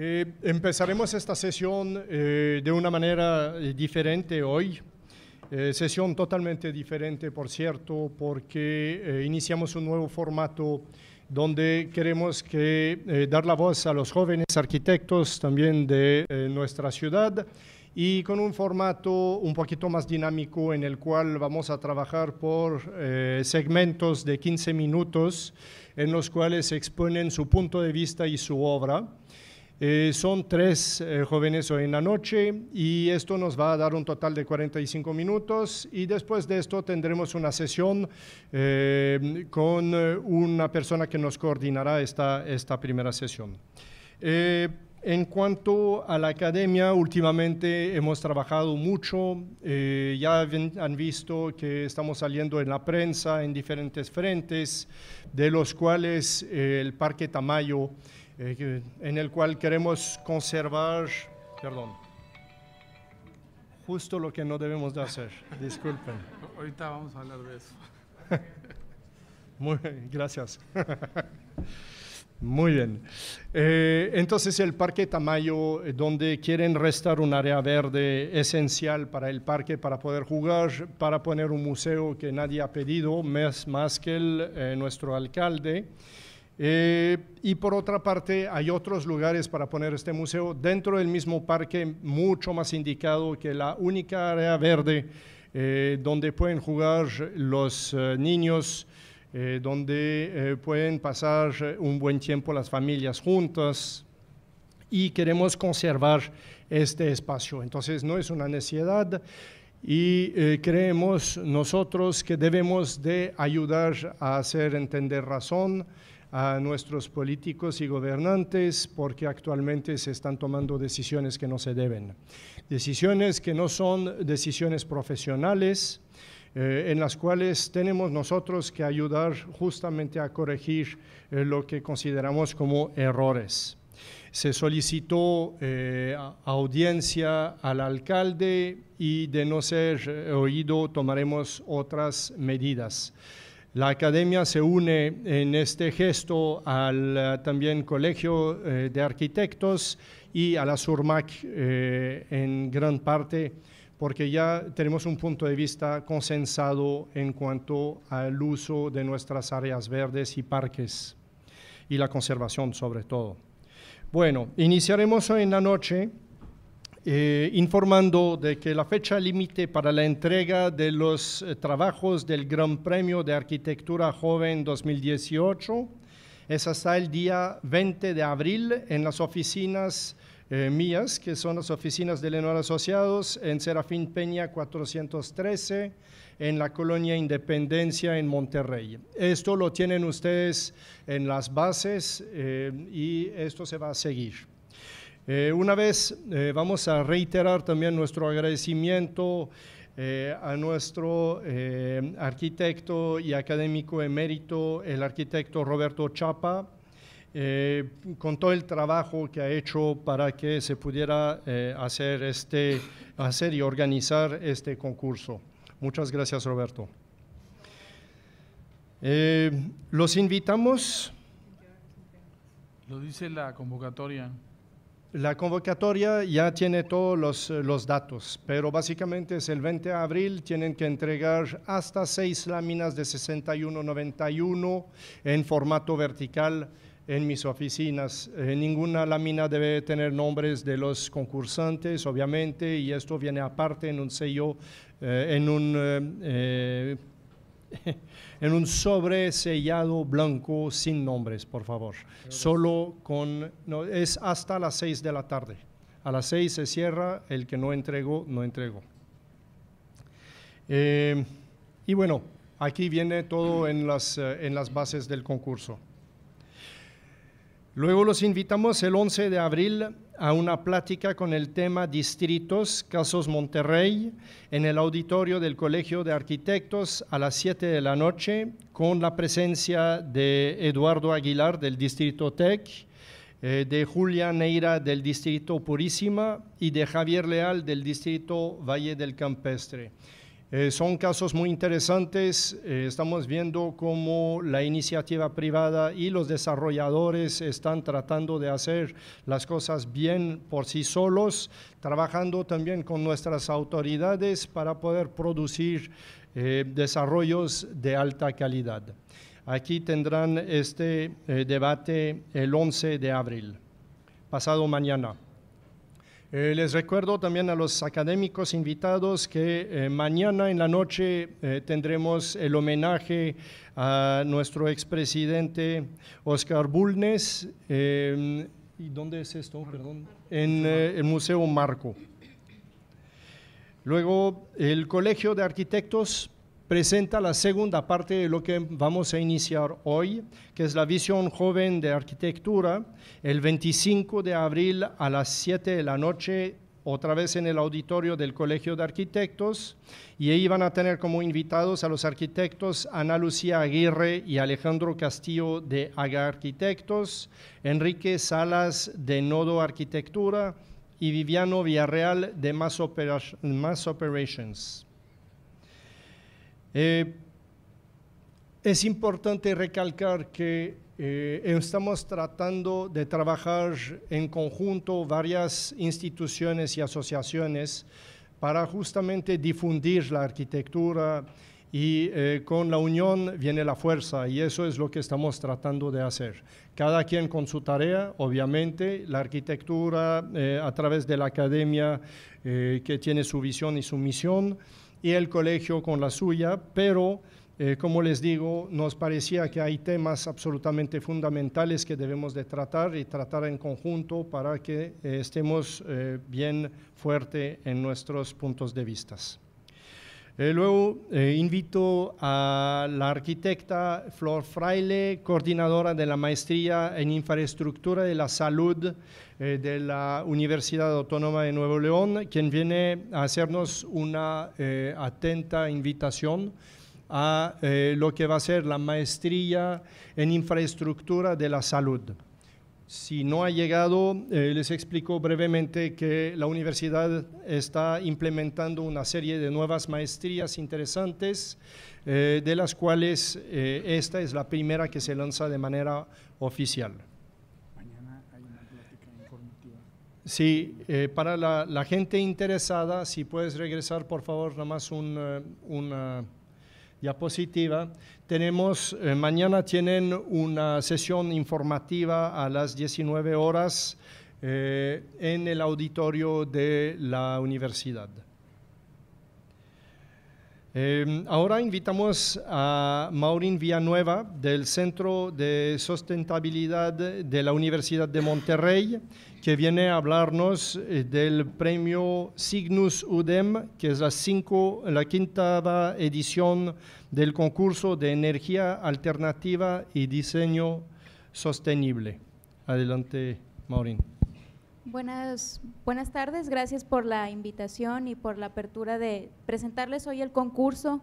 Eh, empezaremos esta sesión eh, de una manera eh, diferente hoy, sesión totalmente diferente, por cierto, porque iniciamos un nuevo formato donde queremos que, dar la voz a los jóvenes arquitectos también de nuestra ciudad y con un formato un poquito más dinámico en el cual vamos a trabajar por segmentos de 15 minutos en los cuales exponen su punto de vista y su obra. Eh, son tres eh, jóvenes hoy en la noche y esto nos va a dar un total de 45 minutos y después de esto tendremos una sesión eh, con una persona que nos coordinará esta, esta primera sesión. en cuanto a la academia, últimamente hemos trabajado mucho, ya han visto que estamos saliendo en la prensa en diferentes frentes, de los cuales el Parque Tamayo eh, en el cual queremos conservar, perdón, justo lo que no debemos de hacer, disculpen. Ahorita vamos a hablar de eso. Muy, bien, gracias. Muy bien. Eh, entonces el Parque Tamayo, eh, donde quieren restar un área verde esencial para el parque, para poder jugar, para poner un museo que nadie ha pedido, más, más que el, nuestro alcalde. Eh, y por otra parte, hay otros lugares para poner este museo dentro del mismo parque, mucho más indicado que la única área verde eh, donde pueden jugar los eh, niños, donde pueden pasar un buen tiempo las familias juntas. Y queremos conservar este espacio. Entonces, no es una necesidad y creemos nosotros que debemos de ayudar a hacer entender razón a nuestros políticos y gobernantes porque actualmente se están tomando decisiones que no se deben. Decisiones que no son decisiones profesionales, eh, en las cuales tenemos nosotros que ayudar justamente a corregir eh, lo que consideramos como errores. Se solicitó eh, audiencia al alcalde y de no ser oído tomaremos otras medidas. La academia se une en este gesto al eh, también Colegio eh, de Arquitectos y a la SURMAC eh, en gran parte porque ya tenemos un punto de vista consensado en cuanto al uso de nuestras áreas verdes y parques y la conservación sobre todo. Bueno, iniciaremos hoy en la noche eh, informando de que la fecha límite para la entrega de los eh, trabajos del Gran Premio de Arquitectura Joven 2018 es hasta el día 20 de abril en las oficinas eh, mías, que son las oficinas de Lenor Asociados, en Serafín Peña 413, en la colonia Independencia, en Monterrey. Esto lo tienen ustedes en las bases y esto se va a seguir. Eh, una vez eh, vamos a reiterar también nuestro agradecimiento eh, a nuestro arquitecto y académico emérito, el arquitecto Roberto Chapa, con todo el trabajo que ha hecho para que se pudiera hacer, este, hacer y organizar este concurso. Muchas gracias, Roberto. los invitamos. Lo dice la convocatoria. La convocatoria ya tiene todos los, eh, datos, pero básicamente es el 20 de abril, tienen que entregar hasta seis láminas de 6191 en formato vertical en mis oficinas. Eh, ninguna lámina debe tener nombres de los concursantes, obviamente, y esto viene aparte en un sello, eh, en un en un sobre sellado blanco sin nombres, por favor. Solo con, no, es hasta las 6 de la tarde. A las 6 se cierra, el que no entregó, no entregó. Eh, y bueno, aquí viene todo en las, eh, en las bases del concurso. Luego los invitamos el 11 de abril a una plática con el tema Distritos, Casos Monterrey, en el auditorio del Colegio de Arquitectos a las 7 de la noche, con la presencia de Eduardo Aguilar del Distrito TEC, eh, de Julia Neira del Distrito Purísima y de Javier Leal del Distrito Valle del Campestre. Eh, son casos muy interesantes. Eh, estamos viendo cómo la iniciativa privada y los desarrolladores están tratando de hacer las cosas bien por sí solos, trabajando también con nuestras autoridades para poder producir eh, desarrollos de alta calidad. Aquí tendrán este debate el 11 de abril, pasado mañana. Eh, les recuerdo también a los académicos invitados que eh, mañana en la noche eh, tendremos el homenaje a nuestro expresidente Oscar Bulnes. ¿Y dónde es esto? Perdón. En el Museo Marco. Luego, el Colegio de Arquitectos presenta la segunda parte de lo que vamos a iniciar hoy, que es la visión joven de arquitectura, el 25 de abril a las 7 de la noche, otra vez en el auditorio del Colegio de Arquitectos, y ahí van a tener como invitados a los arquitectos Ana Lucía Aguirre y Alejandro Castillo de Haga Arquitectos, Enrique Salas de Nodo Arquitectura y Viviano Villarreal de Mass, Operations. Eh, es importante recalcar que eh, estamos tratando de trabajar en conjunto varias instituciones y asociaciones para justamente difundir la arquitectura y eh, con la unión viene la fuerza y eso es lo que estamos tratando de hacer. Cada quien con su tarea, obviamente, la arquitectura a través de la academia que tiene su visión y su misión y el colegio con la suya, pero eh, como les digo, nos parecía que hay temas absolutamente fundamentales que debemos de tratar y tratar en conjunto para que eh, estemos eh, bien fuerte en nuestros puntos de vista. luego invito a la arquitecta Flor Fraile, coordinadora de la maestría en infraestructura de la salud eh, de la Universidad Autónoma de Nuevo León, quien viene a hacernos una eh, atenta invitación a eh, lo que va a ser la maestría en infraestructura de la salud. Si no ha llegado, les explico brevemente que la universidad está implementando una serie de nuevas maestrías interesantes, de las cuales esta es la primera que se lanza de manera oficial. Sí, eh, para la, gente interesada, si puedes regresar por favor, nomás más eh, una, diapositiva. Tenemos, eh, mañana tienen una sesión informativa a las 19 horas en el auditorio de la universidad. Em, ahora invitamos a Maurín Villanueva del Centro de Sostenibilidad de la Universidad de Monterrey que viene a hablarnos eh, del premio Signus Udem, que es la, cinco, la quinta edición del concurso de energía alternativa y diseño sostenible. Adelante, Maureen. Buenas, buenas tardes, gracias por la invitación y por la apertura de presentarles hoy el concurso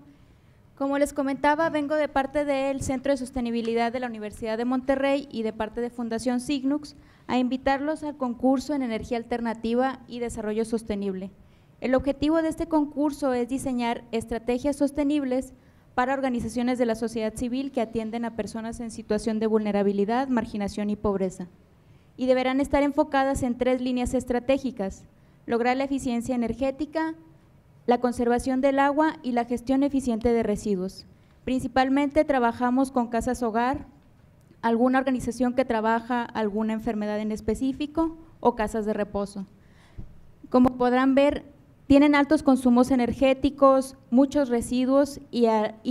como les comentaba, vengo de parte del Centro de Sostenibilidad de la Universidad de Monterrey y de parte de Fundación Signux a invitarlos al concurso en energía alternativa y desarrollo sostenible. El objetivo de este concurso es diseñar estrategias sostenibles para organizaciones de la sociedad civil que atienden a personas en situación de vulnerabilidad, marginación y pobreza. Y deberán estar enfocadas en tres líneas estratégicas, lograr la eficiencia energética, la conservación del agua y la gestión eficiente de residuos. Principalmente trabajamos con casas hogar, alguna organización que trabaja alguna enfermedad en específico o casas de reposo. Como podrán ver, tienen altos consumos energéticos, muchos residuos y,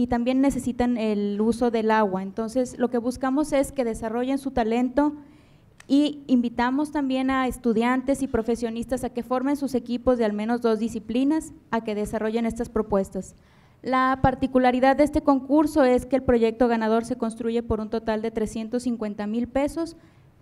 también necesitan el uso del agua. Entonces, lo que buscamos es que desarrollen su talento y invitamos también a estudiantes y profesionistas a que formen sus equipos de al menos dos disciplinas, a que desarrollen estas propuestas. La particularidad de este concurso es que el proyecto ganador se construye por un total de 350 mil pesos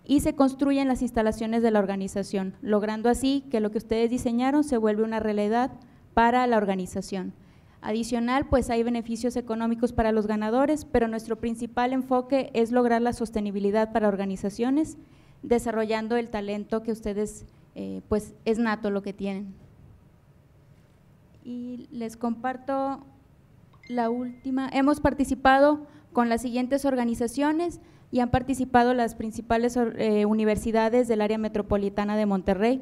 y se construyen las instalaciones de la organización, logrando así que lo que ustedes diseñaron se vuelve una realidad para la organización. Adicional, pues hay beneficios económicos para los ganadores, pero nuestro principal enfoque es lograr la sostenibilidad para organizaciones desarrollando el talento que ustedes, eh, pues es nato lo que tienen. Y les comparto la última. Hemos participado con las siguientes organizaciones y han participado las principales eh, universidades del área metropolitana de Monterrey.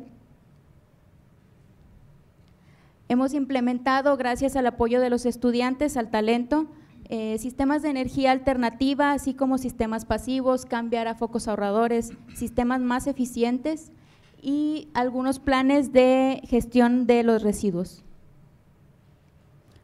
Hemos implementado, gracias al apoyo de los estudiantes, al talento, eh, sistemas de energía alternativa, así como sistemas pasivos, cambiar a focos ahorradores, sistemas más eficientes y algunos planes de gestión de los residuos.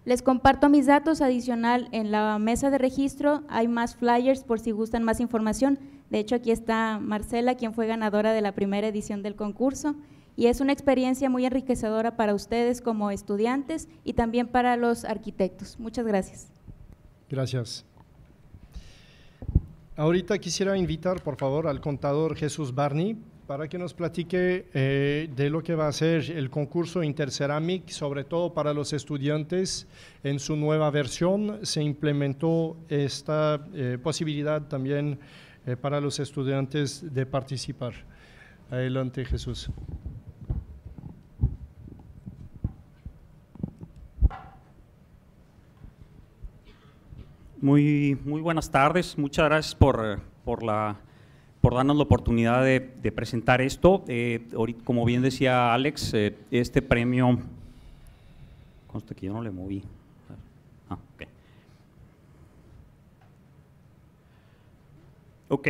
Les comparto mis datos adicional en la mesa de registro, hay más flyers por si gustan más información. De hecho, aquí está Marcela, quien fue ganadora de la primera edición del concurso y es una experiencia muy enriquecedora para ustedes como estudiantes y también para los arquitectos. Muchas gracias. Gracias. Ahorita quisiera invitar, por favor, al contador Jesús Barney para que nos platique eh, de lo que va a ser el concurso Interceramic, sobre todo para los estudiantes. En su nueva versión se implementó esta eh, posibilidad también eh, para los estudiantes de participar. Adelante, Jesús. Muy, buenas tardes, muchas gracias eh, por, la, por darnos la oportunidad de, presentar esto. Eh, como bien decía Alex, eh, este premio, conste que yo no le moví. Ah, ok.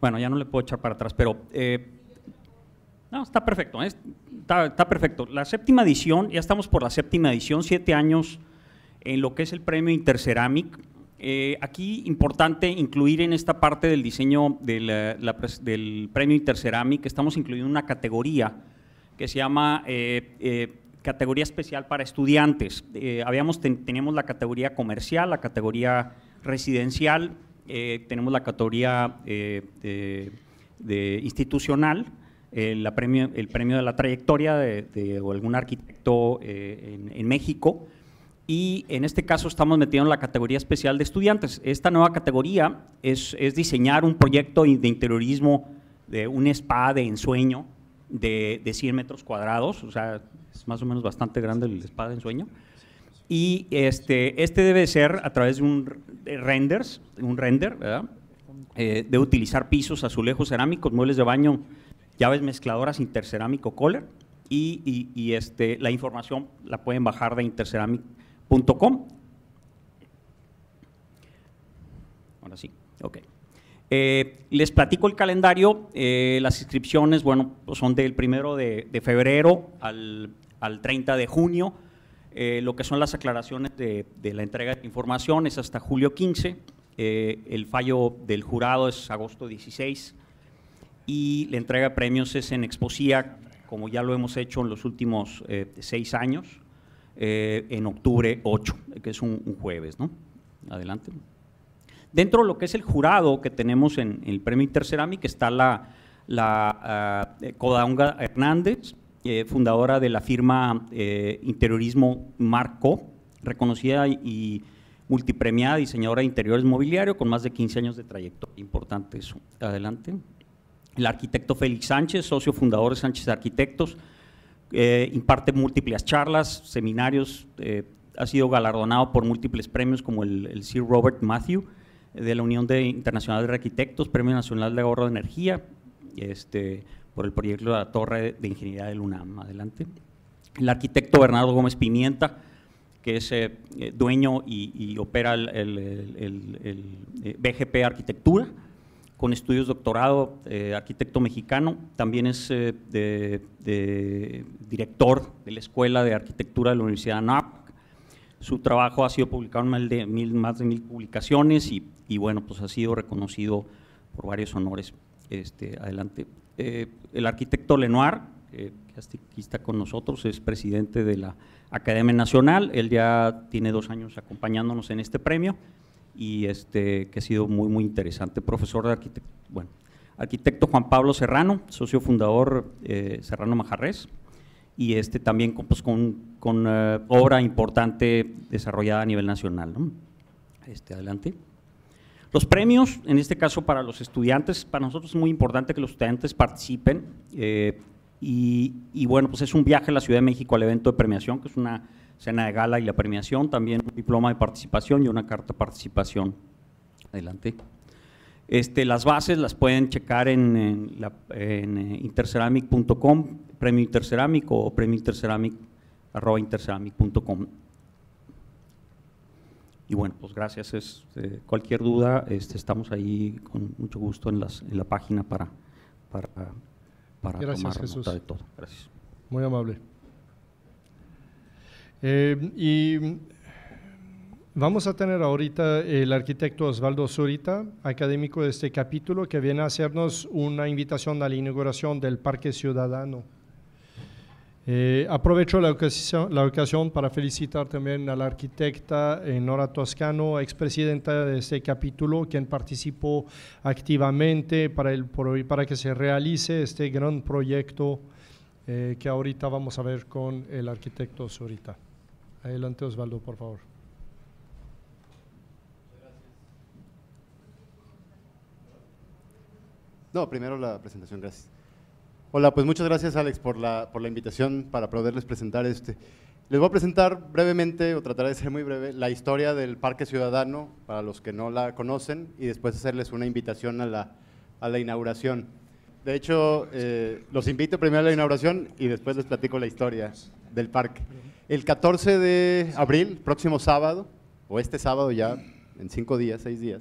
bueno, ya no le puedo echar para atrás, pero... no, está perfecto. Es, está, perfecto. La séptima edición, ya estamos por la séptima edición, siete años en lo que es el premio Interceramic. Eh, aquí importante incluir en esta parte del diseño del premio Interceramic, estamos incluyendo una categoría que se llama eh, eh, categoría especial para estudiantes. habíamos tenemos la categoría comercial, la categoría residencial, tenemos la categoría de, institucional el, premio, el premio de la trayectoria de, algún arquitecto eh, en, México. Y en este caso estamos metidos en la categoría especial de estudiantes. Esta nueva categoría es, es diseñar un proyecto de interiorismo de un spa de ensueño de, de 100 metros cuadrados, o sea, es más o menos bastante grande el spa de ensueño. Y este, este debe ser a través de un renders, un render, ¿verdad? Eh, de utilizar pisos, azulejos, cerámicos, muebles de baño, llaves mezcladoras intercerámico Coller y, este, la información la pueden bajar de interceramic.com. Ahora sí, ok. Eh, les platico el calendario, eh, las inscripciones, bueno, pues son del primero de, febrero al, al, 30 de junio, eh, lo que son las aclaraciones de, de, la entrega de información es hasta julio 15, el fallo del jurado es agosto 16, y la entrega de premios es en Exposía, como ya lo hemos hecho en los últimos eh, seis años, eh, en octubre 8, que es un, jueves. ¿no? Adelante. Dentro de lo que es el jurado que tenemos en, el premio que está la, la eh, Hernández, fundadora de la firma Interiorismo Marco, reconocida y multipremiada diseñadora de interiores mobiliario con más de 15 años de trayectoria. Importante eso. Adelante. El arquitecto Félix Sánchez, socio fundador de Sánchez Arquitectos, eh, imparte múltiples charlas, seminarios, eh, ha sido galardonado por múltiples premios como el, Sir Robert Matthew eh, de la Unión de Internacional de Arquitectos, Premio Nacional de Ahorro de Energía, este, por el proyecto de la Torre de Ingeniería del UNAM. Adelante. El arquitecto Bernardo Gómez Pimienta, que es dueño y, opera el BGP Arquitectura con estudios doctorado, eh, arquitecto mexicano, también es eh, de, director de la Escuela de Arquitectura de la Universidad de ANAP. Su trabajo ha sido publicado en más de mil, más de mil publicaciones y, bueno, pues ha sido reconocido por varios honores. Este, adelante. Eh, el arquitecto Lenoir, que aquí está con nosotros, es presidente de la Academia Nacional. Él ya tiene dos años acompañándonos en este premio y este, que ha sido muy, muy interesante. Profesor de bueno, arquitecto Juan Pablo Serrano, socio fundador eh, Serrano Majarrés y este también con, pues, con, con eh, obra importante desarrollada a nivel nacional. ¿no? Este, adelante. Los premios, en este caso para los estudiantes, para nosotros es muy importante que los estudiantes participen eh, y, y, bueno, pues es un viaje a la Ciudad de México al evento de premiación, que es una cena de gala y la premiación, también un diploma de participación y una carta de participación. Adelante. Este, las bases las pueden checar en, eh, interceramic.com, premio interceramic o premio interceramic, arroba interceramic.com. Y bueno, pues gracias. Es, eh, cualquier duda, este, estamos ahí con mucho gusto en, las, en la página para, para, para tomar de todo. Gracias. Muy amable. Eh, y vamos a tener ahorita el arquitecto Osvaldo Zurita, académico de este capítulo, que viene a hacernos una invitación a la inauguración del Parque Ciudadano. Eh, aprovecho la ocasión, la ocasión, para felicitar también a la arquitecta eh, Nora Toscano, expresidenta de este capítulo, quien participó activamente para, el, para que se realice este gran proyecto que ahorita vamos a ver con el arquitecto Zurita. Adelante Osvaldo, por favor. No, primero la presentación, gracias. Hola, pues muchas gracias Alex por la, por la invitación para poderles presentar este. Les voy a presentar brevemente, o trataré de ser muy breve, la historia del Parque Ciudadano, para los que no la conocen, y después hacerles una invitación a la, inauguración. De hecho, eh, los invito primero a la inauguración y después les platico la historia del parque. El 14 de abril, próximo sábado, o este sábado ya, en cinco días, seis días,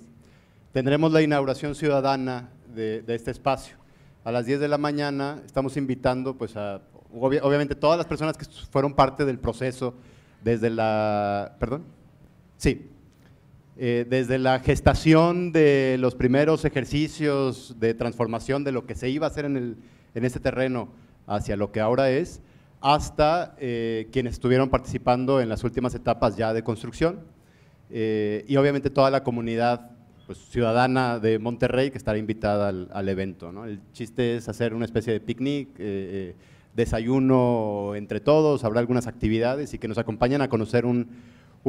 tendremos la inauguración ciudadana de, este espacio. A las 10 de la mañana estamos invitando pues, a, obviamente, todas las personas que fueron parte del proceso desde la, perdón, sí, eh, desde la gestación de los primeros ejercicios de transformación de lo que se iba a hacer en, el, en este terreno hacia lo que ahora es, hasta eh, quienes estuvieron participando en las últimas etapas ya de construcción eh, y obviamente toda la comunidad pues, ciudadana de Monterrey que estará invitada al, evento. El chiste es hacer una especie de picnic, eh, desayuno entre todos, habrá algunas actividades y que nos acompañen a conocer un,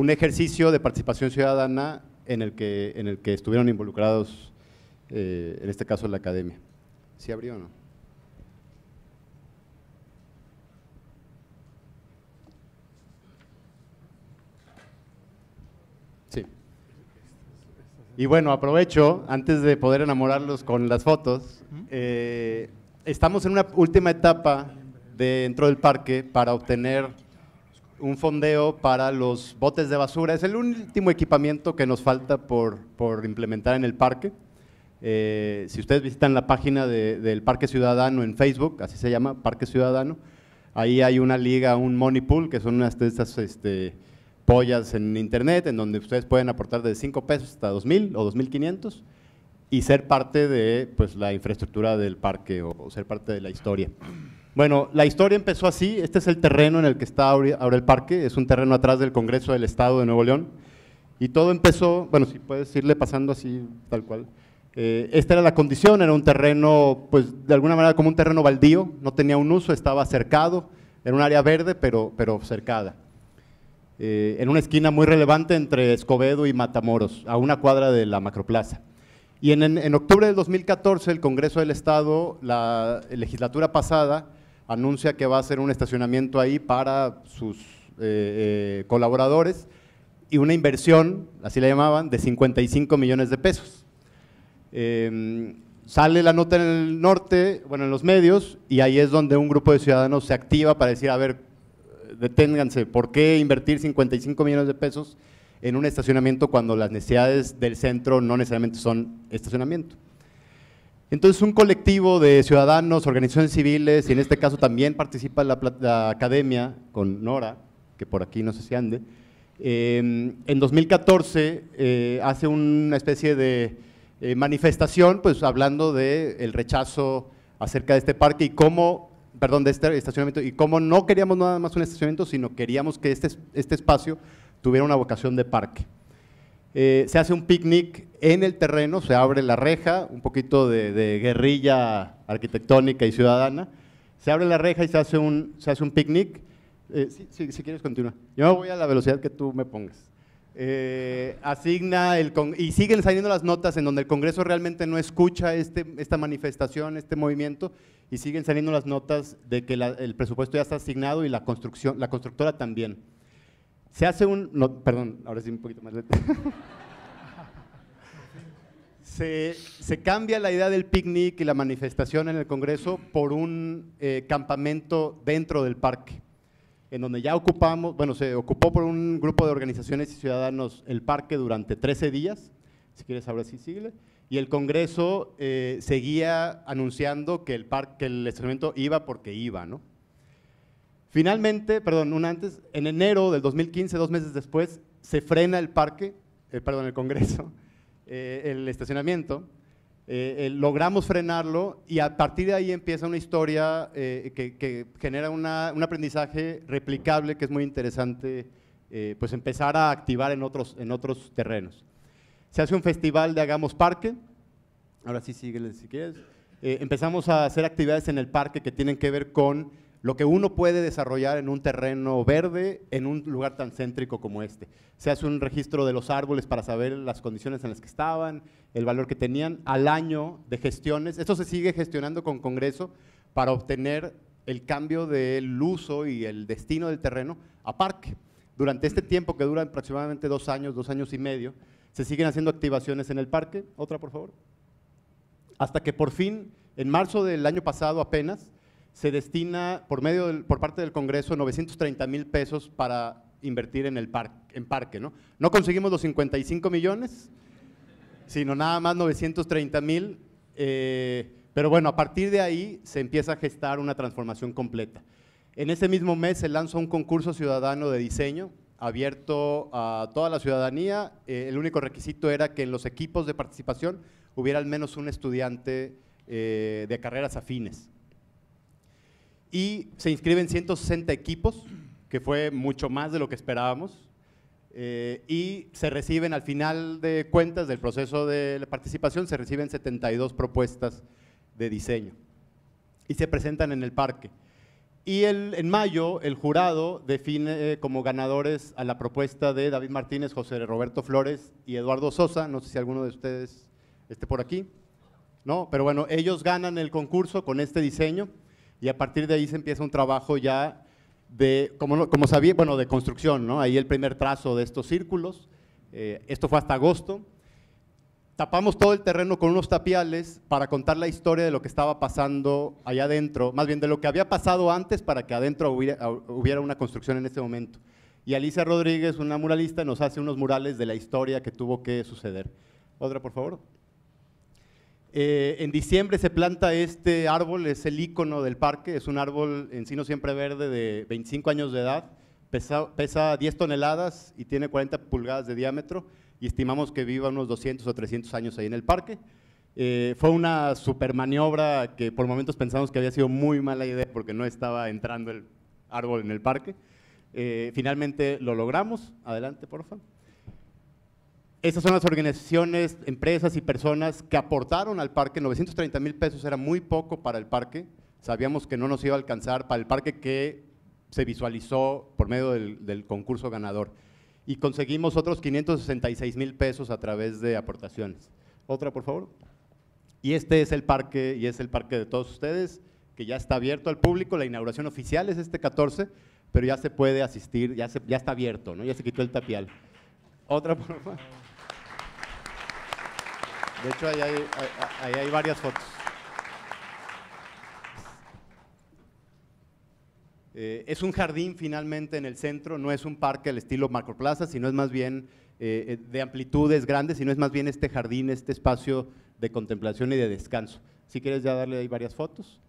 ejercicio de participación ciudadana en el que, en el que estuvieron involucrados, en este caso la academia. ¿Se abrió o no? Y bueno, aprovecho, antes de poder enamorarlos con las fotos, eh, estamos en una última etapa dentro del parque para obtener un fondeo para los botes de basura. Es el último equipamiento que nos falta por, implementar en el parque. Eh, si ustedes visitan la página del Parque Ciudadano en Facebook, así se llama, Parque Ciudadano, ahí hay una liga, un money pool, que son unas de estas este, pollas en internet, en donde ustedes pueden aportar de 5 pesos hasta 2.000 o 2.500 y ser parte de pues, la infraestructura del parque o, ser parte de la historia. Bueno, la historia empezó así, este es el terreno en el que está ahora el parque, es un terreno atrás del Congreso del Estado de Nuevo León, y todo empezó, bueno, si puedes irle pasando así, tal cual, eh, esta era la condición, era un terreno, pues de alguna manera como un terreno baldío, no tenía un uso, estaba cercado, era un área verde, pero, pero cercada. Eh, en una esquina muy relevante entre Escobedo y Matamoros, a una cuadra de la Macroplaza. Y en, en, octubre del 2014, el Congreso del Estado, la legislatura pasada, anuncia que va a hacer un estacionamiento ahí para sus eh, eh, colaboradores y una inversión, así la llamaban, de 55 millones de pesos. Em, sale la nota en el norte, bueno, en los medios, y ahí es donde un grupo de ciudadanos se activa para decir, a ver, deténganse, ¿por qué invertir 55 millones de pesos en un estacionamiento cuando las necesidades del centro no necesariamente son estacionamiento? Entonces, un colectivo de ciudadanos, organizaciones civiles, y en este caso también participa la, la academia con Nora, que por aquí no sé si ande, em, en 2014 eh, hace una especie de eh, manifestación, pues hablando del el rechazo acerca de este parque y cómo perdón, de este estacionamiento, y como no queríamos nada más un estacionamiento, sino queríamos que este, este espacio tuviera una vocación de parque. Eh, se hace un picnic en el terreno, se abre la reja, un poquito de, guerrilla arquitectónica y ciudadana, se abre la reja y se hace un, se hace un picnic. Eh, si, quieres, continúa. Yo me voy a la velocidad que tú me pongas. Eh, asigna el y siguen saliendo las notas en donde el Congreso realmente no escucha este, esta manifestación, este movimiento, y siguen saliendo las notas de que el presupuesto ya está asignado y la, construcción, la constructora también. Se hace un, perdón, ahora sí un poquito más lento. se, se, cambia la idea del picnic y la manifestación en el Congreso por un eh, campamento dentro del parque, en donde ya ocupamos, bueno, se ocupó por un grupo de organizaciones y ciudadanos el parque durante 13 días, si quieres ahora sí sigue y el Congreso eh, seguía anunciando que el, parque, el estacionamiento iba porque iba, ¿no? Finalmente, perdón, un antes, en enero del 2015, dos meses después, se frena el parque, eh, perdón, el Congreso, eh, el estacionamiento, logramos frenarlo y a partir de ahí empieza una historia que, genera un aprendizaje replicable que es muy interesante, pues empezar a activar en otros, en otros terrenos. Se hace un festival de Hagamos Parque. Ahora sí, síguele si quieres. Eh, empezamos a hacer actividades en el parque que tienen que ver con lo que uno puede desarrollar en un terreno verde en un lugar tan céntrico como este. Se hace un registro de los árboles para saber las condiciones en las que estaban, el valor que tenían al año de gestiones. Esto se sigue gestionando con Congreso para obtener el cambio del uso y el destino del terreno a parque. Durante este tiempo que dura aproximadamente dos años, dos años y medio, se siguen haciendo activaciones en el parque. Otra, por favor. Hasta que por fin, en marzo del año pasado apenas, se destina por, medio por parte del Congreso 930 mil pesos para invertir en el parque. En parque ¿no? no conseguimos los 55 millones, sino nada más 930 mil. Eh, pero bueno, a partir de ahí se empieza a gestar una transformación completa. En ese mismo mes se lanza un concurso ciudadano de diseño abierto a toda la ciudadanía. Eh, el único requisito era que en los equipos de participación hubiera al menos un estudiante eh, de carreras afines. Y se inscriben 160 equipos, que fue mucho más de lo que esperábamos, eh, y se reciben al final de cuentas del proceso de participación, se reciben 72 propuestas de diseño y se presentan en el parque. Y el, en mayo, el jurado define eh, como ganadores a la propuesta de David Martínez, José Roberto Flores y Eduardo Sosa. No sé si alguno de ustedes esté por aquí. No, pero bueno, ellos ganan el concurso con este diseño y a partir de ahí se empieza un trabajo ya de, como, como sabía, bueno, de construcción, ¿no? Ahí el primer trazo de estos círculos. Eh, esto fue hasta agosto tapamos todo el terreno con unos tapiales para contar la historia de lo que estaba pasando allá adentro, más bien de lo que había pasado antes para que adentro hubiera, ah, una construcción en este momento. Y Alicia Rodríguez, una muralista, nos hace unos murales de la historia que tuvo que suceder. Otra, por favor. Eh, en diciembre se planta este árbol, es el icono del parque, es un árbol encino siempre verde de 25 años de edad, pesa 10 toneladas y tiene 40 pulgadas de diámetro y estimamos que viva unos 200 o 300 años ahí en el parque. Eh, fue una super maniobra que por momentos pensamos que había sido muy mala idea porque no estaba entrando el árbol en el parque. Eh, finalmente lo logramos. Adelante, por favor. Estas son las organizaciones, empresas y personas que aportaron al parque. 930 mil pesos era muy poco para el parque. Sabíamos que no nos iba a alcanzar para el parque que se visualizó por medio del concurso ganador y conseguimos otros 566 mil pesos a través de aportaciones. Otra, por favor. Y este es el parque, y es el parque de todos ustedes, que ya está abierto al público, la inauguración oficial es este 14, pero ya se puede asistir, ya, se, ya está abierto, ¿no? ya se quitó el tapial. Otra, por favor. De hecho, ahí hay varias fotos. Eh, es un jardín finalmente en el centro, no es un parque al estilo Marco Plaza, sino es más bien eh, eh, de amplitudes grandes, sino es más bien este jardín, este espacio de contemplación y de descanso. Si quieres ya darle ahí varias fotos.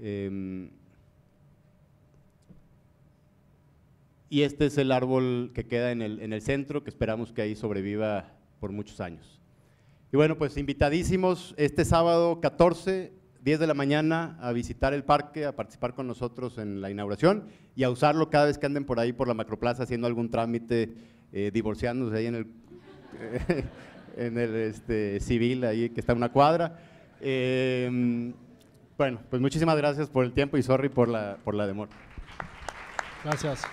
Em, y este es el árbol que queda en el, en el centro, que esperamos que ahí sobreviva por muchos años. Y bueno, pues invitadísimos este sábado 14 10 de la mañana a visitar el parque, a participar con nosotros en la inauguración y a usarlo cada vez que anden por ahí por la macroplaza haciendo algún trámite, eh, divorciándose ahí en el, eh, en el este, civil, ahí que está una cuadra. Em, bueno, pues muchísimas gracias por el tiempo y sorry por la, por la demora. Gracias.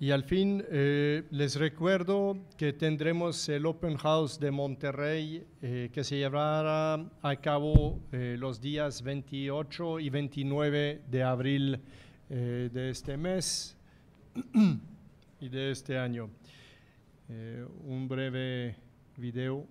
Y al fin, eh, les recuerdo que tendremos el Open House de Monterrey eh, que se llevará a cabo eh, los días 28 y 29 de abril de este mes y de este año. un breve video.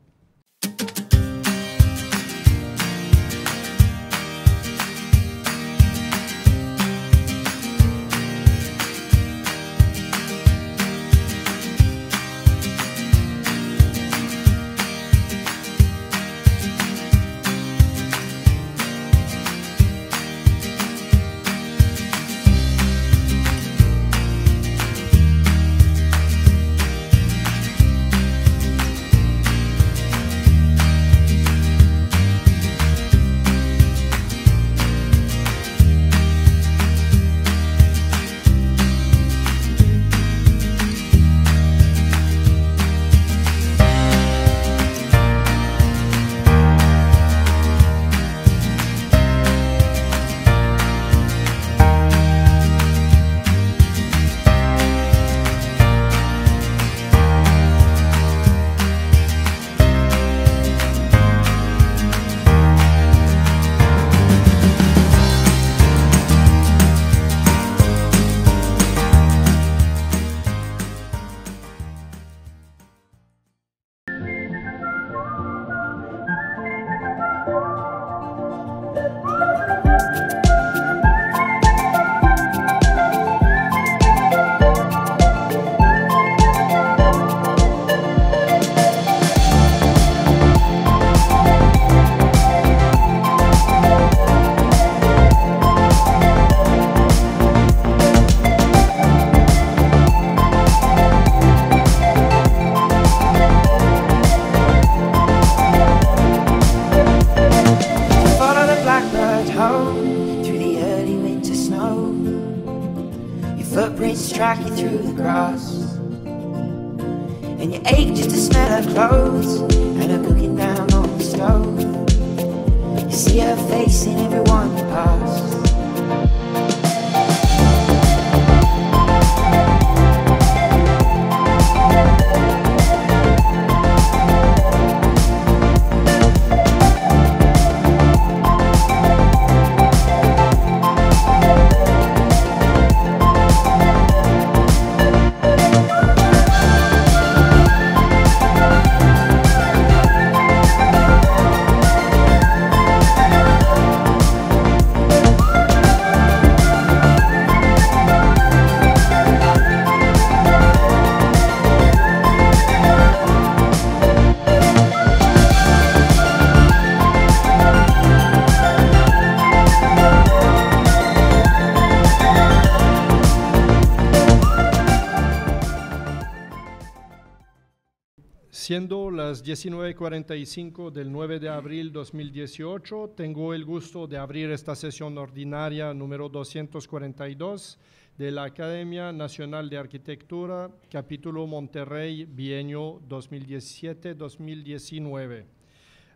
las 19.45 del 9 de abril 2018. Tengo el gusto de abrir esta sesión ordinaria número 242 de la Academia Nacional de Arquitectura, capítulo Monterrey, bienio 2017-2019.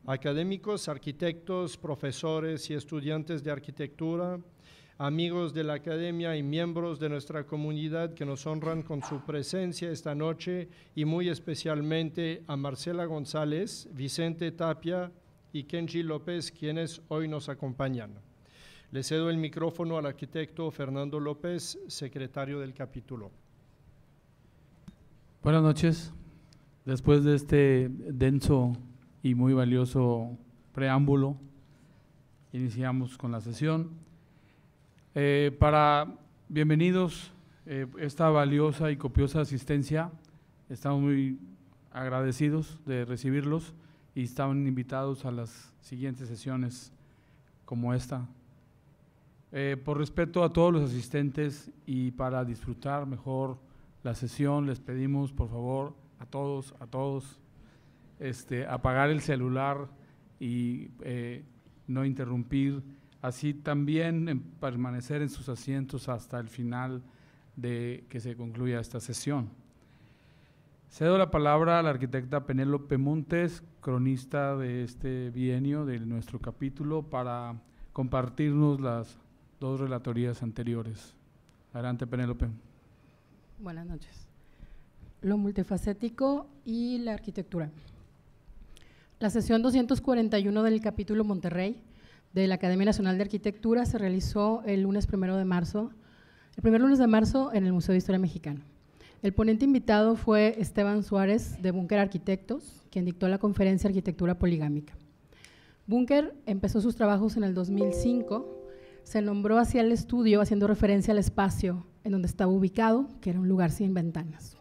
Académicos, arquitectos, profesores y estudiantes de arquitectura amigos de la academia y miembros de nuestra comunidad que nos honran con su presencia esta noche y muy especialmente a Marcela González, Vicente Tapia y Kenji López, quienes hoy nos acompañan. Le cedo el micrófono al arquitecto Fernando López, secretario del capítulo. Buenas noches. Después de este denso y muy valioso preámbulo, iniciamos con la sesión. Eh, para bienvenidos eh, esta valiosa y copiosa asistencia. Estamos muy agradecidos de recibirlos y están invitados a las siguientes sesiones como esta. Eh, por respeto a todos los asistentes y para disfrutar mejor la sesión, les pedimos por favor a todos, a todos, este, apagar el celular y no interrumpir así también permanecer en sus asientos hasta el final de que se concluya esta sesión. Cedo la palabra a la arquitecta Penélope Montes, cronista de este bienio, de nuestro capítulo, para compartirnos las dos relatorías anteriores. Adelante, Penélope. Buenas noches. Lo multifacético y la arquitectura. La sesión 241 del capítulo Monterrey de la Academia Nacional de Arquitectura se realizó el lunes primero de marzo, el primer lunes de marzo en el Museo de Historia Mexicana. El ponente invitado fue Esteban Suárez de Búnker Arquitectos, quien dictó la conferencia Arquitectura Poligámica. Búnker empezó sus trabajos en el 2005, se nombró hacia el estudio haciendo referencia al espacio en donde estaba ubicado, que era un lugar sin ventanas.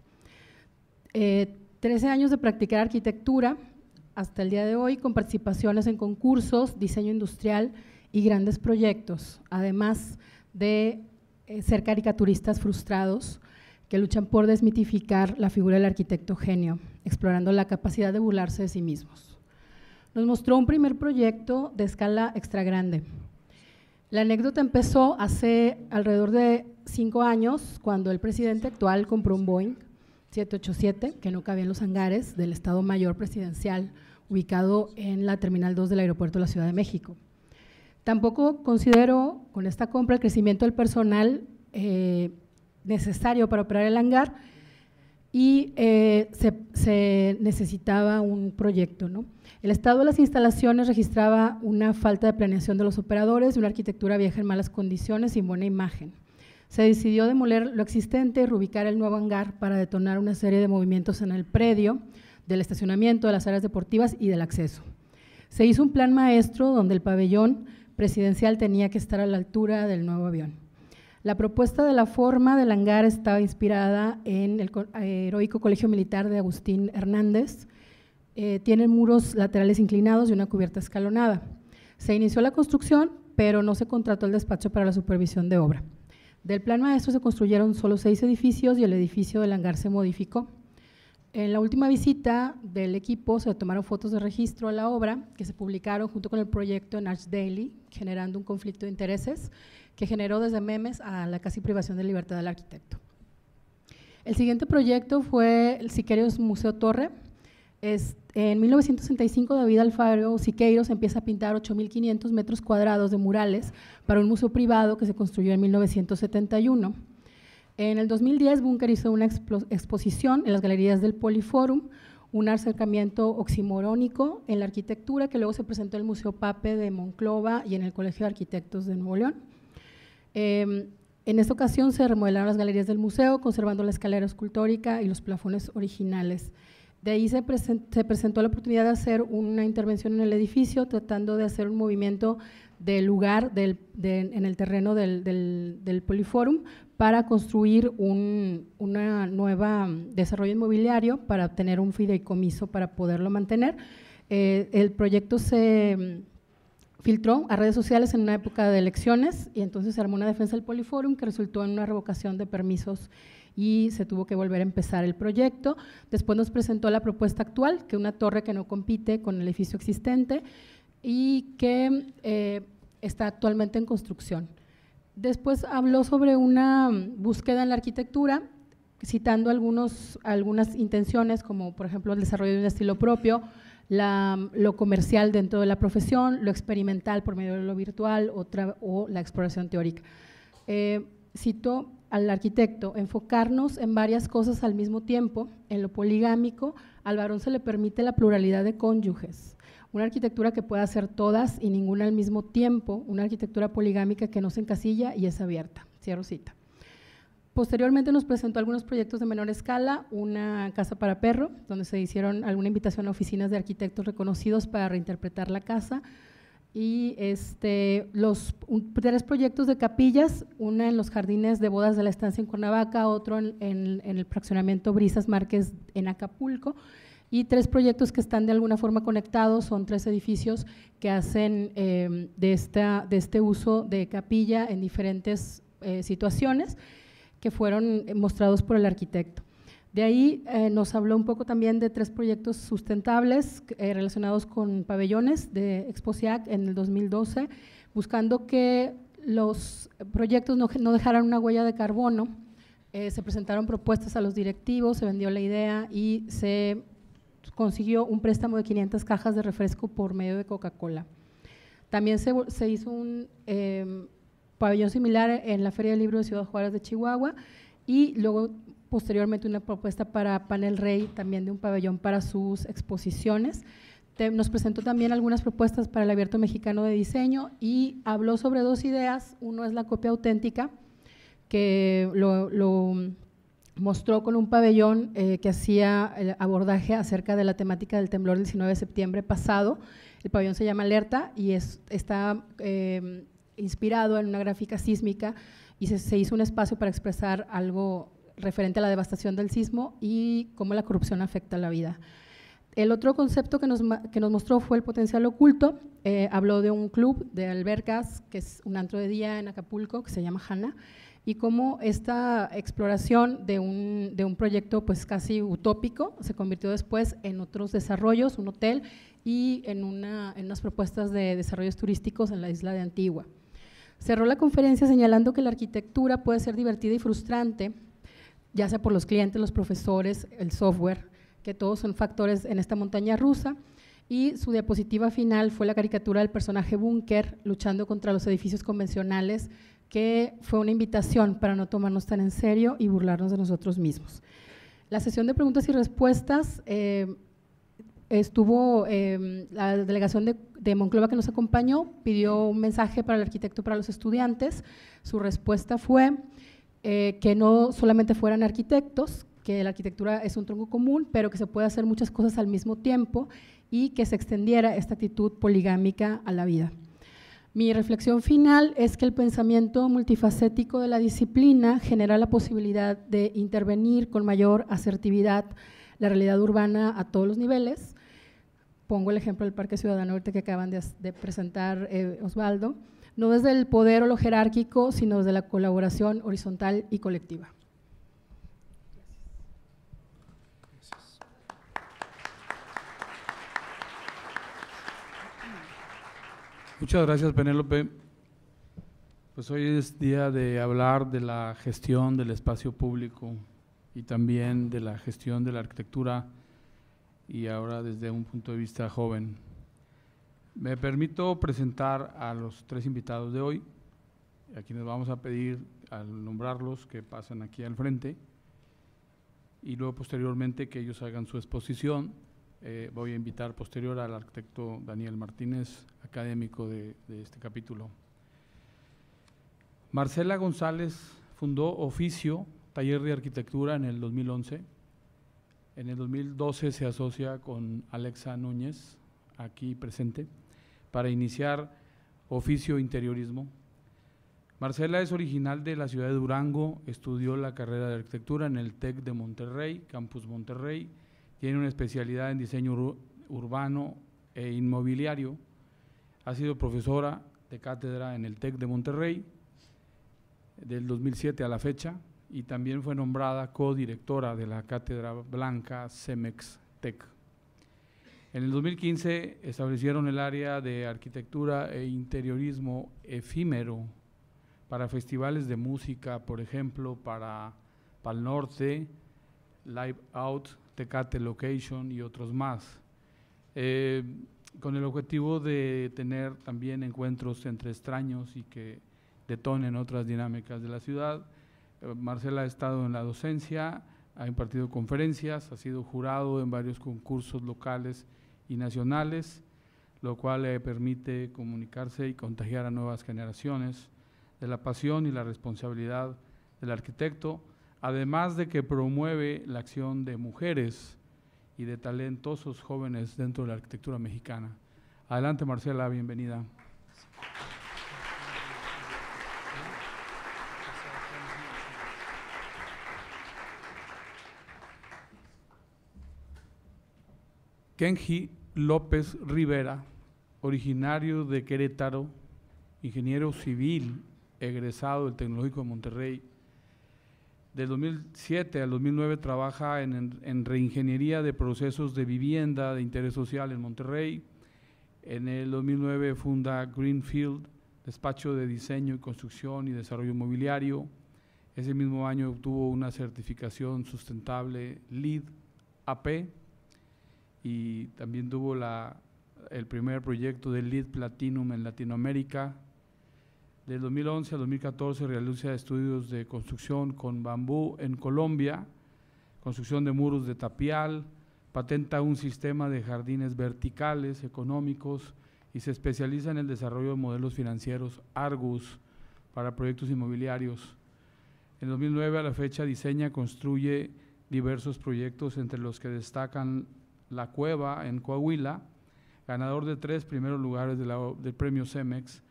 Eh, trece años de practicar arquitectura, hasta el día de hoy con participaciones en concursos, diseño industrial y grandes proyectos, además de eh, ser caricaturistas frustrados que luchan por desmitificar la figura del arquitecto genio, explorando la capacidad de burlarse de sí mismos. Nos mostró un primer proyecto de escala extra grande. La anécdota empezó hace alrededor de cinco años, cuando el presidente actual compró un Boeing 787 que no cabía en los hangares del Estado Mayor Presidencial ubicado en la Terminal 2 del Aeropuerto de la Ciudad de México. Tampoco consideró con esta compra el crecimiento del personal eh, necesario para operar el hangar y eh, se, necesitaba un proyecto. El estado de las instalaciones registraba una falta de planeación de los operadores, una arquitectura vieja en malas condiciones, sin buena imagen. Se decidió demoler lo existente y reubicar el nuevo hangar para detonar una serie de movimientos en el predio, del estacionamiento, de las áreas deportivas y del acceso. Se hizo un plan maestro donde el pabellón presidencial tenía que estar a la altura del nuevo avión. La propuesta de la forma del hangar estaba inspirada en el heroico Colegio Militar de Agustín Hernández. Eh, tiene muros laterales inclinados y una cubierta escalonada. Se inició la construcción, pero no se contrató el despacho para la supervisión de obra. Del plan maestro se construyeron solo seis edificios y el edificio del hangar se modificó. En la última visita del equipo se tomaron fotos de registro a la obra que se publicaron junto con el proyecto en Daily, generando un conflicto de intereses que generó desde memes a la casi privación de libertad del arquitecto. El siguiente proyecto fue el Siqueiros Museo Torre. en 1965, David Alfaro Siqueiros empieza a pintar 8.500 metros cuadrados de murales para un museo privado que se construyó en 1971. En el 2010, Bunker hizo una exposición en las galerías del Poliforum, un acercamiento oximorónico en la arquitectura que luego se presentó en el Museo Pape de Monclova y en el Colegio de Arquitectos de Nuevo León. Em, en esta ocasión se remodelaron las galerías del museo, conservando la escalera escultórica y los plafones originales. De ahí se, presentó la oportunidad de hacer una intervención en el edificio, tratando de hacer un movimiento del lugar en el terreno del, del, del poliforum para construir un una nueva desarrollo inmobiliario, para obtener un fideicomiso para poderlo mantener. Eh, el proyecto se mm, filtró a redes sociales en una época de elecciones y entonces se armó una defensa del Poliforum que resultó en una revocación de permisos y se tuvo que volver a empezar el proyecto. Después nos presentó la propuesta actual, que una torre que no compite con el edificio existente y que eh, está actualmente en construcción. Después habló sobre una mm, búsqueda en la arquitectura, citando algunos, algunas intenciones, como por ejemplo el desarrollo de un estilo propio, mm, lo comercial dentro de la profesión, lo experimental por medio de lo virtual o la exploración teórica. Eh, cito al arquitecto, enfocarnos en varias cosas al mismo tiempo, en lo poligámico, al varón se le permite la pluralidad de cónyuges, una arquitectura que pueda hacer todas y ninguna al mismo tiempo, una arquitectura poligámica que no se encasilla y es abierta. Cierro cita. Posteriormente nos presentó algunos proyectos de menor escala, una casa para perro, donde se hicieron alguna invitación a oficinas de arquitectos reconocidos para reinterpretar la casa, y este, los tres proyectos de capillas, una en los jardines de bodas de la estancia en Cuernavaca, otro en, en el fraccionamiento Brisas Márquez en Acapulco, y tres proyectos que están de alguna forma conectados, son tres edificios que hacen em, de, esta, de este uso de capilla en diferentes eh, situaciones que fueron mostrados por el arquitecto. De ahí eh, nos habló un poco también de tres proyectos sustentables eh, relacionados con pabellones de Exposiac en el 2012, buscando que los proyectos no, no dejaran una huella de carbono, se presentaron propuestas a los directivos, se vendió la idea y se consiguió un préstamo de 500 cajas de refresco por medio de Coca-Cola. También se, hizo un em, pabellón similar en la Feria del Libro de Ciudad Juárez de Chihuahua y luego posteriormente una propuesta para Panel Rey, también de un pabellón para sus exposiciones. nos presentó también algunas propuestas para el Abierto Mexicano de Diseño y habló sobre dos ideas. Uno es la copia auténtica, que lo mostró con un pabellón eh, que hacía abordaje acerca de la temática del temblor del 19 de septiembre pasado. El pabellón se llama Alerta y está em, inspirado en una gráfica sísmica y se, hizo un espacio para expresar algo referente a la devastación del sismo y cómo la corrupción afecta la vida. El otro concepto que nos, mostró fue el potencial oculto. Eh, habló de un club de albercas, que es un antro de día en Acapulco, que se llama Hanna, y cómo esta exploración de un, de un proyecto pues casi utópico se convirtió después en otros desarrollos, un hotel y en, una, en unas propuestas de desarrollos turísticos en la isla de Antigua. Cerró la conferencia señalando que la arquitectura puede ser divertida y frustrante, ya sea por los clientes, los profesores, el software, que todos son factores en esta montaña rusa, y su diapositiva final fue la caricatura del personaje búnker luchando contra los edificios convencionales que fue una invitación para no tomarnos tan en serio y burlarnos de nosotros mismos. La sesión de preguntas y respuestas eh, estuvo, em, la delegación de, Monclova que nos acompañó pidió un mensaje para el arquitecto, para los estudiantes. Su respuesta fue eh, que no solamente fueran arquitectos, que la arquitectura es un tronco común, pero que se puede hacer muchas cosas al mismo tiempo y que se extendiera esta actitud poligámica a la vida. Mi reflexión final es que el pensamiento multifacético de la disciplina genera la posibilidad de intervenir con mayor asertividad la realidad urbana a todos los niveles. Pongo el ejemplo del Parque Ciudadano que acaban de, presentar eh, Osvaldo, no desde el poder o lo jerárquico, sino desde la colaboración horizontal y colectiva. Muchas gracias, Penélope. Pues hoy es día de hablar de la gestión del espacio público y también de la gestión de la arquitectura y ahora desde un punto de vista joven. Me permito presentar a los tres invitados de hoy, a quienes vamos a pedir al nombrarlos que pasen aquí al frente y luego posteriormente que ellos hagan su exposición. Eh, voy a invitar posterior al arquitecto Daniel Martínez, académico de, este capítulo. Marcela González fundó Oficio, taller de arquitectura, en el 2011. En el 2012 se asocia con Alexa Núñez, aquí presente, para iniciar Oficio Interiorismo. Marcela es original de la ciudad de Durango, estudió la carrera de arquitectura en el TEC de Monterrey, Campus Monterrey, tiene una especialidad en diseño urbano e inmobiliario. Ha sido profesora de cátedra en el TEC de Monterrey del 2007 a la fecha y también fue nombrada codirectora de la cátedra blanca CEMEX TEC. En el 2015 establecieron el área de arquitectura e interiorismo efímero para festivales de música, por ejemplo, para Pal Norte, Live Out, Tecate Location y otros más. Eh, con el objetivo de tener también encuentros entre extraños y que detonen otras dinámicas de la ciudad. Eh, Marcela ha estado en la docencia, ha impartido conferencias, ha sido jurado en varios concursos locales y nacionales, lo cual le permite comunicarse y contagiar a nuevas generaciones de la pasión y la responsabilidad del arquitecto, además de que promueve la acción de mujeres y de talentosos jóvenes dentro de la arquitectura mexicana. Adelante, Marcela, bienvenida. Kenji López Rivera, originario de Querétaro, ingeniero civil egresado del Tecnológico de Monterrey, del 2007 al 2009 trabaja en, reingeniería de procesos de vivienda de interés social en Monterrey. En el 2009 funda Greenfield, despacho de diseño y construcción y desarrollo inmobiliario. Ese mismo año obtuvo una certificación sustentable LEED AP y también tuvo el primer proyecto de LEED Platinum en Latinoamérica del 2011 al 2014 realiza estudios de construcción con bambú en Colombia, construcción de muros de tapial, patenta un sistema de jardines verticales económicos y se especializa en el desarrollo de modelos financieros Argus para proyectos inmobiliarios. En 2009 a la fecha diseña, construye diversos proyectos entre los que destacan La Cueva en Coahuila, ganador de tres primeros lugares del premio CEMEX,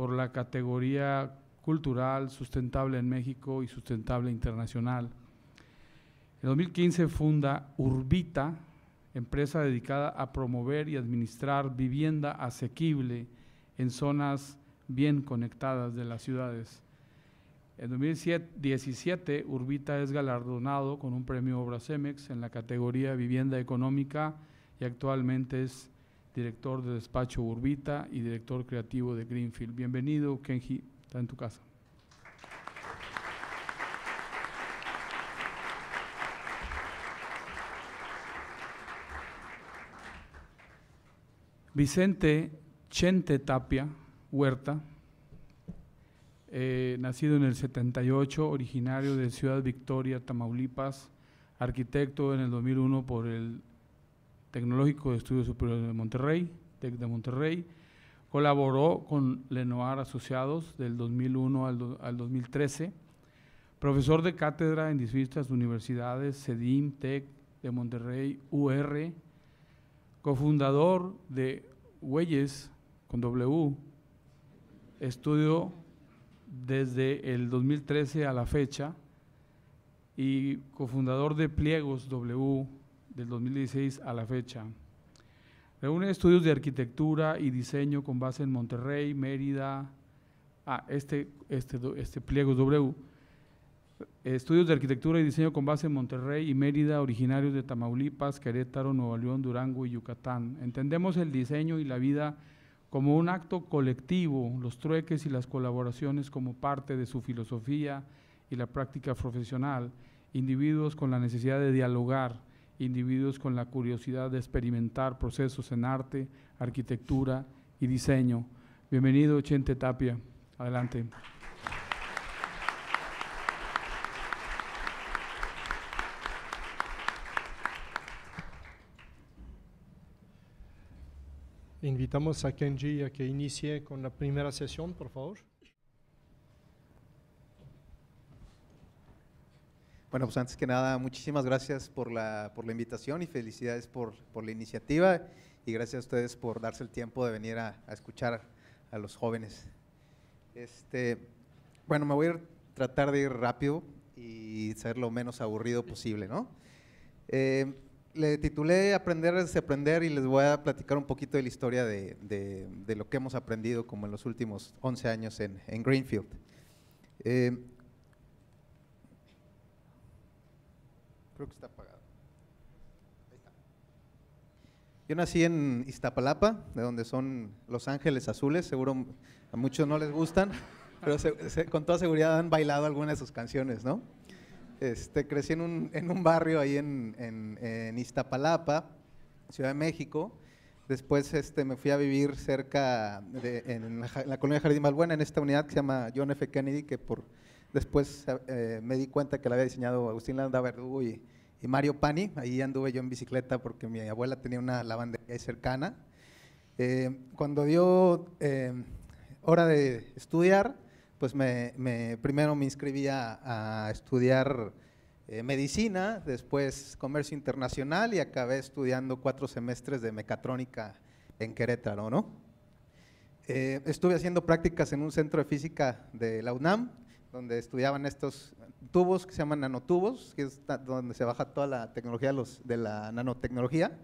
por la categoría cultural sustentable en México y sustentable internacional. En 2015 funda Urbita, empresa dedicada a promover y administrar vivienda asequible en zonas bien conectadas de las ciudades. En 2017, Urbita es galardonado con un premio Obras en la categoría Vivienda Económica y actualmente es director de despacho Urbita y director creativo de Greenfield. Bienvenido, Kenji, está en tu casa. Vicente Chente Tapia Huerta, eh, nacido en el 78, originario de Ciudad Victoria, Tamaulipas, arquitecto en el 2001 por el Tecnológico de Estudios Superiores de Monterrey, TEC de Monterrey. Colaboró con Lenoir Asociados del 2001 al, 2013. Profesor de cátedra en distintas universidades, CEDIM, TEC de Monterrey, UR. Cofundador de Huelles, con W, estudio desde el 2013 a la fecha y cofundador de Pliegos W del 2016 a la fecha. Reúne estudios de arquitectura y diseño con base en Monterrey, Mérida, ah, este, este, este pliego W. Estudios de arquitectura y diseño con base en Monterrey y Mérida, originarios de Tamaulipas, Querétaro, Nuevo León, Durango y Yucatán. Entendemos el diseño y la vida como un acto colectivo, los trueques y las colaboraciones como parte de su filosofía y la práctica profesional, individuos con la necesidad de dialogar, individuos con la curiosidad de experimentar procesos en arte, arquitectura y diseño. Bienvenido, Chente Tapia. Adelante. Invitamos a Kenji a que inicie con la primera sesión, por favor. Bueno, pues antes que nada, muchísimas gracias por la, por la invitación y felicidades por, por la iniciativa y gracias a ustedes por darse el tiempo de venir a, escuchar a los jóvenes. Este, bueno, me voy a tratar de ir rápido y ser lo menos aburrido posible, ¿no? Eh, le titulé Aprender es aprender y les voy a platicar un poquito de la historia de, de, lo que hemos aprendido como en los últimos 11 años en, en Greenfield. Eh, Creo que está apagado. Yo nací en Iztapalapa, de donde son Los Ángeles Azules. Seguro a muchos no les gustan, pero con toda seguridad han bailado algunas de sus canciones, ¿no? Este, crecí en un, en un barrio ahí en, en, Iztapalapa, Ciudad de México. Después este, me fui a vivir cerca de la, en la colonia Jardín Malbuena, en esta unidad que se llama John F. Kennedy, que por Después eh, me di cuenta que la había diseñado Agustín Landa Verdugo y, Mario Pani. Ahí anduve yo en bicicleta porque mi abuela tenía una lavandería cercana. Eh, cuando dio eh, hora de estudiar, pues me, primero me inscribí a, estudiar medicina, después comercio internacional y acabé estudiando cuatro semestres de mecatrónica en Querétaro, ¿no? estuve haciendo prácticas en un centro de física de la UNAM donde estudiaban estos tubos que se llaman nanotubos, que es donde se baja toda la tecnología los, de la nanotecnología.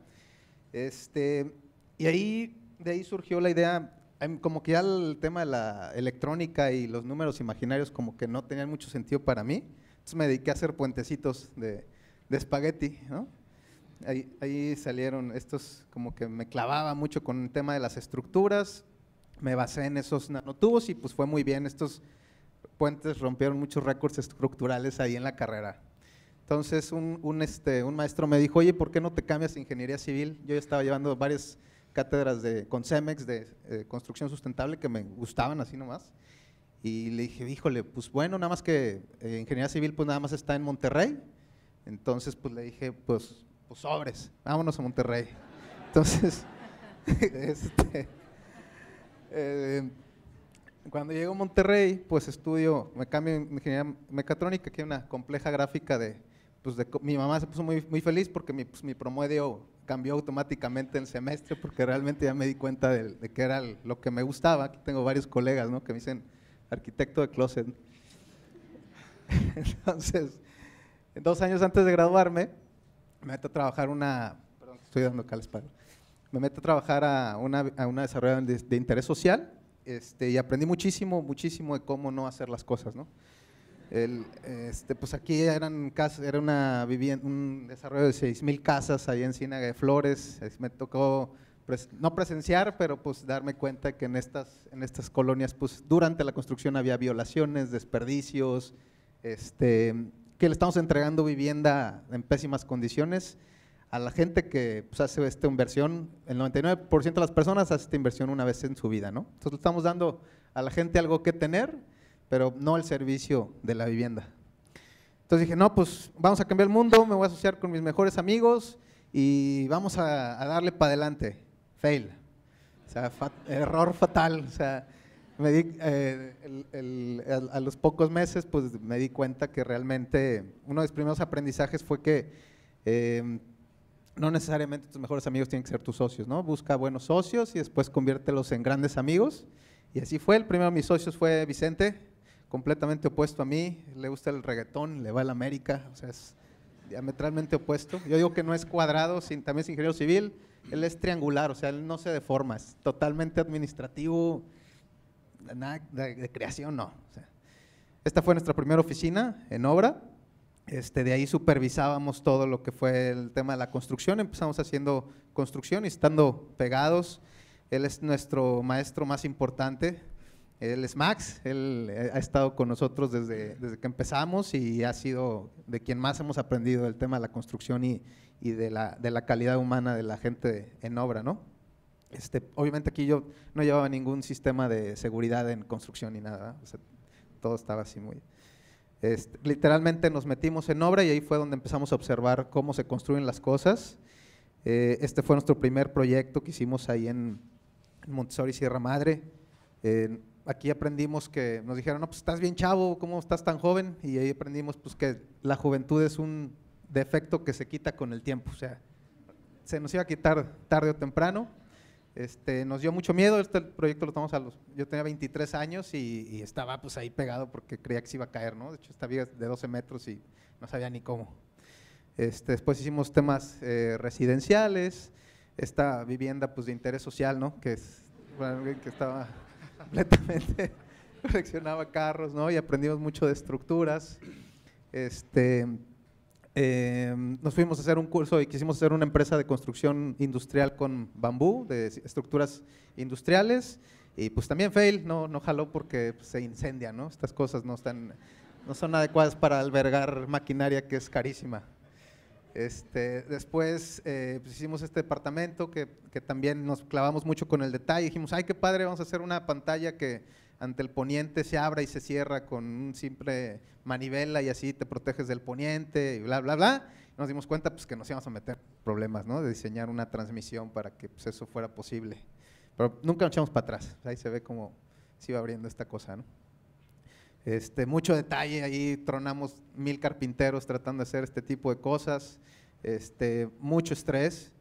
Este, y ahí, de ahí surgió la idea, em, como que ya el tema de la electrónica y los números imaginarios como que no tenían mucho sentido para mí, entonces me dediqué a hacer puentecitos de, espagueti, Ahí, ahí, salieron estos, como que me clavaba mucho con el tema de las estructuras, me basé en esos nanotubos y pues fue muy bien estos Puentes rompieron muchos récords estructurales ahí en la carrera. Entonces un, un, este, un maestro me dijo, oye, ¿por qué no te cambias a ingeniería civil? Yo ya estaba llevando varias cátedras de, con CEMEX de eh, construcción sustentable que me gustaban así nomás. Y le dije, híjole, pues bueno, nada más que eh, ingeniería civil pues nada más está en Monterrey. Entonces pues le dije, pues, pues sobres, vámonos a Monterrey. Entonces, este, eh, cuando llego a Monterrey, pues estudio, me cambio en ingeniería mecatrónica, que es una compleja gráfica de, pues de, mi mamá se puso muy, muy feliz porque pues, mi, promedio cambió automáticamente el semestre porque realmente ya me di cuenta de, que era lo que me gustaba. Aquí tengo varios colegas ¿no? que me dicen arquitecto de closet. Entonces, dos años antes de graduarme, me meto a trabajar una, perdón, estoy dando para, me meto a trabajar a una, a una desarrolladora de interés social este, y aprendí muchísimo, muchísimo de cómo no hacer las cosas, ¿no? Este, pues aquí eran casas, era una un desarrollo de 6.000 casas ahí en Ciénaga de Flores, me tocó no presenciar, pero pues darme cuenta que en estas, en estas colonias, pues durante la construcción había violaciones, desperdicios, este, que le estamos entregando vivienda en pésimas condiciones a la gente que pues, hace esta inversión, el 99% de las personas hace esta inversión una vez en su vida, ¿no? Entonces estamos dando a la gente algo que tener, pero no el servicio de la vivienda. Entonces dije, no, pues vamos a cambiar el mundo, me voy a asociar con mis mejores amigos y vamos a, darle para adelante. Fail. O sea, error fatal. O sea, eh, a los pocos meses pues me di cuenta que realmente uno de mis primeros aprendizajes fue que... Em, no necesariamente tus mejores amigos tienen que ser tus socios, ¿no? Busca buenos socios y después conviértelos en grandes amigos. Y así fue. El primero de mis socios fue Vicente, completamente opuesto a mí. Le gusta el reggaetón, le va a la América, o sea, es diametralmente opuesto. Yo digo que no es cuadrado, también es ingeniero civil. Él es triangular, o sea, él no se deforma, es totalmente administrativo, nada de, creación, no. esta fue nuestra primera oficina en obra. Este, de ahí supervisábamos todo lo que fue el tema de la construcción, empezamos haciendo construcción y estando pegados. Él es nuestro maestro más importante, él es Max, él eh, ha estado con nosotros desde, desde que empezamos y ha sido de quien más hemos aprendido del tema de la construcción y, y de, la, de, la, calidad humana de la gente en obra, ¿no? Este, obviamente aquí yo no llevaba ningún sistema de seguridad en construcción ni nada, todo estaba así muy… Este, literalmente nos metimos en obra y ahí fue donde empezamos a observar cómo se construyen las cosas. Eh, este fue nuestro primer proyecto que hicimos ahí en Montessori Sierra Madre. aquí aprendimos que nos dijeron, no, pues estás bien chavo, ¿cómo estás tan joven? Y ahí aprendimos pues, que la juventud es un defecto que se quita con el tiempo, o sea, se nos iba a quitar tarde o temprano. Este, nos dio mucho miedo, este proyecto lo tomamos a los, yo tenía 23 años y, estaba pues ahí pegado porque creía que se iba a caer, ¿no? De hecho, esta viga de 12 metros y no sabía ni cómo. Este, después hicimos temas eh, residenciales, esta vivienda pues de interés social, ¿no? Que, es, estaba completamente, coleccionaba carros, ¿no? Y aprendimos mucho de estructuras. Este, Em, nos fuimos a hacer un curso y quisimos hacer una empresa de construcción industrial con bambú, de estructuras industriales, y pues también fail, no, no jaló porque pues, se incendia, ¿no? Estas cosas no, están, no son adecuadas para albergar maquinaria que es carísima. Este, después eh, pues, hicimos este departamento que, que también nos clavamos mucho con el detalle, dijimos, ay, qué padre, vamos a hacer una pantalla que ante el poniente se abre y se cierra con un simple manivela y así te proteges del poniente y bla, bla, bla. Nos dimos cuenta pues, que nos íbamos a meter problemas ¿no? de diseñar una transmisión para que pues, eso fuera posible. Pero nunca nos echamos para atrás. Ahí se ve cómo se iba abriendo esta cosa. Este, mucho detalle, ahí tronamos mil carpinteros tratando de hacer este tipo de cosas. Este, mucho estrés.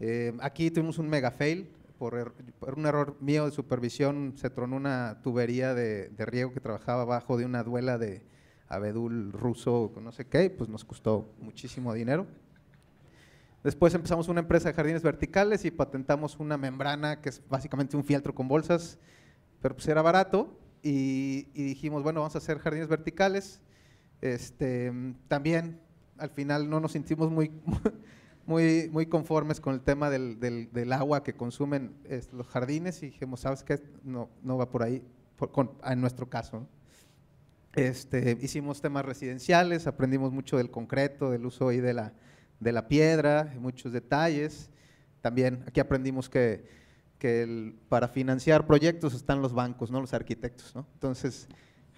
Eh, aquí tuvimos un mega fail, por, er, por, un error mío de supervisión, se tronó una tubería de, de riego que trabajaba abajo de una duela de abedul ruso, no sé qué, pues nos costó muchísimo dinero. Después empezamos una empresa de jardines verticales y patentamos una membrana que es básicamente un fieltro con bolsas, pero pues era barato y, y dijimos, bueno, vamos a hacer jardines verticales. Este, también al final no nos sentimos muy, muy, muy conformes con el tema del, del, agua que consumen los jardines y dijimos, ¿sabes qué? No, no va por ahí, en nuestro caso. Este, hicimos temas residenciales, aprendimos mucho del concreto, del uso y de la, de la piedra, muchos detalles. También aquí aprendimos que, que para financiar proyectos están los bancos, no los arquitectos. ¿no? Entonces,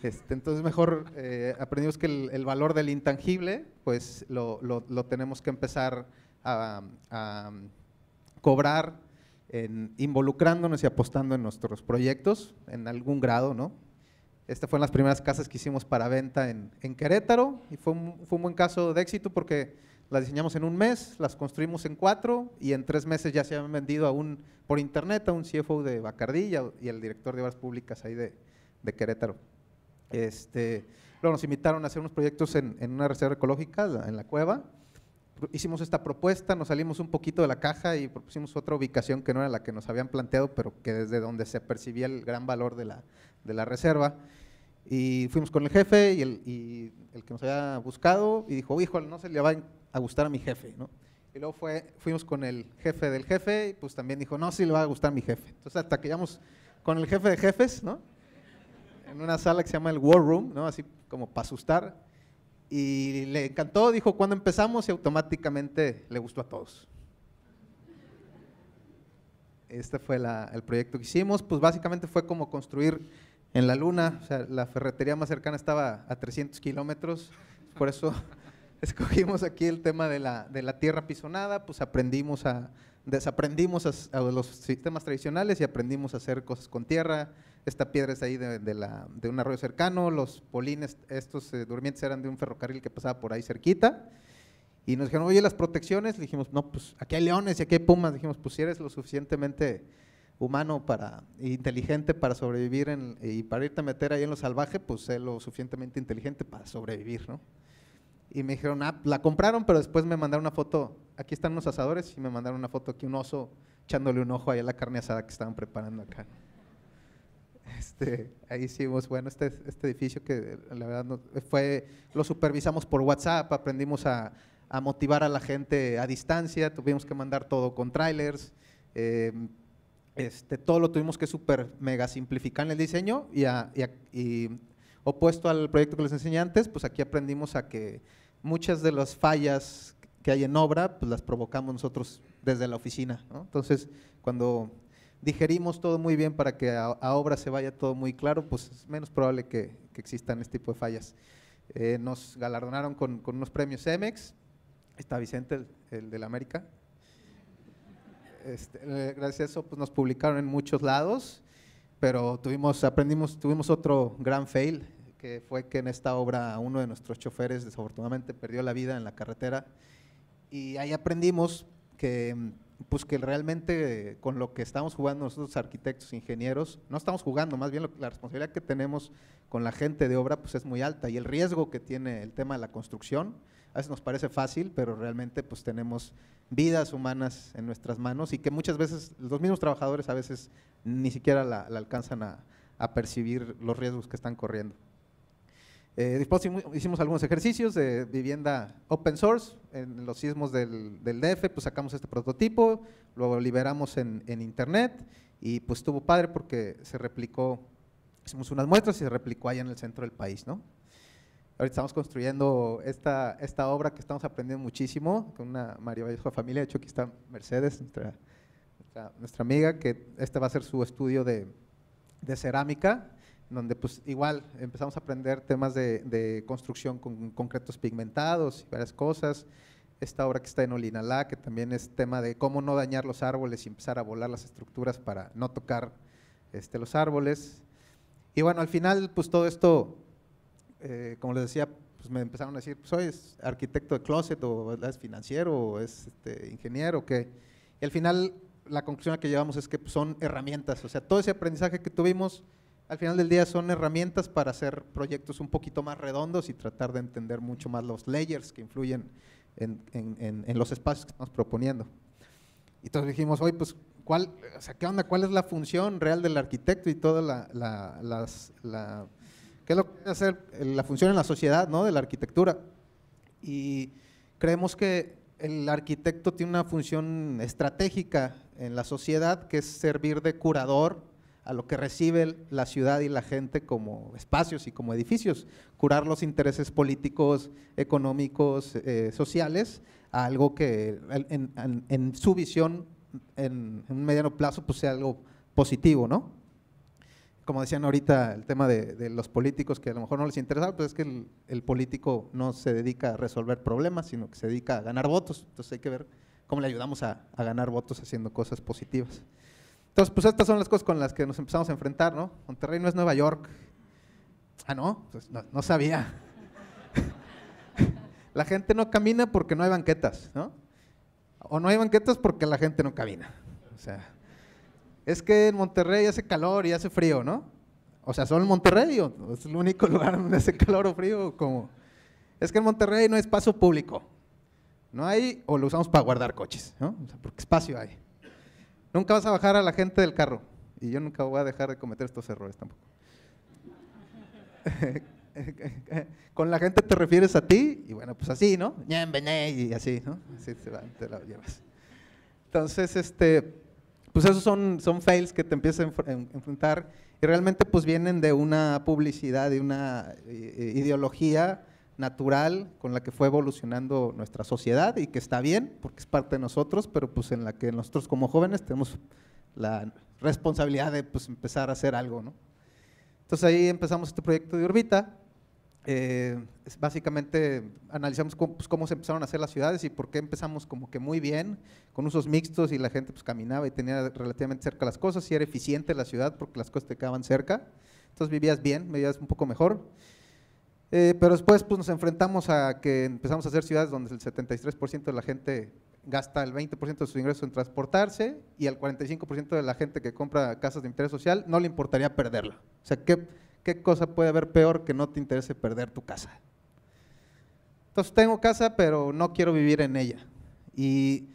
este, entonces mejor eh, aprendimos que el, valor del intangible, pues lo, lo, lo tenemos que empezar a, um, cobrar involucrándonos y apostando en nuestros proyectos en algún grado, ¿no? Esta fue las primeras casas que hicimos para venta en, en Querétaro y fue un, fue un, buen caso de éxito porque las diseñamos en un mes, las construimos en cuatro y en tres meses ya se han vendido a un, por internet a un CFO de Bacardilla y al director de obras públicas ahí de, de Querétaro. Este, luego nos invitaron a hacer unos proyectos en, en, una reserva ecológica, en la cueva, hicimos esta propuesta, nos salimos un poquito de la caja y propusimos otra ubicación que no era la que nos habían planteado, pero que desde donde se percibía el gran valor de la, de la reserva. Y fuimos con el jefe y el, el que nos había buscado y dijo, hijo, no se le va a gustar a mi jefe, ¿no? Y luego fue, fuimos con el jefe del jefe y pues también dijo, no, sí le va a gustar a mi jefe. Entonces hasta que llegamos con el jefe de jefes, ¿no? En una sala que se llama el War Room, ¿no? Así como para asustar y le encantó, dijo cuando empezamos y automáticamente le gustó a todos. Este fue el proyecto que hicimos, pues básicamente fue como construir en la luna, o sea, la ferretería más cercana estaba a 300 kilómetros, por eso escogimos aquí el tema de la, tierra pisonada, pues aprendimos a, desaprendimos a los sistemas tradicionales y aprendimos a hacer cosas con tierra, esta piedra es ahí de, un arroyo cercano, los polines, estos eh, durmientes eran de un ferrocarril que pasaba por ahí cerquita. Y nos dijeron, oye, las protecciones, le dijimos, no, pues aquí hay leones y aquí hay pumas, dijimos, pues si eres lo suficientemente humano para e inteligente para sobrevivir y para irte a meter ahí en lo salvaje, pues sé lo suficientemente inteligente para sobrevivir, ¿no? Y me dijeron, ah, la compraron, pero después me mandaron una foto, aquí están unos asadores, y me mandaron una foto aquí, un oso echándole un ojo ahí a la carne asada que estaban preparando acá. Este, ahí hicimos, bueno, este, este edificio que la verdad fue, lo supervisamos por WhatsApp, aprendimos a, motivar a la gente a distancia, tuvimos que mandar todo con trailers, em, este, todo lo tuvimos que super mega simplificar en el diseño y, y, opuesto al proyecto que les enseñé antes, pues aquí aprendimos a que muchas de las fallas que hay en obra, pues las provocamos nosotros desde la oficina. Entonces, cuando digerimos todo muy bien para que a, obra se vaya todo muy claro, pues es menos probable que, que existan este tipo de fallas. Eh, nos galardonaron con, con, unos premios emex está Vicente, el, el del América. Este, eh, gracias a eso pues, nos publicaron en muchos lados, pero tuvimos, aprendimos, tuvimos otro gran fail, que fue que en esta obra uno de nuestros choferes desafortunadamente perdió la vida en la carretera y ahí aprendimos que mm, pues que realmente eh, con lo que estamos jugando nosotros arquitectos, ingenieros, no estamos jugando, más bien la responsabilidad que tenemos con la gente de obra pues es muy alta y el riesgo que tiene el tema de la construcción, a veces nos parece fácil, pero realmente pues tenemos vidas humanas en nuestras manos y que muchas veces los mismos trabajadores a veces ni siquiera la, alcanzan a percibir los riesgos que están corriendo. Eh, hicimos algunos ejercicios de vivienda open source, en los sismos del, del DF, pues sacamos este prototipo, lo liberamos en, en, internet y pues estuvo padre porque se replicó, hicimos unas muestras y se replicó allá en el centro del país, ¿no? Ahorita estamos construyendo esta, esta obra que estamos aprendiendo muchísimo con una María Vallejo familia, de hecho aquí está Mercedes, nuestra, nuestra, amiga, que este va a ser su estudio de, de cerámica donde pues igual empezamos a aprender temas de, construcción con concretos pigmentados y varias cosas. Esta obra que está en Olinalá, que también es tema de cómo no dañar los árboles y empezar a volar las estructuras para no tocar este, los árboles. Y bueno, al final pues todo esto, eh, como les decía, pues me empezaron a decir, pues arquitecto de closet o es financiero o es este, ingeniero, que… Y al final la conclusión a que llevamos es que pues, son herramientas, o sea, todo ese aprendizaje que tuvimos al final del día son herramientas para hacer proyectos un poquito más redondos y tratar de entender mucho más los layers que influyen en, los espacios que estamos proponiendo. Y entonces dijimos, hoy pues, ¿cuál, ¿qué onda? ¿Cuál es la función real del arquitecto y toda la, las, qué es lo que hacer eh, la función en la sociedad, ¿no? De la arquitectura. Y creemos que el arquitecto tiene una función estratégica en la sociedad que es servir de curador a lo que recibe la ciudad y la gente como espacios y como edificios, curar los intereses políticos, económicos, eh, sociales, a algo que en, su visión en, un mediano plazo pues sea algo positivo, ¿no? Como decían ahorita, el tema de, los políticos que a lo mejor no les interesa, pues es que el, político no se dedica a resolver problemas, sino que se dedica a ganar votos. Entonces hay que ver cómo le ayudamos a ganar votos haciendo cosas positivas. Entonces, pues estas son las cosas con las que nos empezamos a enfrentar, ¿no? Monterrey no es Nueva York. Ah, no, pues, no, sabía. la gente no camina porque no hay banquetas, ¿no? O no hay banquetas porque la gente no camina. O sea, es que en Monterrey hace calor y hace frío, ¿no? O sea, solo en Monterrey es el único lugar donde hace calor o frío, como es que en Monterrey no hay espacio público. No hay, o lo usamos para guardar coches, ¿no? O sea, porque espacio hay. Nunca vas a bajar a la gente del carro. Y yo nunca voy a dejar de cometer estos errores tampoco. Con la gente te refieres a ti y bueno, pues así, ¿no? Y así, ¿no? Así te, la, llevas. Entonces, este, pues esos son, son fails que te empiezas a enfrentar y realmente pues vienen de una publicidad, de una eh, eh, ideología natural con la que fue evolucionando nuestra sociedad y que está bien porque es parte de nosotros, pero pues en la que nosotros como jóvenes tenemos la responsabilidad de pues empezar a hacer algo, ¿no? Entonces ahí empezamos este proyecto de Urbita. Eh, básicamente analizamos cómo, pues, cómo, se empezaron a hacer las ciudades y por qué empezamos como que muy bien, con usos mixtos y la gente pues caminaba y tenía relativamente cerca las cosas y era eficiente la ciudad porque las cosas te quedaban cerca. Entonces vivías bien, vivías un poco mejor. Eh, pero después pues, nos enfrentamos a que empezamos a hacer ciudades donde el 73% de la gente gasta el 20% de su ingreso en transportarse y al 45% de la gente que compra casas de interés social no le importaría perderla. O sea, ¿qué, ¿qué cosa puede haber peor que no te interese perder tu casa? Entonces tengo casa, pero no quiero vivir en ella. Y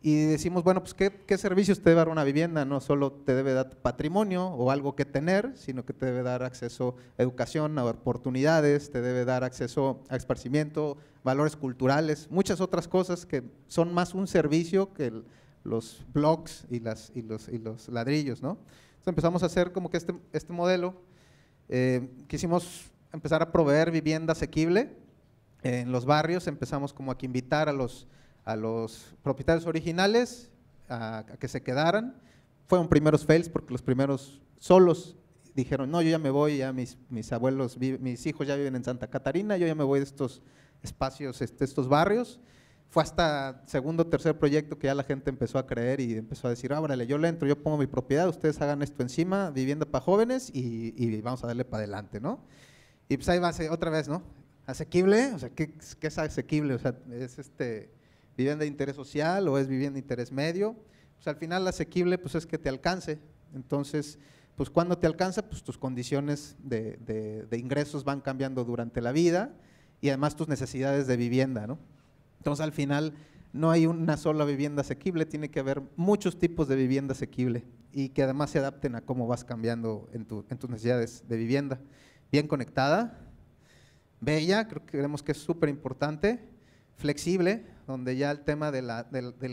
y decimos, bueno, pues ¿qué, ¿qué, servicios te debe dar una vivienda? No solo te debe dar patrimonio o algo que tener, sino que te debe dar acceso a educación, a oportunidades, te debe dar acceso a esparcimiento, valores culturales, muchas otras cosas que son más un servicio que los blogs y, las, y, los, y los ladrillos, ¿no? Entonces empezamos a hacer como que este, este modelo, eh, quisimos empezar a proveer vivienda asequible en los barrios, empezamos como a invitar a los a los propietarios originales a, que se quedaran. Fueron primeros fails porque los primeros solos dijeron, no, yo ya me voy, ya mis, mis abuelos, mis hijos ya viven en Santa Catarina, yo ya me voy de estos espacios, este, estos barrios. Fue hasta segundo tercer proyecto que ya la gente empezó a creer y empezó a decir, ábrale, ah, yo le entro, yo pongo mi propiedad, ustedes hagan esto encima, vivienda para jóvenes y, vamos a darle para adelante, ¿no? Y pues ahí va otra vez, ¿no? Asequible, o sea, ¿qué, qué es asequible? O sea, es este, vivienda de interés social o es vivienda de interés medio, pues al final asequible pues es que te alcance. Entonces, pues cuando te alcanza, pues tus condiciones de, ingresos van cambiando durante la vida y además tus necesidades de vivienda, ¿no? Entonces al final no hay una sola vivienda asequible, tiene que haber muchos tipos de vivienda asequible y que además se adapten a cómo vas cambiando en, en tus necesidades de vivienda. Bien conectada, bella, creo que creemos que es súper importante flexible, donde ya el tema del,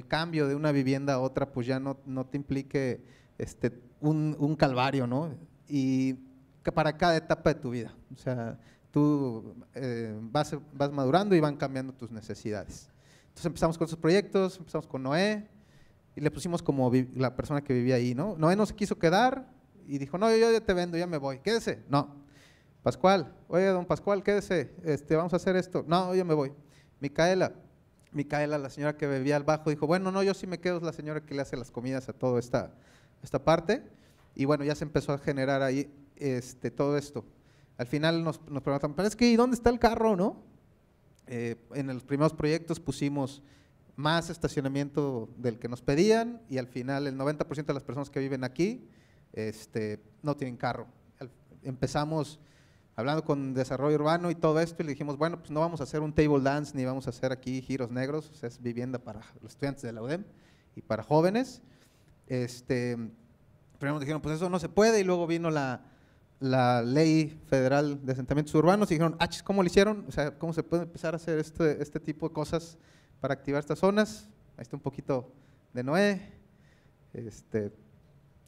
cambio de una vivienda a otra, pues ya no, no te implique este, un, calvario, ¿no? Y que para cada etapa de tu vida. O sea, tú eh, vas, vas madurando y van cambiando tus necesidades. Entonces empezamos con esos proyectos, empezamos con Noé, y le pusimos como la persona que vivía ahí, ¿no? Noé no se quiso quedar y dijo, no, yo ya te vendo, ya me voy, quédese. No. Pascual, oye, don Pascual, quédese, este, vamos a hacer esto. No, yo me voy. Micaela, Micaela, la señora que bebía al bajo, dijo, bueno, no, yo sí me quedo, es la señora que le hace las comidas a toda esta, esta parte. Y bueno, ya se empezó a generar ahí este, todo esto. Al final nos, nos preguntan, pero es que ¿y dónde está el carro, no? Eh, en los primeros proyectos pusimos más estacionamiento del que nos pedían y al final el 90% de las personas que viven aquí este, no tienen carro. Empezamos hablando con desarrollo urbano y todo esto, y le dijimos, bueno, pues no vamos a hacer un table dance, ni vamos a hacer aquí giros negros, o sea, es vivienda para los estudiantes de la UDEM y para jóvenes. Este, primero nos dijeron, pues eso no se puede, y luego vino la, la ley federal de asentamientos urbanos y dijeron, ah, ¿cómo lo hicieron? O sea, ¿cómo se puede empezar a hacer este, este tipo de cosas para activar estas zonas? Ahí está un poquito de Noé, este,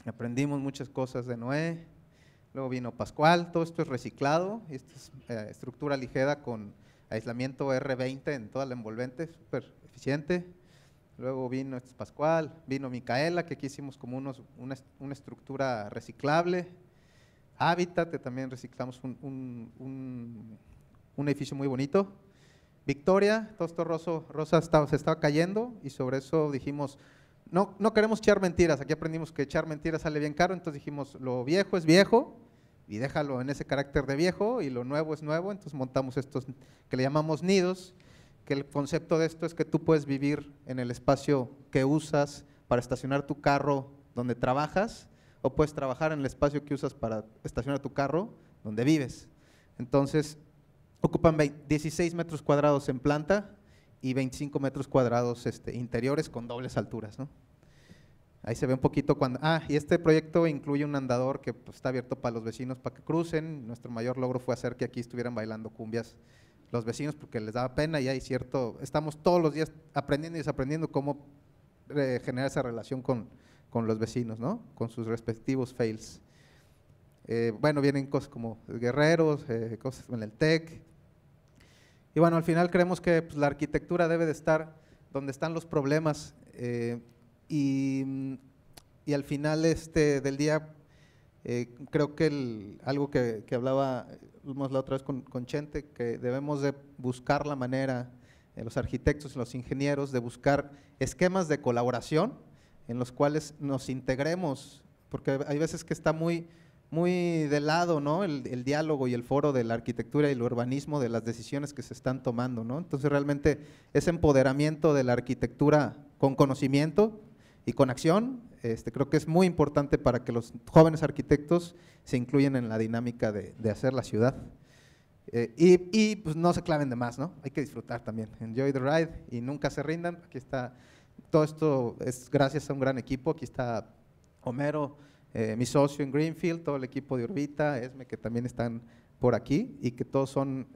aprendimos muchas cosas de Noé, Luego vino Pascual, todo esto es reciclado, esta es eh, estructura ligera con aislamiento R20 en toda la envolvente, súper eficiente. Luego vino este Pascual, vino Micaela, que aquí hicimos como unos, una, estructura reciclable. Hábitat, también reciclamos un, edificio muy bonito. Victoria, todo esto rosa estaba, se estaba cayendo y sobre eso dijimos, no, no queremos echar mentiras, aquí aprendimos que echar mentiras sale bien caro, entonces dijimos, lo viejo es viejo, y déjalo en ese carácter de viejo y lo nuevo es nuevo, entonces montamos estos que le llamamos nidos, que el concepto de esto es que tú puedes vivir en el espacio que usas para estacionar tu carro donde trabajas o puedes trabajar en el espacio que usas para estacionar tu carro donde vives. Entonces, ocupan 16 metros cuadrados en planta y 25 metros cuadrados este, interiores con dobles alturas. ¿no? Ahí se ve un poquito cuando. Ah, y este proyecto incluye un andador que pues, está abierto para los vecinos para que crucen. Nuestro mayor logro fue hacer que aquí estuvieran bailando cumbias los vecinos porque les daba pena y hay cierto. Estamos todos los días aprendiendo y desaprendiendo cómo eh, generar esa relación con, los vecinos, ¿no? Con sus respectivos fails. Eh, bueno, vienen cosas como guerreros, eh, cosas en el TEC. Y bueno, al final creemos que pues, la arquitectura debe de estar donde están los problemas y, y al final este, del día, eh, creo que algo que, que la otra vez con, con, Chente, que debemos de buscar la manera, de eh, los arquitectos y los ingenieros, de buscar esquemas de colaboración en los cuales nos integremos, porque hay veces que está muy, muy de lado ¿no? el, el, diálogo y el foro de la arquitectura y el urbanismo de las decisiones que se están tomando. ¿no? Entonces realmente ese empoderamiento de la arquitectura con conocimiento y con acción. Este, creo que es muy importante para que los jóvenes arquitectos se incluyan en la dinámica de, de hacer la ciudad. Eh, y, y, pues no se claven de más, ¿no? Hay que disfrutar también. Enjoy the ride y nunca se rindan. Aquí está, todo esto es gracias a un gran equipo. Aquí está Homero, eh, mi socio en Greenfield, todo el equipo de Urbita, Esme, que también están por aquí y que todos son,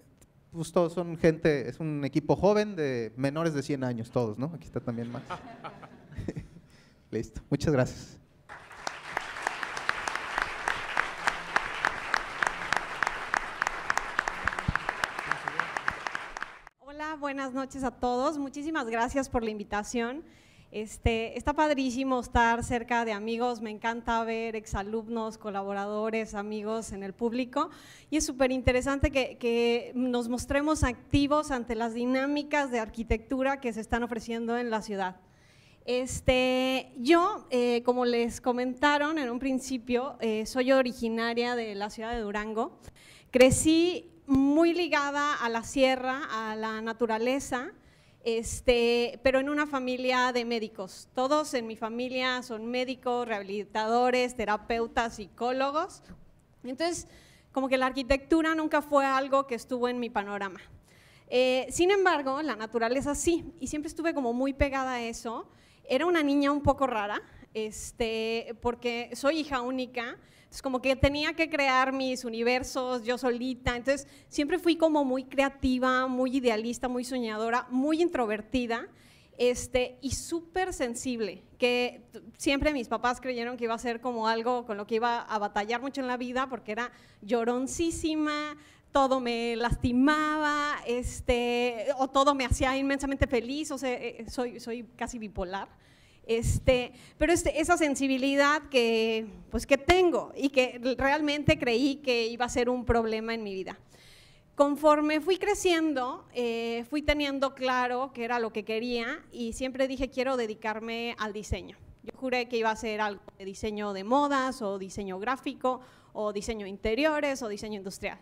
pues todos son gente, es un equipo joven de menores de 100 años, todos, ¿no? Aquí está también más Listo. Muchas gracias. Hola, buenas noches a todos. Muchísimas gracias por la invitación. Este, está padrísimo estar cerca de amigos, me encanta ver exalumnos, colaboradores, amigos en el público y es súper interesante que, que, nos mostremos activos ante las dinámicas de arquitectura que se están ofreciendo en la ciudad. Este, yo, eh, como les comentaron en un principio, eh, soy originaria de la ciudad de Durango. Crecí muy ligada a la sierra, a la naturaleza, este, pero en una familia de médicos. Todos en mi familia son médicos, rehabilitadores, terapeutas, psicólogos. Entonces, como que la arquitectura nunca fue algo que estuvo en mi panorama. Eh, sin embargo, la naturaleza sí, y siempre estuve como muy pegada a eso. Era una niña un poco rara, este, porque soy hija única, es como que tenía que crear mis universos yo solita, entonces siempre fui como muy creativa, muy idealista, muy soñadora, muy introvertida. Este, y súper sensible, que siempre mis papás creyeron que iba a ser como algo con lo que iba a batallar mucho en la vida, porque era lloroncísima, todo me lastimaba, este, o todo me hacía inmensamente feliz, o sea, eh, soy, soy casi bipolar. Este, pero este, esa sensibilidad que, pues, que tengo y que realmente creí que iba a ser un problema en mi vida. Conforme fui creciendo, eh, fui teniendo claro que era lo que quería y siempre dije quiero dedicarme al diseño. Yo juré que iba a ser algo de diseño de modas o diseño gráfico o diseño interiores o diseño industrial.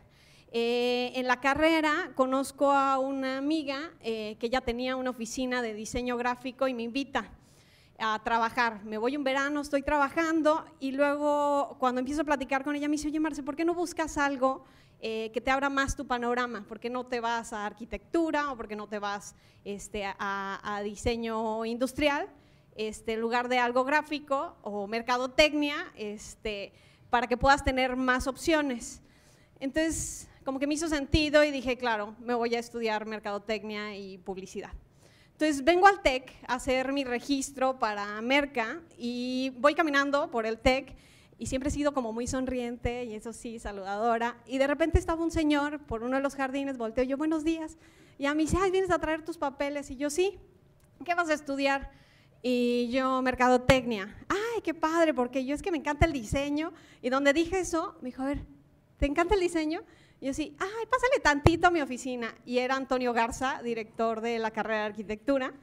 Eh, en la carrera conozco a una amiga eh, que ya tenía una oficina de diseño gráfico y me invita a trabajar. Me voy un verano, estoy trabajando y luego cuando empiezo a platicar con ella me dice, oye Marce, ¿por qué no buscas algo eh, que te abra más tu panorama? ¿Por qué no te vas a arquitectura o por qué no te vas este, a, diseño industrial? Este, en lugar de algo gráfico o mercadotecnia, este, para que puedas tener más opciones. Entonces, como que me hizo sentido y dije, claro, me voy a estudiar mercadotecnia y publicidad. Entonces vengo al TEC a hacer mi registro para Merca y voy caminando por el TEC y siempre he sido como muy sonriente y eso sí, saludadora. Y de repente estaba un señor por uno de los jardines, volteo yo, buenos días. Y a mí dice, ay, vienes a traer tus papeles. Y yo, sí, ¿qué vas a estudiar? Y yo, mercadotecnia. Ay, qué padre, porque yo es que me encanta el diseño. Y donde dije eso, me dijo, a ver, ¿te encanta el diseño? Y yo así, ay, pásale tantito a mi oficina. Y era Antonio Garza, director de la carrera de arquitectura.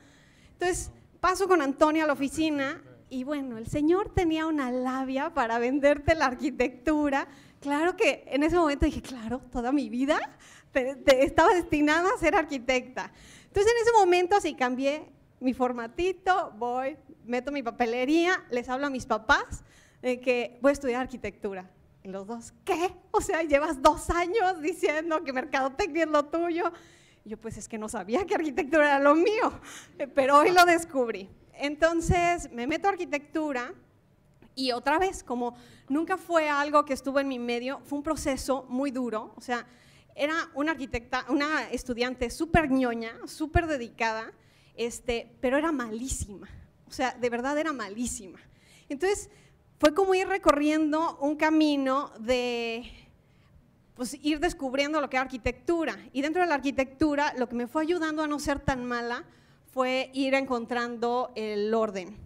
Entonces, paso con Antonio a la oficina y bueno, el señor tenía una labia para venderte la arquitectura. Claro que en ese momento dije, claro, toda mi vida estaba destinada a ser arquitecta. Entonces en ese momento así cambié mi formatito, voy, meto mi papelería, les hablo a mis papás de eh, que voy a estudiar arquitectura los dos, ¿qué? O sea, llevas dos años diciendo que mercadotecnia es lo tuyo. yo, pues es que no sabía que arquitectura era lo mío, eh, pero hoy lo descubrí. Entonces me meto a arquitectura y otra vez, como nunca fue algo que estuvo en mi medio, fue un proceso muy duro. O sea, era una arquitecta, una estudiante súper ñoña, súper dedicada, este, pero era malísima. O sea, de verdad era malísima. Entonces, fue como ir recorriendo un camino de pues, ir descubriendo lo que es arquitectura. Y dentro de la arquitectura, lo que me fue ayudando a no ser tan mala fue ir encontrando el orden.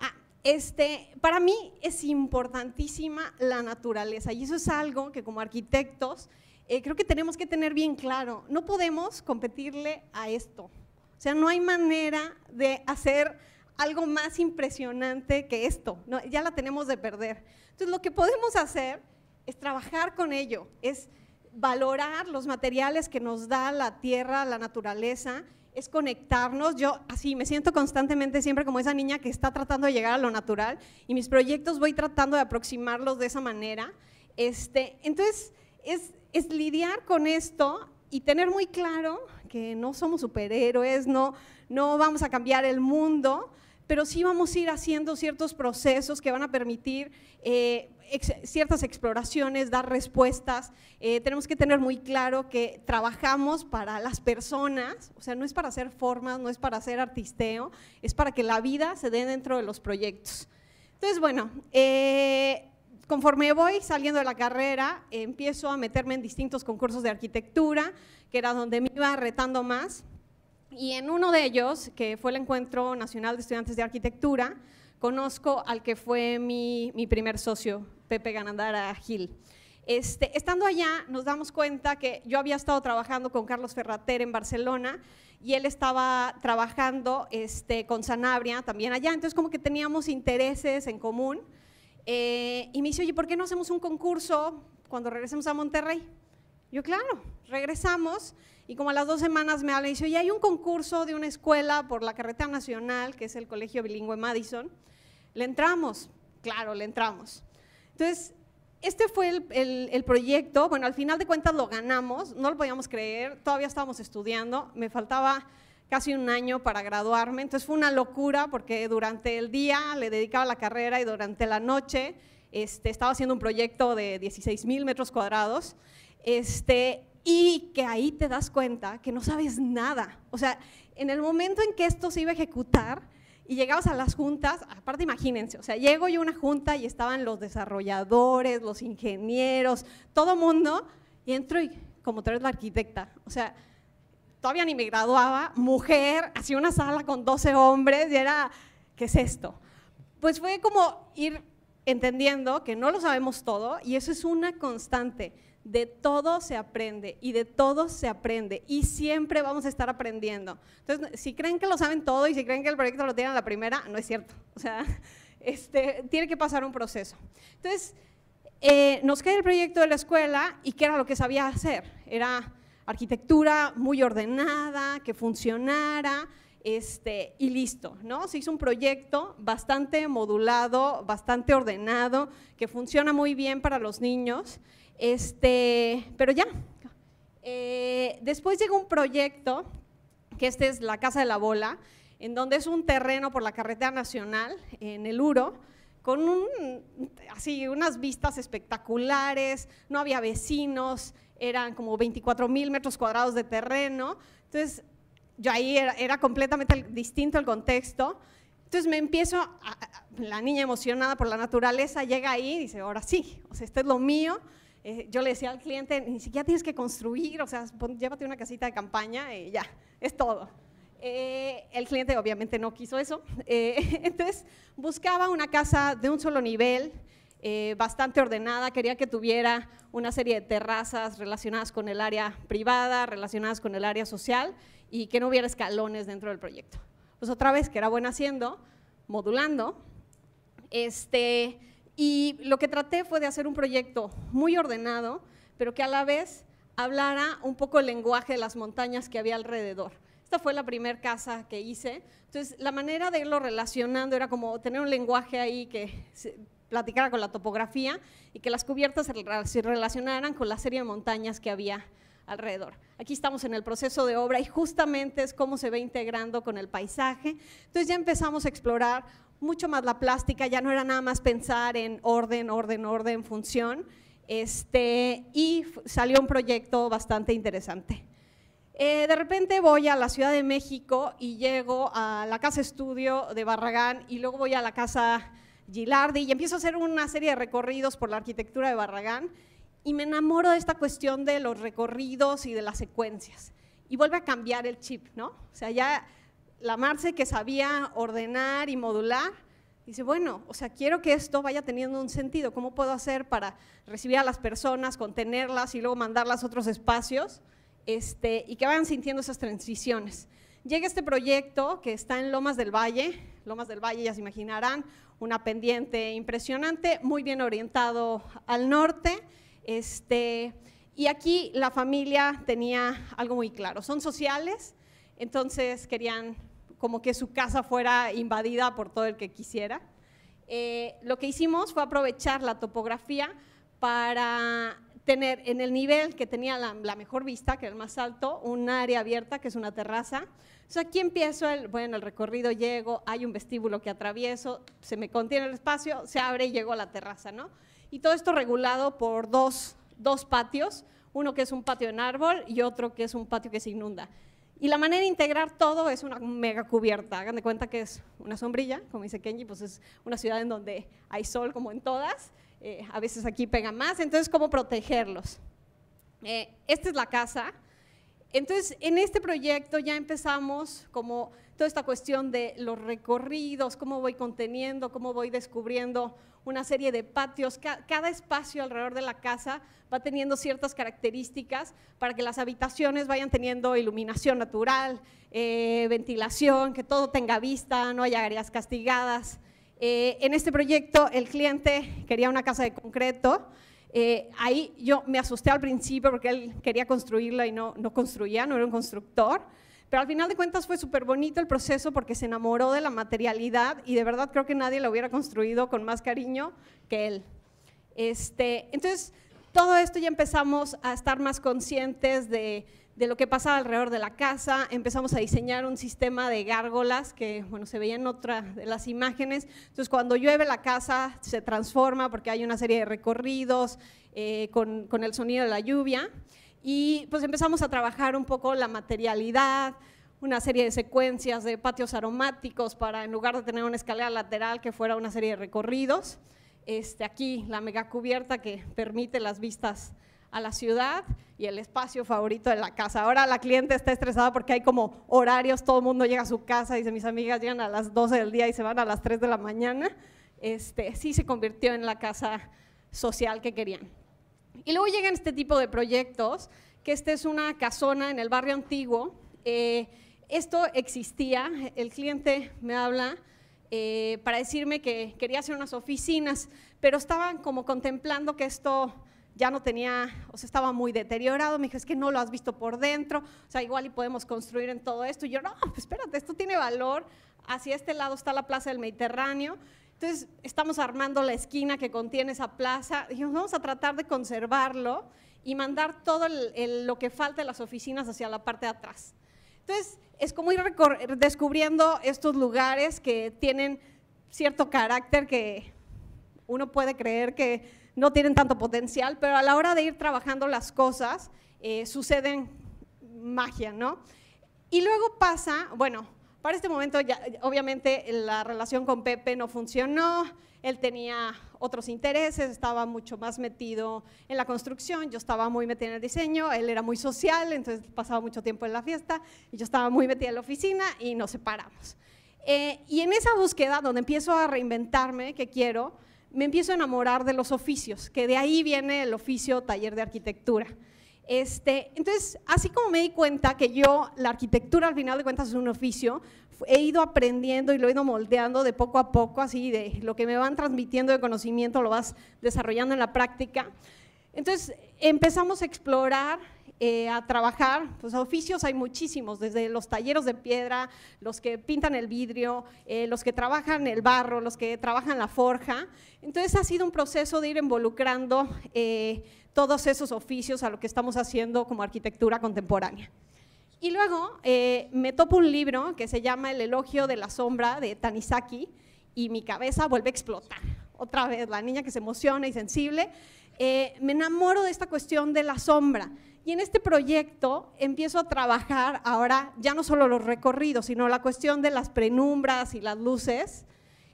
Ah, este, para mí es importantísima la naturaleza y eso es algo que como arquitectos eh, creo que tenemos que tener bien claro. No podemos competirle a esto. O sea, no hay manera de hacer algo más impresionante que esto, ya la tenemos de perder. Entonces lo que podemos hacer es trabajar con ello, es valorar los materiales que nos da la tierra, la naturaleza, es conectarnos. Yo así me siento constantemente siempre como esa niña que está tratando de llegar a lo natural y mis proyectos voy tratando de aproximarlos de esa manera. Este, entonces, es, es lidiar con esto y tener muy claro que no somos superhéroes, no, no vamos a cambiar el mundo, pero sí vamos a ir haciendo ciertos procesos que van a permitir eh, ciertas exploraciones, dar respuestas. Eh, tenemos que tener muy claro que trabajamos para las personas, o sea, no es para hacer formas, no es para hacer artisteo, es para que la vida se dé dentro de los proyectos. Entonces, bueno, eh, conforme voy saliendo de la carrera, empiezo a meterme en distintos concursos de arquitectura, que era donde me iba retando más. Y en uno de ellos, que fue el Encuentro Nacional de Estudiantes de Arquitectura, conozco al que fue mi, mi primer socio, Pepe Ganandara Gil. Este, estando allá, nos damos cuenta que yo había estado trabajando con Carlos Ferrater en Barcelona y él estaba trabajando este, con Sanabria también allá, entonces como que teníamos intereses en común. Eh, y me dice, oye, ¿por qué no hacemos un concurso cuando regresemos a Monterrey? Yo, claro, regresamos y como a las dos semanas me habla y dice, oye, hay un concurso de una escuela por la carretera nacional, que es el Colegio Bilingüe Madison. Le entramos, claro, le entramos. Entonces, este fue el, proyecto, bueno, al final de cuentas lo ganamos, no lo podíamos creer, todavía estábamos estudiando, me faltaba casi un año para graduarme, entonces fue una locura porque durante el día le dedicaba la carrera y durante la noche este, estaba haciendo un proyecto de 16 mil metros cuadrados. Este, y que ahí te das cuenta que no sabes nada. O sea, en el momento en que esto se iba a ejecutar y llegabas a las juntas, aparte imagínense, o sea, llego yo a una junta y estaban los desarrolladores, los ingenieros, todo mundo, y entro y como tú eres la arquitecta, o sea, todavía ni me graduaba, mujer, hacía una sala con 12 hombres y era, ¿qué es esto? Pues fue como ir entendiendo que no lo sabemos todo y eso es una constante. De todo se aprende y de todo se aprende y siempre vamos a estar aprendiendo. Entonces, si creen que lo saben todo y si creen que el proyecto lo tienen a la primera, no es cierto. O sea, este, tiene que pasar un proceso. Entonces, eh, nos cae el proyecto de la escuela y qué era lo que sabía hacer. Era arquitectura muy ordenada, que funcionara, este, y listo, ¿no? Se hizo un proyecto bastante modulado, bastante ordenado, que funciona muy bien para los niños este, pero ya. Eh, después llega un proyecto, que este es la Casa de la Bola, en donde es un terreno por la carretera nacional, en el Uro, con así, unas vistas espectaculares, no había vecinos, eran como 24 mil metros cuadrados de terreno. Entonces, yo ahí era, completamente distinto el contexto. Entonces me empiezo, la niña emocionada por la naturaleza llega ahí y dice, ahora sí, o sea, este es lo mío. Eh, yo le decía al cliente, ni siquiera tienes que construir, o sea, llévate una casita de campaña y ya, es todo. Eh, el cliente obviamente no quiso eso, eh, entonces buscaba una casa de un solo nivel, bastante ordenada, quería que tuviera una serie de terrazas relacionadas con el área privada, relacionadas con el área social y que no hubiera escalones dentro del proyecto. Pues otra vez, que era bueno haciendo, modulando, este, y lo que traté fue de hacer un proyecto muy ordenado, pero que a la vez hablara un poco el lenguaje de las montañas que había alrededor. Esta fue la primera casa que hice. Entonces, la manera de irlo relacionando era como tener un lenguaje ahí que platicara con la topografía y que las cubiertas se relacionaran con la serie de montañas que había alrededor. Aquí estamos en el proceso de obra y justamente es cómo se ve integrando con el paisaje. Entonces ya empezamos a explorar mucho más la plástica, ya no era nada más pensar en orden, orden, orden, función, este, y salió un proyecto bastante interesante. Eh, de repente voy a la Ciudad de México y llego a la casa estudio de Barragán y luego voy a la casa Gilardi y empiezo a hacer una serie de recorridos por la arquitectura de Barragán y me enamoro de esta cuestión de los recorridos y de las secuencias. Y vuelve a cambiar el chip, ¿no? O sea, ya la Marce que sabía ordenar y modular, dice, bueno, o sea, quiero que esto vaya teniendo un sentido, ¿cómo puedo hacer para recibir a las personas, contenerlas y luego mandarlas a otros espacios? Este, y que vayan sintiendo esas transiciones. Llega este proyecto que está en Lomas del Valle, Lomas del Valle ya se imaginarán, una pendiente impresionante, muy bien orientado al norte, este, y aquí la familia tenía algo muy claro, son sociales, entonces querían como que su casa fuera invadida por todo el que quisiera. Eh, lo que hicimos fue aprovechar la topografía para tener en el nivel que tenía la, mejor vista, que era el más alto, un área abierta que es una terraza. Entonces aquí empiezo el, bueno, el recorrido, llego, hay un vestíbulo que atravieso, se me contiene el espacio, se abre y llego a la terraza, ¿no? Y todo esto regulado por dos, dos patios, uno que es un patio en árbol y otro que es un patio que se inunda. Y la manera de integrar todo es una mega cubierta. Hagan de cuenta que es una sombrilla, como dice Kenji, pues es una ciudad en donde hay sol como en todas. Eh, a veces aquí pega más, entonces cómo protegerlos. Eh, esta es la casa. Entonces, en este proyecto ya empezamos como toda esta cuestión de los recorridos, cómo voy conteniendo, cómo voy descubriendo una serie de patios. cada espacio alrededor de la casa va teniendo ciertas características para que las habitaciones vayan teniendo iluminación natural, eh, ventilación, que todo tenga vista, no haya áreas castigadas. Eh, en este proyecto el cliente quería una casa de concreto. Eh, ahí yo me asusté al principio porque él quería construirla y no, no construía, no era un constructor. Pero al final de cuentas fue súper bonito el proceso porque se enamoró de la materialidad y de verdad creo que nadie la hubiera construido con más cariño que él. Este, entonces, todo esto ya empezamos a estar más conscientes de, lo que pasaba alrededor de la casa, empezamos a diseñar un sistema de gárgolas que, bueno, se veía en otra de las imágenes. Entonces, cuando llueve la casa se transforma porque hay una serie de recorridos eh, con el sonido de la lluvia. Y pues empezamos a trabajar un poco la materialidad, una serie de secuencias de patios aromáticos para, en lugar de tener una escalera lateral, que fuera una serie de recorridos. Este, aquí la mega cubierta que permite las vistas a la ciudad y el espacio favorito de la casa. Ahora la cliente está estresada porque hay como horarios, todo el mundo llega a su casa, dice mis amigas llegan a las 12 del día y se van a las 3 de la mañana. Este, sí se convirtió en la casa social que querían. Y luego llegan este tipo de proyectos, que esta es una casona en el barrio antiguo. Eh, esto existía, el cliente me habla eh, para decirme que quería hacer unas oficinas, pero estaban como contemplando que esto ya no tenía, o sea, estaba muy deteriorado, me dijo, es que no lo has visto por dentro, o sea, igual y podemos construir en todo esto. Y yo, no, pues espérate, esto tiene valor, hacia este lado está la Plaza del Mediterráneo, entonces estamos armando la esquina que contiene esa plaza, dijimos, vamos a tratar de conservarlo y mandar todo lo que falta de las oficinas hacia la parte de atrás. Entonces es como ir descubriendo estos lugares que tienen cierto carácter que uno puede creer que no tienen tanto potencial, pero a la hora de ir trabajando las cosas eh, suceden magia, ¿no? Y luego pasa, bueno, para este momento, ya, obviamente, la relación con Pepe no funcionó, él tenía otros intereses, estaba mucho más metido en la construcción, yo estaba muy metida en el diseño, él era muy social, entonces pasaba mucho tiempo en la fiesta, y yo estaba muy metida en la oficina y nos separamos. Eh, y en esa búsqueda, donde empiezo a reinventarme, que quiero, me empiezo a enamorar de los oficios, que de ahí viene el oficio taller de arquitectura. Este, entonces, así como me di cuenta que yo, la arquitectura al final de cuentas es un oficio, he ido aprendiendo y lo he ido moldeando de poco a poco, así de lo que me van transmitiendo de conocimiento lo vas desarrollando en la práctica. Entonces, empezamos a explorar eh, a trabajar, pues oficios hay muchísimos, desde los talleros de piedra, los que pintan el vidrio, eh, los que trabajan el barro, los que trabajan la forja. Entonces ha sido un proceso de ir involucrando eh, todos esos oficios a lo que estamos haciendo como arquitectura contemporánea. Y luego me topo un libro que se llama El elogio de la sombra de Tanizaki y mi cabeza vuelve a explotar. Otra vez, la niña que se emociona y sensible. me enamoro de esta cuestión de la sombra y en este proyecto empiezo a trabajar ahora ya no solo los recorridos, sino la cuestión de las penumbras y las luces,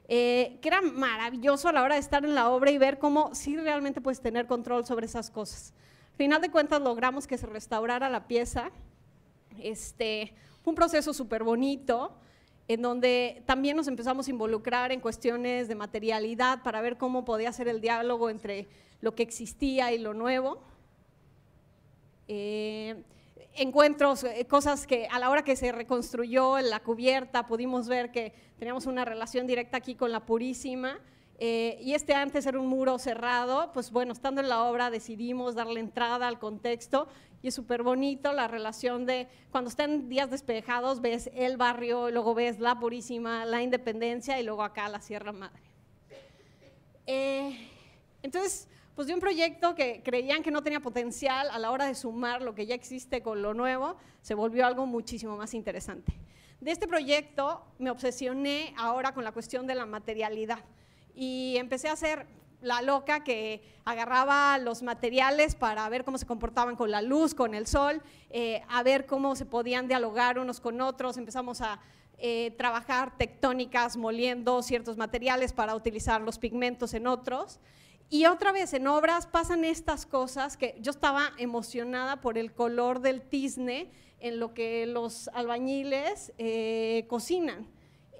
eh, que era maravilloso a la hora de estar en la obra y ver cómo sí realmente puedes tener control sobre esas cosas. Al final de cuentas logramos que se restaurara la pieza. Este, un proceso súper bonito en donde también nos empezamos a involucrar en cuestiones de materialidad para ver cómo podía ser el diálogo entre lo que existía y lo nuevo. Eh, encuentros, eh, cosas que a la hora que se reconstruyó la cubierta pudimos ver que teníamos una relación directa aquí con la Purísima. Eh, y este antes era un muro cerrado, pues bueno, estando en la obra decidimos darle entrada al contexto y es súper bonito la relación de cuando están días despejados, ves el barrio, luego ves la Purísima, la Independencia y luego acá la Sierra Madre. entonces, pues de un proyecto que creían que no tenía potencial a la hora de sumar lo que ya existe con lo nuevo, se volvió algo muchísimo más interesante. De este proyecto me obsesioné ahora con la cuestión de la materialidad y empecé a hacer la loca que agarraba los materiales para ver cómo se comportaban con la luz, con el sol, eh, a ver cómo se podían dialogar unos con otros. Empezamos a eh, trabajar tectónicas, moliendo ciertos materiales para utilizar los pigmentos en otros. Y otra vez en obras pasan estas cosas que yo estaba emocionada por el color del tizne en lo que los albañiles eh, cocinan.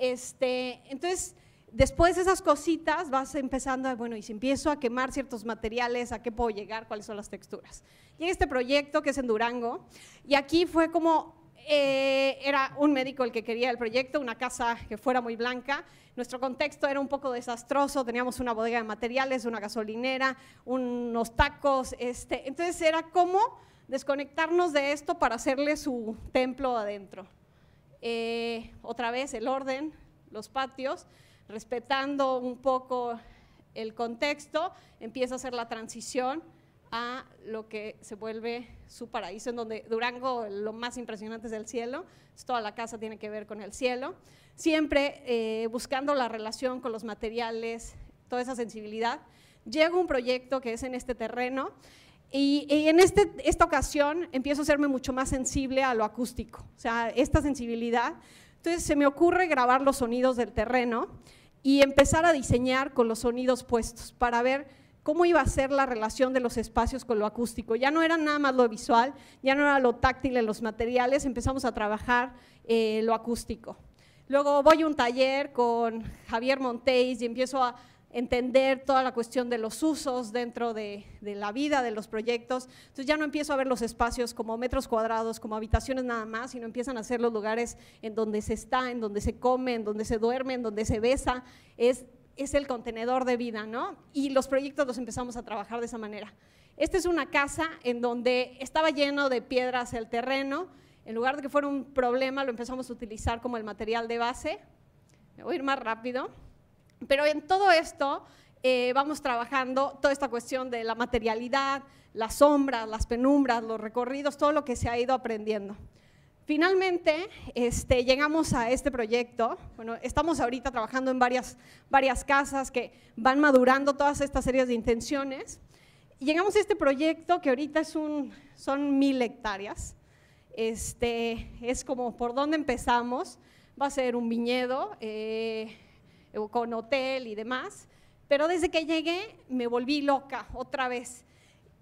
Este, entonces, después de esas cositas vas empezando a, bueno, y si empiezo a quemar ciertos materiales, ¿a qué puedo llegar? ¿Cuáles son las texturas? Y en este proyecto que es en Durango y aquí fue como, eh, era un médico el que quería el proyecto, una casa que fuera muy blanca nuestro contexto era un poco desastroso, teníamos una bodega de materiales, una gasolinera, unos tacos, este, entonces era como desconectarnos de esto para hacerle su templo adentro. Eh, otra vez el orden, los patios, respetando un poco el contexto, empieza a hacer la transición a lo que se vuelve su paraíso, en donde Durango lo más impresionante es el cielo, toda la casa tiene que ver con el cielo siempre eh, buscando la relación con los materiales, toda esa sensibilidad. a un proyecto que es en este terreno y, en este, esta ocasión empiezo a serme mucho más sensible a lo acústico, o sea, esta sensibilidad. Entonces se me ocurre grabar los sonidos del terreno y empezar a diseñar con los sonidos puestos para ver cómo iba a ser la relación de los espacios con lo acústico. Ya no era nada más lo visual, ya no era lo táctil en los materiales, empezamos a trabajar eh, lo acústico. Luego voy a un taller con Javier Monteis y empiezo a entender toda la cuestión de los usos dentro de, la vida de los proyectos. Entonces ya no empiezo a ver los espacios como metros cuadrados, como habitaciones nada más, sino empiezan a ser los lugares en donde se está, en donde se come, en donde se duerme, en donde se besa. Es, es el contenedor de vida, ¿no? Y los proyectos los empezamos a trabajar de esa manera. Esta es una casa en donde estaba lleno de piedras el terreno, en lugar de que fuera un problema, lo empezamos a utilizar como el material de base. Me voy a ir más rápido. Pero en todo esto eh, vamos trabajando toda esta cuestión de la materialidad, las sombras, las penumbras, los recorridos, todo lo que se ha ido aprendiendo. Finalmente, este, llegamos a este proyecto. Bueno, estamos ahorita trabajando en varias, varias casas que van madurando todas estas series de intenciones. Llegamos a este proyecto que ahorita es un, son mil hectáreas. Este, es como por dónde empezamos. Va a ser un viñedo eh, con hotel y demás. Pero desde que llegué me volví loca otra vez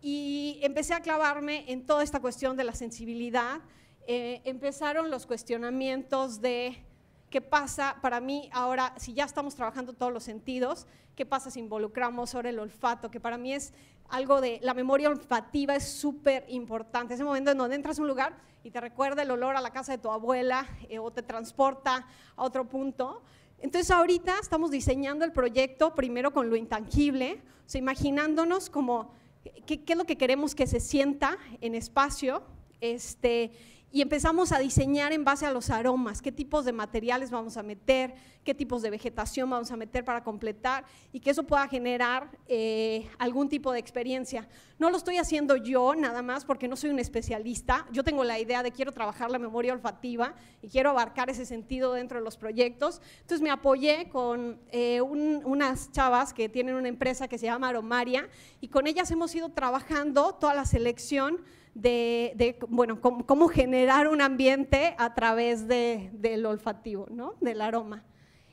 y empecé a clavarme en toda esta cuestión de la sensibilidad. Eh, empezaron los cuestionamientos de qué pasa para mí ahora, si ya estamos trabajando todos los sentidos, qué pasa si involucramos sobre el olfato, que para mí es algo de la memoria olfativa es súper importante. Ese momento en donde entras a un lugar y te recuerda el olor a la casa de tu abuela eh, o te transporta a otro punto. Entonces ahorita estamos diseñando el proyecto primero con lo intangible, o imaginándonos como eh, qué, es lo que queremos que se sienta en espacio este, y empezamos a diseñar en base a los aromas, qué tipos de materiales vamos a meter, qué tipos de vegetación vamos a meter para completar y que eso pueda generar eh, algún tipo de experiencia. No lo estoy haciendo yo nada más porque no soy un especialista, yo tengo la idea de quiero trabajar la memoria olfativa y quiero abarcar ese sentido dentro de los proyectos, entonces me apoyé con eh, unas chavas que tienen una empresa que se llama Aromaria y con ellas hemos ido trabajando toda la selección de, bueno, cómo, generar un ambiente a través del olfativo, ¿no? del aroma.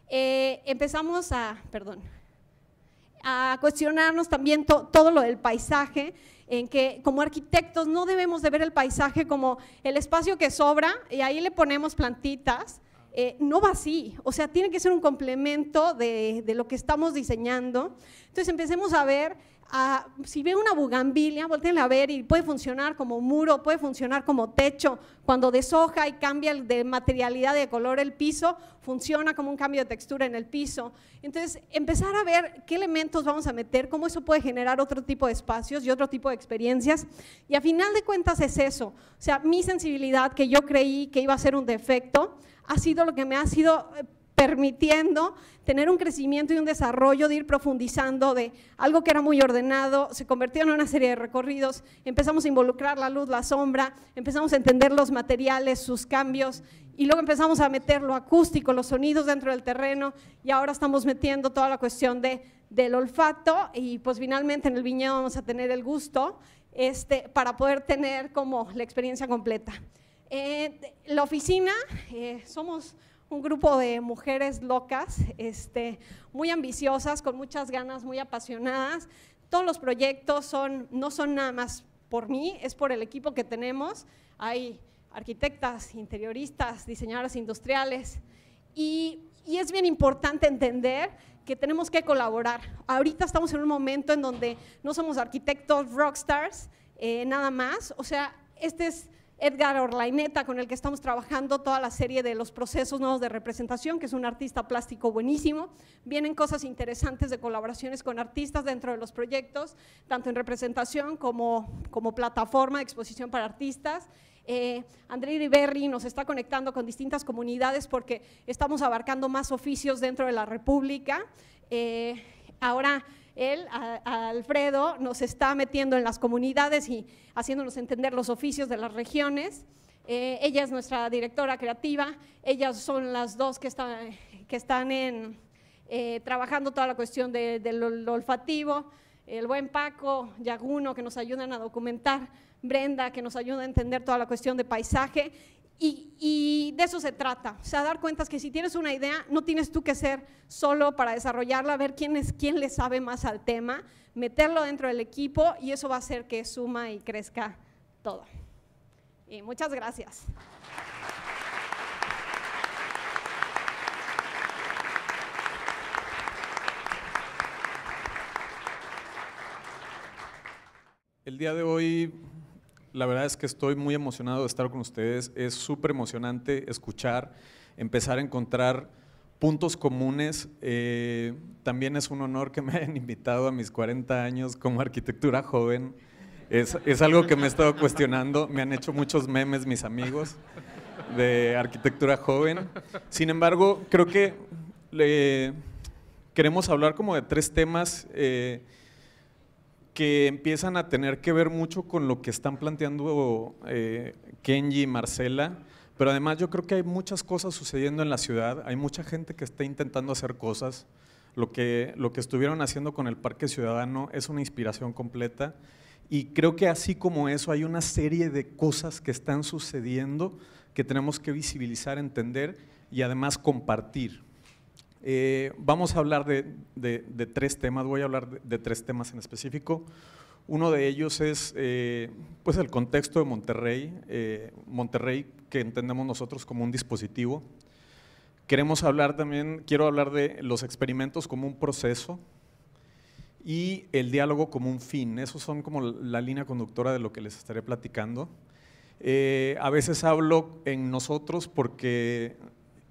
Eh, empezamos a, perdón, a cuestionarnos también todo lo del paisaje, en que como arquitectos no debemos de ver el paisaje como el espacio que sobra y ahí le ponemos plantitas, eh, no va así, o sea, tiene que ser un complemento de, de, lo que estamos diseñando. Entonces empecemos a ver si ve una bugambilia, vuéltenla a ver y puede funcionar como muro, puede funcionar como techo. Cuando deshoja y cambia de materialidad de color el piso, funciona como un cambio de textura en el piso. Entonces, empezar a ver qué elementos vamos a meter, cómo eso puede generar otro tipo de espacios y otro tipo de experiencias. Y a final de cuentas es eso. O sea, mi sensibilidad, que yo creí que iba a ser un defecto, ha sido lo que me ha sido eh, permitiendo tener un crecimiento y un desarrollo, de ir profundizando de algo que era muy ordenado, se convirtió en una serie de recorridos, empezamos a involucrar la luz, la sombra, empezamos a entender los materiales, sus cambios, y luego empezamos a meter lo acústico, los sonidos dentro del terreno, y ahora estamos metiendo toda la cuestión de, del olfato, y pues finalmente en el viñedo vamos a tener el gusto este, para poder tener como la experiencia completa. Eh, la oficina, eh, somos un grupo de mujeres locas, este, muy ambiciosas, con muchas ganas, muy apasionadas. Todos los proyectos son, no son nada más por mí, es por el equipo que tenemos. Hay arquitectas, interioristas, diseñadoras industriales. Y, es bien importante entender que tenemos que colaborar. Ahorita estamos en un momento en donde no somos arquitectos rockstars, eh, nada más. O sea, este es Edgar Orlaineta, con el que estamos trabajando toda la serie de los procesos nuevos de representación, que es un artista plástico buenísimo. Vienen cosas interesantes de colaboraciones con artistas dentro de los proyectos, tanto en representación como, como plataforma de exposición para artistas. Eh, André Riberri nos está conectando con distintas comunidades porque estamos abarcando más oficios dentro de la República. Eh, ahora él, Alfredo, nos está metiendo en las comunidades y haciéndonos entender los oficios de las regiones. Eh, ella es nuestra directora creativa, ellas son las dos que están, que están en, eh, trabajando toda la cuestión del olfativo, el buen Paco, Yaguno, que nos ayudan a documentar, Brenda, que nos ayuda a entender toda la cuestión de paisaje, y, de eso se trata, o sea, dar cuentas que si tienes una idea, no tienes tú que ser solo para desarrollarla, ver quién, es, quién le sabe más al tema, meterlo dentro del equipo y eso va a hacer que suma y crezca todo. Y muchas gracias. El día de hoy la verdad es que estoy muy emocionado de estar con ustedes. Es súper emocionante escuchar, empezar a encontrar puntos comunes. Eh, también es un honor que me hayan invitado a mis 40 años como arquitectura joven. Es, es algo que me he estado cuestionando. Me han hecho muchos memes mis amigos de arquitectura joven. Sin embargo, creo que le, eh, queremos hablar como de tres temas. Eh, que empiezan a tener que ver mucho con lo que están planteando eh, Kenji y Marcela, pero además yo creo que hay muchas cosas sucediendo en la ciudad, hay mucha gente que está intentando hacer cosas, lo que, lo que estuvieron haciendo con el Parque Ciudadano es una inspiración completa y creo que así como eso hay una serie de cosas que están sucediendo que tenemos que visibilizar, entender y además compartir. Eh, vamos a hablar de, tres temas, voy a hablar de, tres temas en específico. Uno de ellos es eh, pues el contexto de Monterrey, eh, Monterrey que entendemos nosotros como un dispositivo. Queremos hablar también, quiero hablar de los experimentos como un proceso y el diálogo como un fin. Esos son como la línea conductora de lo que les estaré platicando. a veces hablo en nosotros porque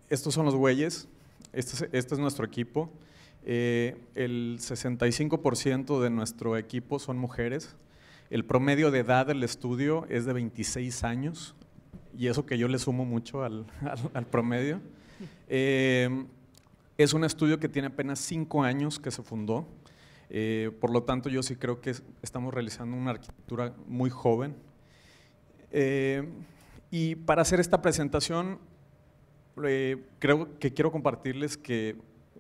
estos son los bueyes, este, este, es, nuestro equipo. Eh, el 65% de nuestro equipo son mujeres. El promedio de edad del estudio es de 26 años, y eso que yo le sumo mucho al, promedio. Eh, es un estudio que tiene apenas 5 años que se fundó, eh, por lo tanto yo sí creo que estamos realizando una arquitectura muy joven. y para hacer esta presentación eh, creo que quiero compartirles que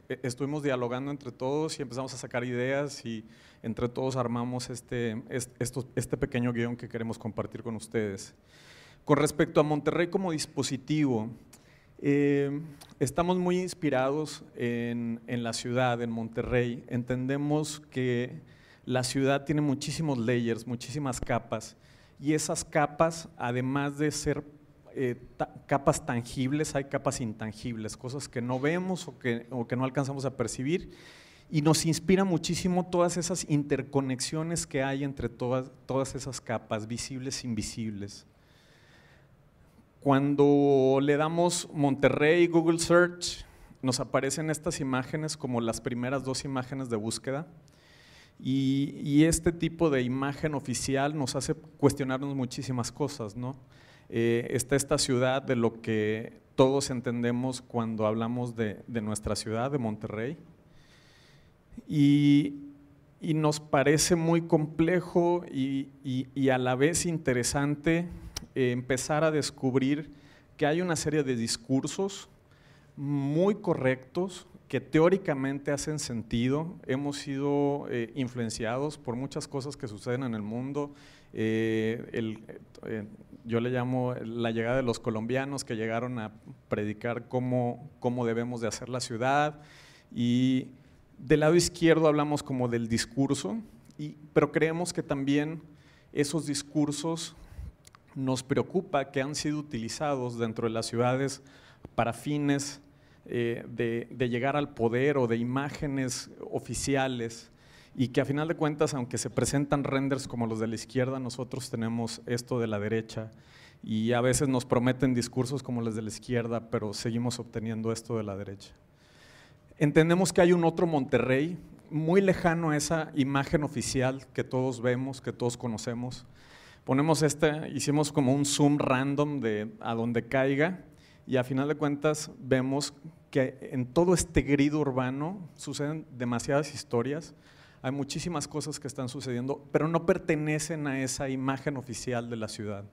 eh, estuvimos dialogando entre todos y empezamos a sacar ideas y entre todos armamos este, este, este pequeño guión que queremos compartir con ustedes. Con respecto a Monterrey como dispositivo, eh, estamos muy inspirados en, en, la ciudad, en Monterrey. Entendemos que la ciudad tiene muchísimos layers, muchísimas capas, y esas capas, además de ser eh, capas tangibles, hay capas intangibles, cosas que no vemos o que, no alcanzamos a percibir. Y nos inspira muchísimo todas esas interconexiones que hay entre todas, esas capas, visibles e invisibles. Cuando le damos Monterrey Google Search, nos aparecen estas imágenes como las primeras dos imágenes de búsqueda. Y, y este tipo de imagen oficial nos hace cuestionarnos muchísimas cosas, ¿no? Eh, está esta ciudad de lo que todos entendemos cuando hablamos de, nuestra ciudad, de Monterrey. Y nos parece muy complejo y, a la vez interesante eh, empezar a descubrir que hay una serie de discursos muy correctos que teóricamente hacen sentido, hemos sido eh, influenciados por muchas cosas que suceden en el mundo, el, yo le llamo la llegada de los colombianos que llegaron a predicar cómo, debemos de hacer la ciudad. Y del lado izquierdo hablamos como del discurso, y, pero creemos que también esos discursos nos preocupa que han sido utilizados dentro de las ciudades para fines eh, de, llegar al poder o de imágenes oficiales y que a final de cuentas, aunque se presentan renders como los de la izquierda, nosotros tenemos esto de la derecha y a veces nos prometen discursos como los de la izquierda, pero seguimos obteniendo esto de la derecha. Entendemos que hay un otro Monterrey, muy lejano a esa imagen oficial que todos vemos, que todos conocemos. Ponemos este, hicimos como un zoom random de a donde caiga y a final de cuentas vemos que en todo este grido urbano suceden demasiadas historias, hay muchísimas cosas que están sucediendo, pero no pertenecen a esa imagen oficial de la ciudad.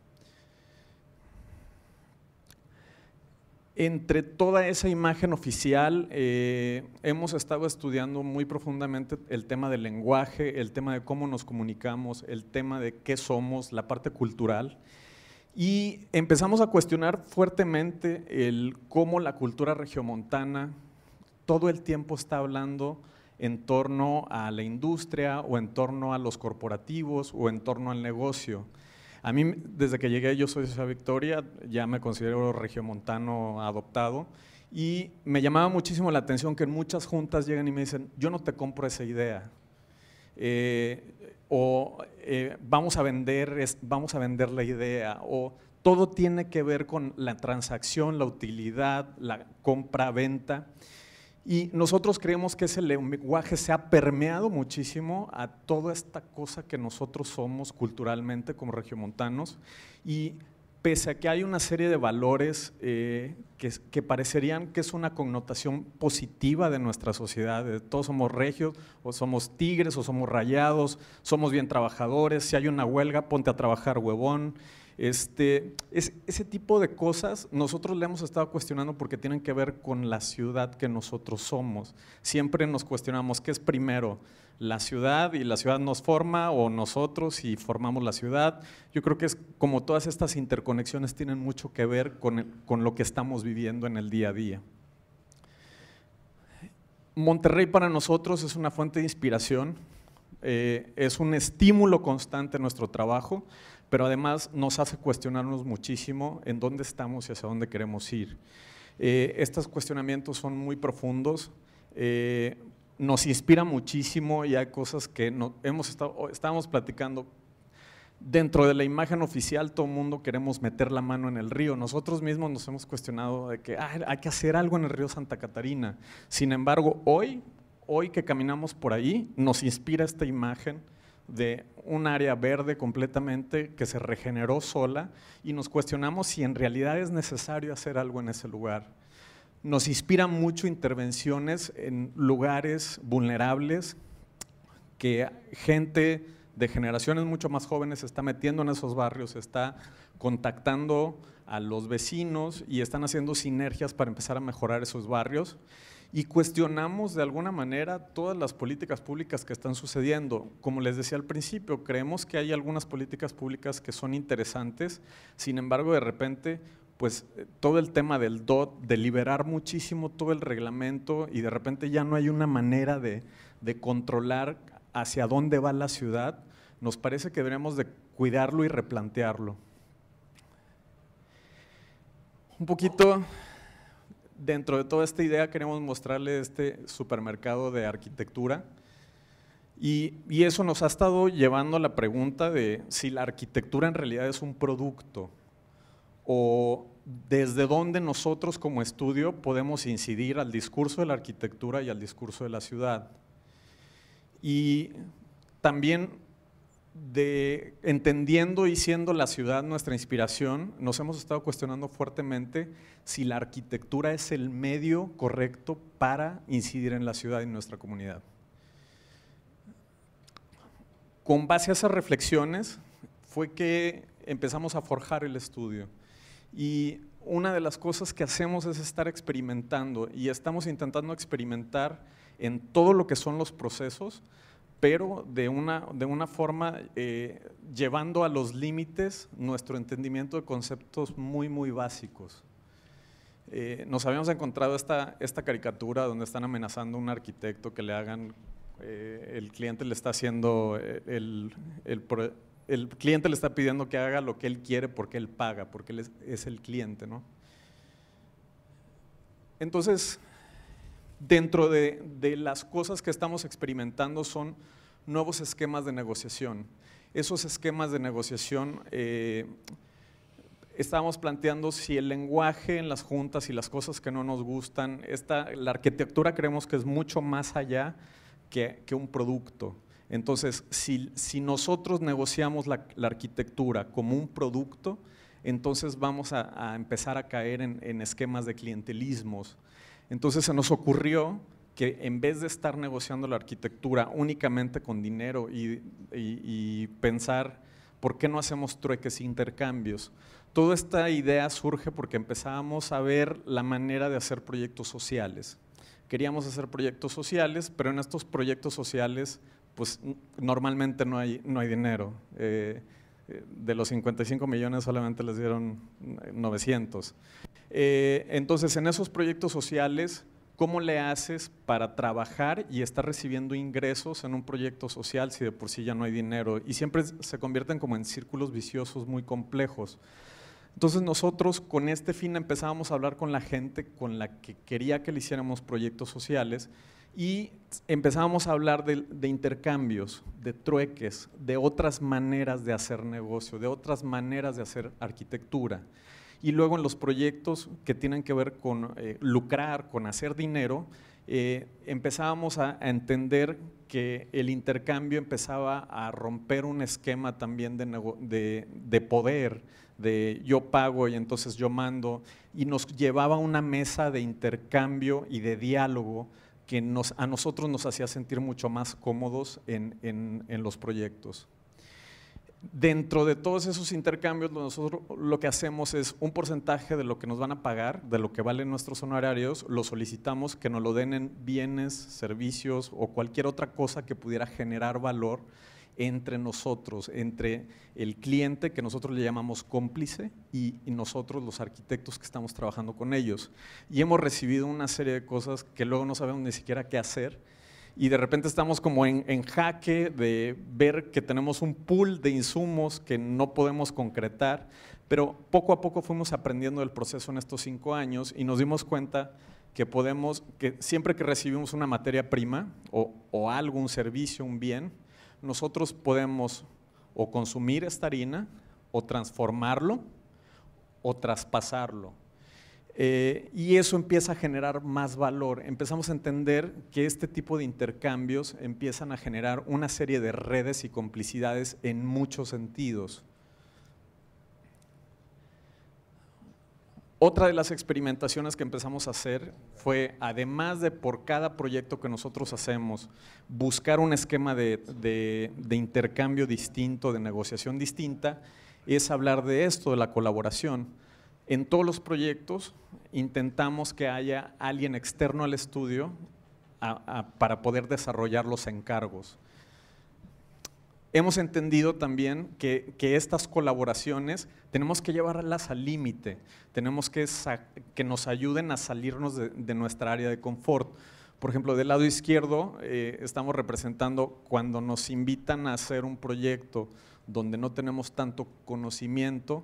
Entre toda esa imagen oficial eh, hemos estado estudiando muy profundamente el tema del lenguaje, el tema de cómo nos comunicamos, el tema de qué somos, la parte cultural. Y empezamos a cuestionar fuertemente el cómo la cultura regiomontana todo el tiempo está hablando en torno a la industria o en torno a los corporativos o en torno al negocio. A mí, desde que llegué, yo soy de Victoria, ya me considero regiomontano adoptado y me llamaba muchísimo la atención que en muchas juntas llegan y me dicen, yo no te compro esa idea. Eh, o eh, vamos, a vender, vamos a vender la idea, o todo tiene que ver con la transacción, la utilidad, la compra-venta. Y nosotros creemos que ese lenguaje se ha permeado muchísimo a toda esta cosa que nosotros somos culturalmente como regiomontanos. Y pese a que hay una serie de valores eh, que, que, parecerían que es una connotación positiva de nuestra sociedad, todos somos regios, o somos tigres, o somos rayados, somos bien trabajadores, si hay una huelga, ponte a trabajar, huevón. Este, ese tipo de cosas nosotros le hemos estado cuestionando porque tienen que ver con la ciudad que nosotros somos. Siempre nos cuestionamos qué es primero, la ciudad y la ciudad nos forma o nosotros y formamos la ciudad. Yo creo que es como todas estas interconexiones tienen mucho que ver con, lo que estamos viviendo en el día a día. Monterrey para nosotros es una fuente de inspiración, eh, es un estímulo constante en nuestro trabajo pero además nos hace cuestionarnos muchísimo en dónde estamos y hacia dónde queremos ir. Eh, estos cuestionamientos son muy profundos, eh, nos inspira muchísimo y hay cosas que no, hemos estado, estábamos platicando. Dentro de la imagen oficial, todo el mundo queremos meter la mano en el río. Nosotros mismos nos hemos cuestionado de que hay que hacer algo en el río Santa Catarina. Sin embargo, hoy, hoy que caminamos por ahí, nos inspira esta imagen de un área verde completamente que se regeneró sola y nos cuestionamos si en realidad es necesario hacer algo en ese lugar. Nos inspiran mucho intervenciones en lugares vulnerables que gente de generaciones mucho más jóvenes se está metiendo en esos barrios, está contactando a los vecinos y están haciendo sinergias para empezar a mejorar esos barrios y cuestionamos de alguna manera todas las políticas públicas que están sucediendo. Como les decía al principio, creemos que hay algunas políticas públicas que son interesantes, sin embargo, de repente pues eh, todo el tema del DOT, de liberar muchísimo todo el reglamento y de repente ya no hay una manera de, controlar hacia dónde va la ciudad, nos parece que debemos de cuidarlo y replantearlo. Un poquito dentro de toda esta idea queremos mostrarle este supermercado de arquitectura y, eso nos ha estado llevando a la pregunta de si la arquitectura en realidad es un producto o desde dónde nosotros como estudio podemos incidir al discurso de la arquitectura y al discurso de la ciudad. Y también de entendiendo y siendo la ciudad nuestra inspiración, nos hemos estado cuestionando fuertemente si la arquitectura es el medio correcto para incidir en la ciudad y en nuestra comunidad. Con base a esas reflexiones fue que empezamos a forjar el estudio y una de las cosas que hacemos es estar experimentando y estamos intentando experimentar en todo lo que son los procesos pero de una, de una forma eh, llevando a los límites nuestro entendimiento de conceptos muy, muy básicos. Eh, nos habíamos encontrado esta, esta caricatura donde están amenazando a un arquitecto que le hagan, eh, el cliente le está haciendo, el, el, cliente le está pidiendo que haga lo que él quiere porque él paga, porque él es, es el cliente, ¿no? Entonces, dentro de, de, las cosas que estamos experimentando son nuevos esquemas de negociación. Esos esquemas de negociación eh, estábamos planteando si el lenguaje en las juntas y las cosas que no nos gustan, esta, la arquitectura creemos que es mucho más allá que, que un producto. Entonces, si, si nosotros negociamos la, la, arquitectura como un producto, entonces vamos a, a empezar a caer en, en esquemas de clientelismos, entonces se nos ocurrió que en vez de estar negociando la arquitectura únicamente con dinero y, pensar por qué no hacemos trueques e intercambios, toda esta idea surge porque empezábamos a ver la manera de hacer proyectos sociales. Queríamos hacer proyectos sociales, pero en estos proyectos sociales pues normalmente no hay, no hay dinero. Eh, de los 55 millones solamente les dieron 900. Eh, entonces, en esos proyectos sociales, ¿cómo le haces para trabajar y estar recibiendo ingresos en un proyecto social si de por sí ya no hay dinero? Y siempre se convierten como en círculos viciosos muy complejos. Entonces nosotros con este fin empezábamos a hablar con la gente con la que quería que le hiciéramos proyectos sociales y empezábamos a hablar de, intercambios, de trueques, de otras maneras de hacer negocio, de otras maneras de hacer arquitectura. Y luego en los proyectos que tienen que ver con eh, lucrar, con hacer dinero, eh, empezábamos a, entender que el intercambio empezaba a romper un esquema también de, de poder, de yo pago y entonces yo mando, y nos llevaba a una mesa de intercambio y de diálogo que a nosotros nos hacía sentir mucho más cómodos en, los proyectos. Dentro de todos esos intercambios, nosotros lo que hacemos es un porcentaje de lo que nos van a pagar, de lo que valen nuestros honorarios, lo solicitamos que nos lo den en bienes, servicios o cualquier otra cosa que pudiera generar valor entre nosotros, entre el cliente que nosotros le llamamos cómplice y, nosotros los arquitectos que estamos trabajando con ellos. Y hemos recibido una serie de cosas que luego no sabemos ni siquiera qué hacer. Y de repente estamos como en, jaque de ver que tenemos un pool de insumos que no podemos concretar, pero poco a poco fuimos aprendiendo del proceso en estos cinco años y nos dimos cuenta que podemos, que siempre que recibimos una materia prima o, o algo, un servicio, un bien, nosotros podemos o consumir esta harina, o transformarlo, o traspasarlo. Eh, y eso empieza a generar más valor. Empezamos a entender que este tipo de intercambios empiezan a generar una serie de redes y complicidades en muchos sentidos. Otra de las experimentaciones que empezamos a hacer fue, además de por cada proyecto que nosotros hacemos, buscar un esquema de, intercambio distinto, de negociación distinta, es hablar de esto, de la colaboración. En todos los proyectos intentamos que haya alguien externo al estudio para poder desarrollar los encargos hemos entendido también que, estas colaboraciones tenemos que llevarlas al límite, tenemos que, que nos ayuden a salirnos de, nuestra área de confort. Por ejemplo, del lado izquierdo eh, estamos representando cuando nos invitan a hacer un proyecto donde no tenemos tanto conocimiento,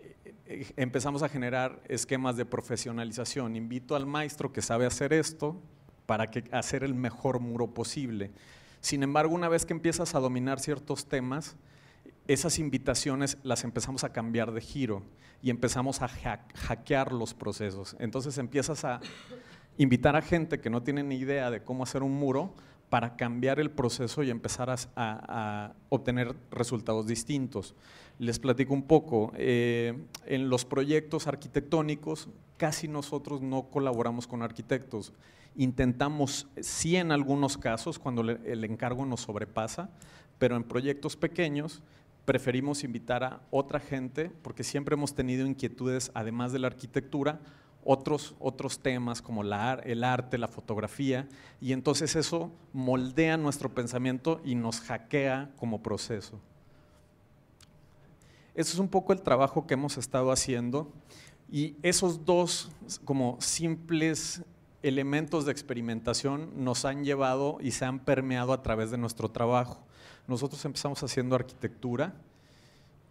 eh, eh, empezamos a generar esquemas de profesionalización. Invito al maestro que sabe hacer esto para que hacer el mejor muro posible. Sin embargo, una vez que empiezas a dominar ciertos temas, esas invitaciones las empezamos a cambiar de giro y empezamos a hackear los procesos. Entonces empiezas a invitar a gente que no tiene ni idea de cómo hacer un muro para cambiar el proceso y empezar a, obtener resultados distintos. Les platico un poco. Eh, en los proyectos arquitectónicos, casi nosotros no colaboramos con arquitectos. Intentamos eh, sí en algunos casos cuando el encargo nos sobrepasa, pero en proyectos pequeños preferimos invitar a otra gente porque siempre hemos tenido inquietudes, además de la arquitectura, otros, otros temas como el arte, la fotografía, y entonces eso moldea nuestro pensamiento y nos hackea como proceso. Eso es un poco el trabajo que hemos estado haciendo y esos dos como simples elementos de experimentación nos han llevado y se han permeado a través de nuestro trabajo. Nosotros empezamos haciendo arquitectura,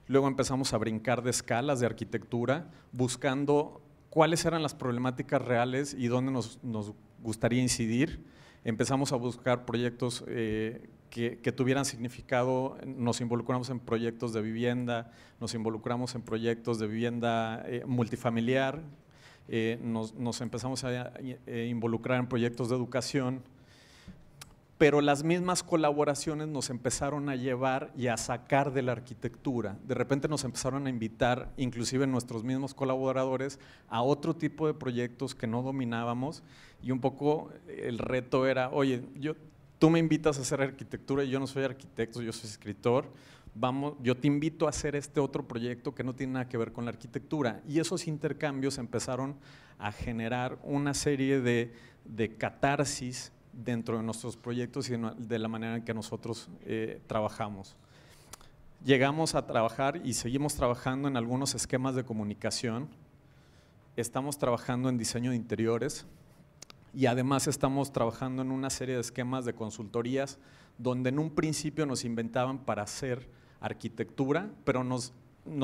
luego empezamos a brincar de escalas de arquitectura, buscando cuáles eran las problemáticas reales y dónde nos, nos gustaría incidir. Empezamos a buscar proyectos eh, que, que, tuvieran significado, nos involucramos en proyectos de vivienda, nos involucramos en proyectos de vivienda eh, multifamiliar, eh, nos, empezamos a eh, involucrar en proyectos de educación, pero las mismas colaboraciones nos empezaron a llevar y a sacar de la arquitectura. De repente nos empezaron a invitar, inclusive nuestros mismos colaboradores, a otro tipo de proyectos que no dominábamos y un poco el reto era, oye, tú me invitas a hacer arquitectura y yo no soy arquitecto, yo soy escritor, vamos, yo te invito a hacer este otro proyecto que no tiene nada que ver con la arquitectura. Y esos intercambios empezaron a generar una serie de, catarsis dentro de nuestros proyectos y de la manera en que nosotros eh, trabajamos. Llegamos a trabajar y seguimos trabajando en algunos esquemas de comunicación. Estamos trabajando en diseño de interiores y además estamos trabajando en una serie de esquemas de consultorías donde en un principio nos inventaban para hacer arquitectura, pero nos,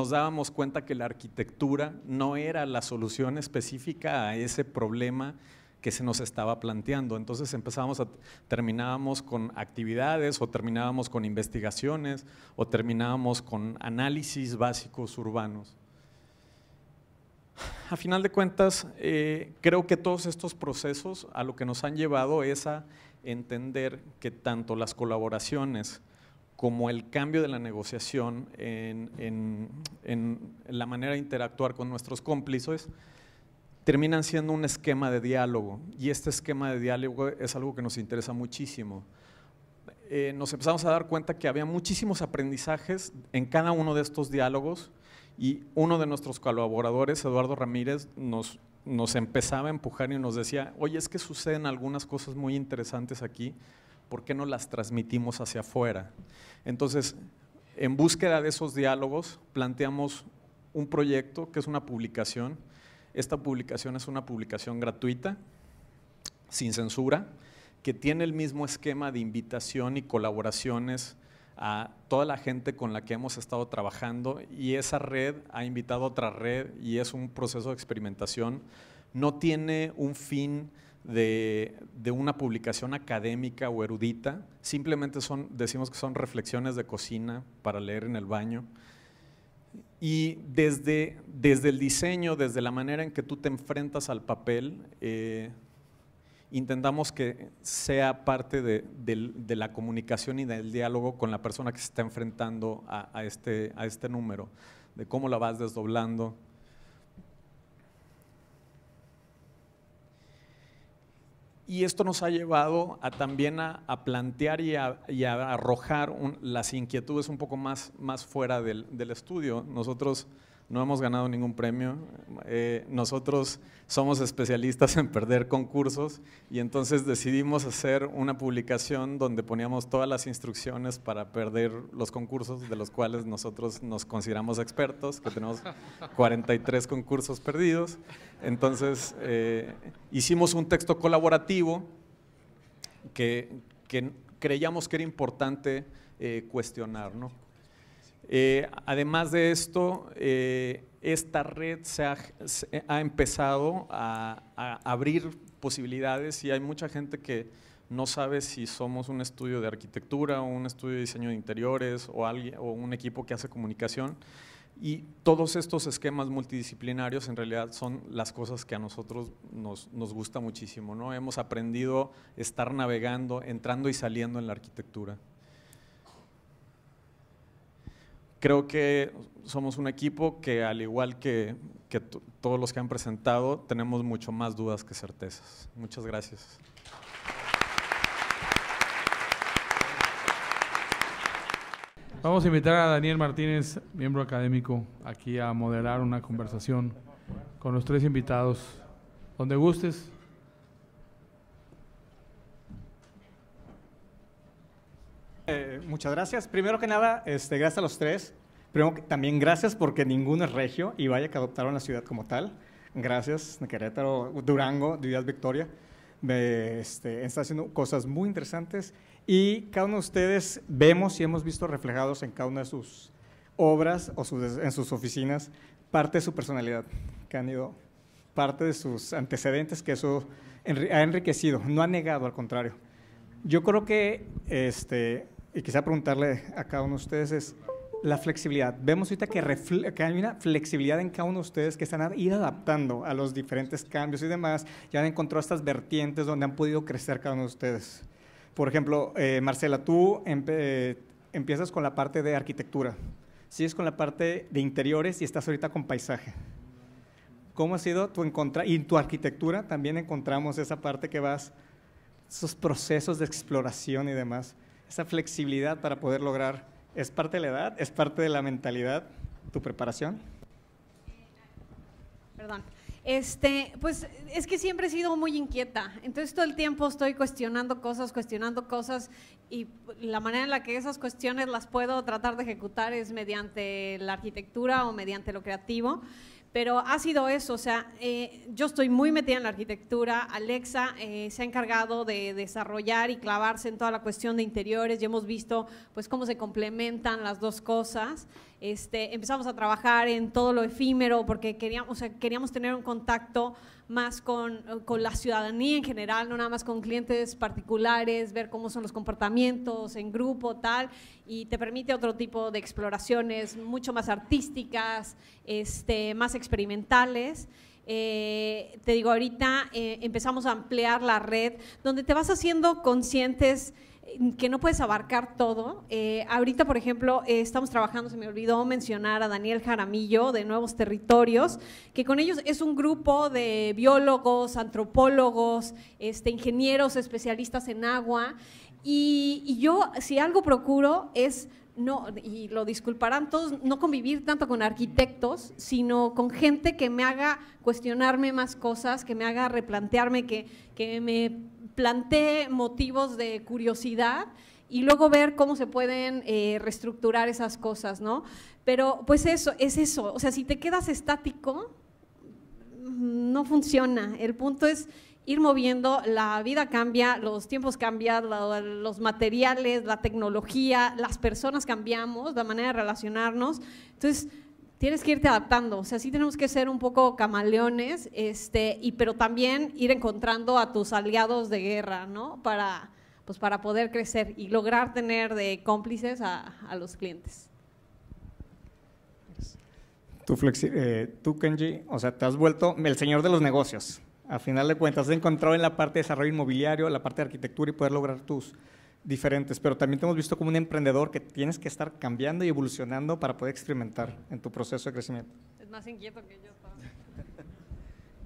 dábamos cuenta que la arquitectura no era la solución específica a ese problema que se nos estaba planteando. Entonces empezábamos a, terminábamos con actividades o terminábamos con investigaciones o terminábamos con análisis básicos urbanos. A final de cuentas, eh, creo que todos estos procesos a lo que nos han llevado es a entender que tanto las colaboraciones como el cambio de la negociación en, la manera de interactuar con nuestros cómplices, terminan siendo un esquema de diálogo. Y este esquema de diálogo es algo que nos interesa muchísimo. Eh, nos empezamos a dar cuenta que había muchísimos aprendizajes en cada uno de estos diálogos y uno de nuestros colaboradores, Eduardo Ramírez, nos, nos empezaba a empujar y nos decía, oye, es que suceden algunas cosas muy interesantes aquí ¿por qué no las transmitimos hacia afuera? Entonces, en búsqueda de esos diálogos, planteamos un proyecto que es una publicación. Esta publicación es una publicación gratuita, sin censura, que tiene el mismo esquema de invitación y colaboraciones a toda la gente con la que hemos estado trabajando y esa red ha invitado a otra red y es un proceso de experimentación. No tiene un fin de, una publicación académica o erudita, simplemente son, decimos que son reflexiones de cocina para leer en el baño. Y desde, el diseño, desde la manera en que tú te enfrentas al papel, eh, intentamos que sea parte de, la comunicación y del diálogo con la persona que se está enfrentando a este, este número, de cómo la vas desdoblando, Y esto nos ha llevado a también a, plantear y a, arrojar las inquietudes un poco más, más fuera del, del estudio. Nosotros no hemos ganado ningún premio. Eh, nosotros somos especialistas en perder concursos y entonces decidimos hacer una publicación donde poníamos todas las instrucciones para perder los concursos, de los cuales nosotros nos consideramos expertos, que tenemos 43 concursos perdidos. Entonces eh, hicimos un texto colaborativo que, creíamos que era importante eh, cuestionar. ¿no? Eh, además de esto, eh, esta red se ha, empezado a, abrir posibilidades y hay mucha gente que no sabe si somos un estudio de arquitectura o un estudio de diseño de interiores o, o un equipo que hace comunicación. Y todos estos esquemas multidisciplinarios en realidad son las cosas que a nosotros nos, nos, gusta muchísimo. ¿no? Hemos aprendido estar navegando, entrando y saliendo en la arquitectura. creo que somos un equipo que, al igual que, todos los que han presentado, tenemos mucho más dudas que certezas. Muchas gracias. Vamos a invitar a Daniel Martínez, miembro académico, aquí a moderar una conversación con los tres invitados. Donde gustes. Eh, muchas gracias. Primero que nada, este, gracias a los tres. Primero, también gracias porque ninguno es regio y vaya que adoptaron la ciudad como tal. Gracias, Querétaro, Durango, Ciudad Victoria. Este, está haciendo cosas muy interesantes y cada uno de ustedes vemos y hemos visto reflejados en cada una de sus obras o en sus oficinas parte de su personalidad que han ido, parte de sus antecedentes que eso ha enriquecido, no ha negado, al contrario. Yo creo que este, y quisiera preguntarle a cada uno de ustedes es la flexibilidad. Vemos ahorita que, hay una flexibilidad en cada uno de ustedes que están ir adaptando a los diferentes cambios y demás. Ya han encontrado estas vertientes donde han podido crecer cada uno de ustedes. Por ejemplo, eh, Marcela, tú eh, empiezas con la parte de arquitectura, sigues con la parte de interiores y estás ahorita con paisaje. ¿Cómo ha sido tu encontrar? Y en tu arquitectura también encontramos esa parte que vas, esos procesos de exploración y demás esa flexibilidad para poder lograr. ¿Es parte de la edad? ¿Es parte de la mentalidad? ¿Tu preparación? Perdón. Este, pues es que siempre he sido muy inquieta, entonces todo el tiempo estoy cuestionando cosas, cuestionando cosas y la manera en la que esas cuestiones las puedo tratar de ejecutar es mediante la arquitectura o mediante lo creativo. Pero ha sido eso, o sea, eh, yo estoy muy metida en la arquitectura, Alexa eh, se ha encargado de desarrollar y clavarse en toda la cuestión de interiores y hemos visto pues cómo se complementan las dos cosas. Este, empezamos a trabajar en todo lo efímero porque queríamos, queríamos tener un contacto más eh, con, la ciudadanía en general, no nada más con clientes particulares, ver cómo son los comportamientos en grupo, tal, y te permite otro tipo de exploraciones mucho más artísticas, este, más experimentales. Eh, te digo, ahorita eh, empezamos a ampliar la red, donde te vas haciendo conscientes que no puedes abarcar todo. Eh, ahorita, por ejemplo, eh, estamos trabajando, se me olvidó mencionar a Daniel Jaramillo de Nuevos Territorios, que con ellos es un grupo de biólogos, antropólogos, este, ingenieros, especialistas en agua. Y, yo, si algo procuro, es no, y lo disculparán todos, no convivir tanto con arquitectos, sino con gente que me haga cuestionarme más cosas, que me haga replantearme, que, que me plantee motivos de curiosidad y luego ver cómo se pueden eh, reestructurar esas cosas, ¿no? Pero pues eso, es eso, o sea, si te quedas estático, mm, no funciona. El punto es ir moviendo, la vida cambia, los tiempos cambian, los materiales, la tecnología, las personas cambiamos, la manera de relacionarnos. Entonces, tienes que irte adaptando, o sea, sí tenemos que ser un poco camaleones, este, y, pero también ir encontrando a tus aliados de guerra, ¿no? Para, pues, para poder crecer y lograr tener de cómplices a, a los clientes. Tú, eh, tú, Kenji, o sea, te has vuelto el señor de los negocios. A final de cuentas, has encontrado en la parte de desarrollo inmobiliario, la parte de arquitectura y poder lograr tus, diferentes, pero también te hemos visto como un emprendedor que tienes que estar cambiando y evolucionando para poder experimentar en tu proceso de crecimiento. Es más inquieto que yo.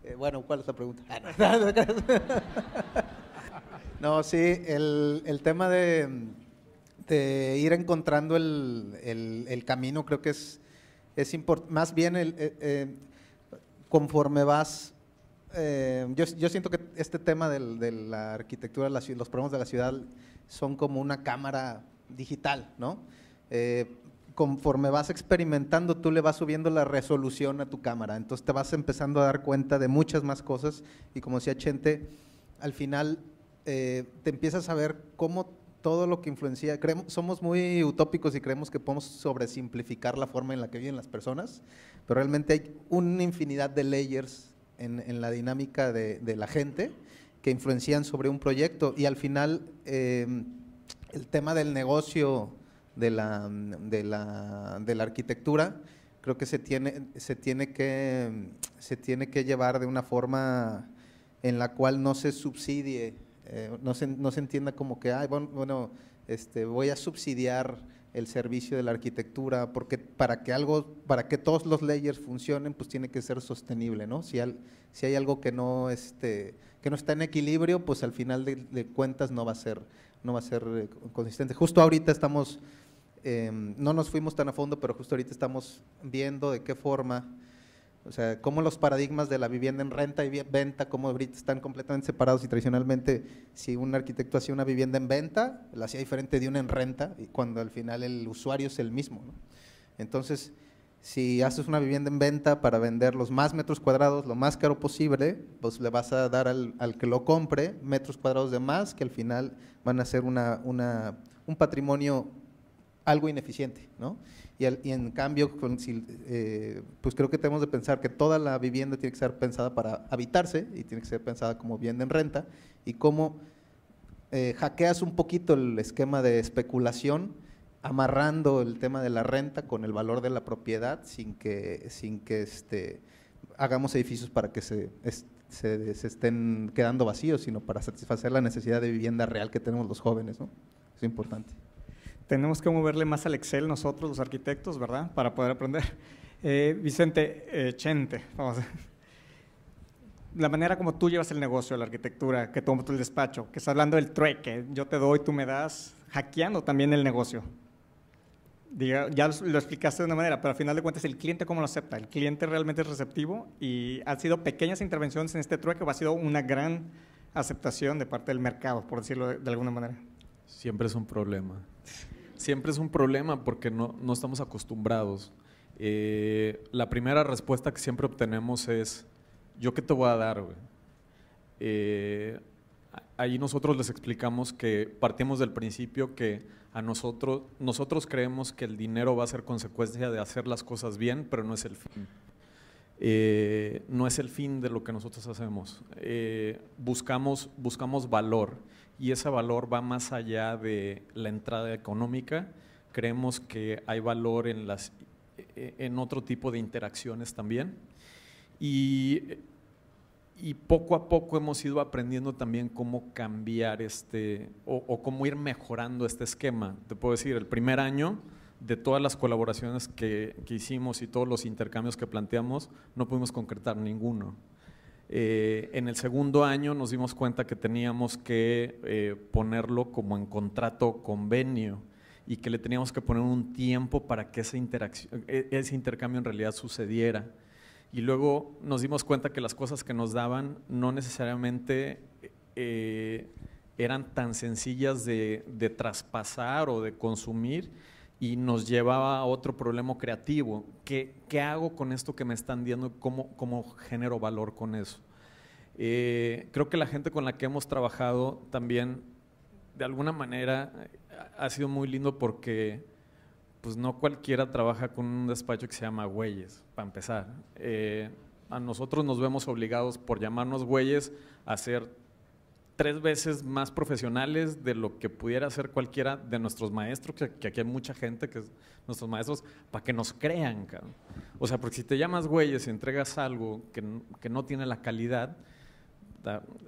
Eh, bueno, ¿cuál es la pregunta? Ah, no, sí, el, tema de, ir encontrando el, camino creo que es, es importante, más bien eh, eh, conforme vas yo, siento que este tema de la arquitectura, los problemas de la ciudad, son como una cámara digital, ¿no? Eh, conforme vas experimentando, tú le vas subiendo la resolución a tu cámara, entonces te vas empezando a dar cuenta de muchas más cosas y como decía Chente, al final eh, te empiezas a ver cómo todo lo que influencia, somos muy utópicos y creemos que podemos sobresimplificar la forma en la que viven las personas, pero realmente hay una infinidad de layers en, la dinámica de la gente que influencian sobre un proyecto y al final em, el tema del negocio de la, de la, arquitectura creo que se tiene, se tiene que se tiene que llevar de una forma en la cual no se subsidie, eh, no, se, no, se, entienda como que, este, voy a subsidiar el servicio de la arquitectura, porque para que algo, para que todos los layers funcionen, pues tiene que ser sostenible, ¿no? Si, si hay algo que no, este, que no está en equilibrio, pues al final de, cuentas no va a ser, no va a ser eh, consistente. Justo ahorita estamos, em, no nos fuimos tan a fondo, pero justo ahorita estamos viendo de qué forma, o sea, cómo los paradigmas de la vivienda en renta y venta, cómo ahorita están completamente separados y tradicionalmente si un arquitecto hacía una vivienda en venta, la hacía diferente de una en renta, y cuando al final el usuario es el mismo. Entonces, si haces una vivienda en venta para vender los más metros cuadrados lo más caro posible, pues le vas a dar al, al que lo compre metros cuadrados de más que al final van a ser una, una, un patrimonio algo ineficiente, ¿no? Y, y en cambio, eh, pues creo que tenemos de pensar que toda la vivienda tiene que ser pensada para habitarse y tiene que ser pensada como vivienda en renta y cómo eh, hackeas un poquito el esquema de especulación amarrando el tema de la renta con el valor de la propiedad sin que, sin que este, hagamos edificios para que se, se, estén quedando vacíos, sino para satisfacer la necesidad de vivienda real que tenemos los jóvenes. ¿no? Es importante. Tenemos que moverle más al Excel nosotros, los arquitectos, ¿verdad? Para poder aprender. Eh, Vicente, eh, Chente, vamos. La manera como tú llevas el negocio, la arquitectura, que tomas el despacho, que estás hablando del trueque, yo te doy, tú me das, hackeando también el negocio ya lo explicaste de una manera, pero al final de cuentas el cliente cómo lo acepta. El cliente realmente es receptivo y han sido pequeñas intervenciones en este trueque o ha sido una gran aceptación de parte del mercado, por decirlo de, alguna manera. Siempre es un problema. Siempre es un problema porque no, no estamos acostumbrados. Eh, la primera respuesta que siempre obtenemos es, ¿yo qué te voy a dar? Eh, ahí nosotros les explicamos que partimos del principio que a nosotros, nosotros creemos que el dinero va a ser consecuencia de hacer las cosas bien, pero no es el fin. Eh, no es el fin de lo que nosotros hacemos. Eh, buscamos, buscamos valor y ese valor va más allá de la entrada económica. Creemos que hay valor en, las, e, e, en otro tipo de interacciones también. Y y poco a poco hemos ido aprendiendo también cómo cambiar este, o, cómo ir mejorando este esquema. Te puedo decir, el primer año de todas las colaboraciones que, hicimos y todos los intercambios que planteamos, no pudimos concretar ninguno. Eh, en el segundo año nos dimos cuenta que teníamos que eh, ponerlo como en contrato convenio y que le teníamos que poner un tiempo para que e, ese intercambio en realidad sucediera y luego nos dimos cuenta que las cosas que nos daban no necesariamente eh, eran tan sencillas de, traspasar o de consumir y nos llevaba a otro problema creativo. ¿Qué, qué hago con esto que me están dando? ¿Cómo, cómo genero valor con eso? Eh, creo que la gente con la que hemos trabajado también, de alguna manera, ha sido muy lindo porque pues no cualquiera trabaja con un despacho que se llama Güeyes, para empezar. Eh, a nosotros nos vemos obligados por llamarnos Güeyes a ser tres veces más profesionales de lo que pudiera ser cualquiera de nuestros maestros, que, aquí hay mucha gente que es nuestros maestros, para que nos crean. O sea, porque si te llamas güeyes y entregas algo que no tiene la calidad,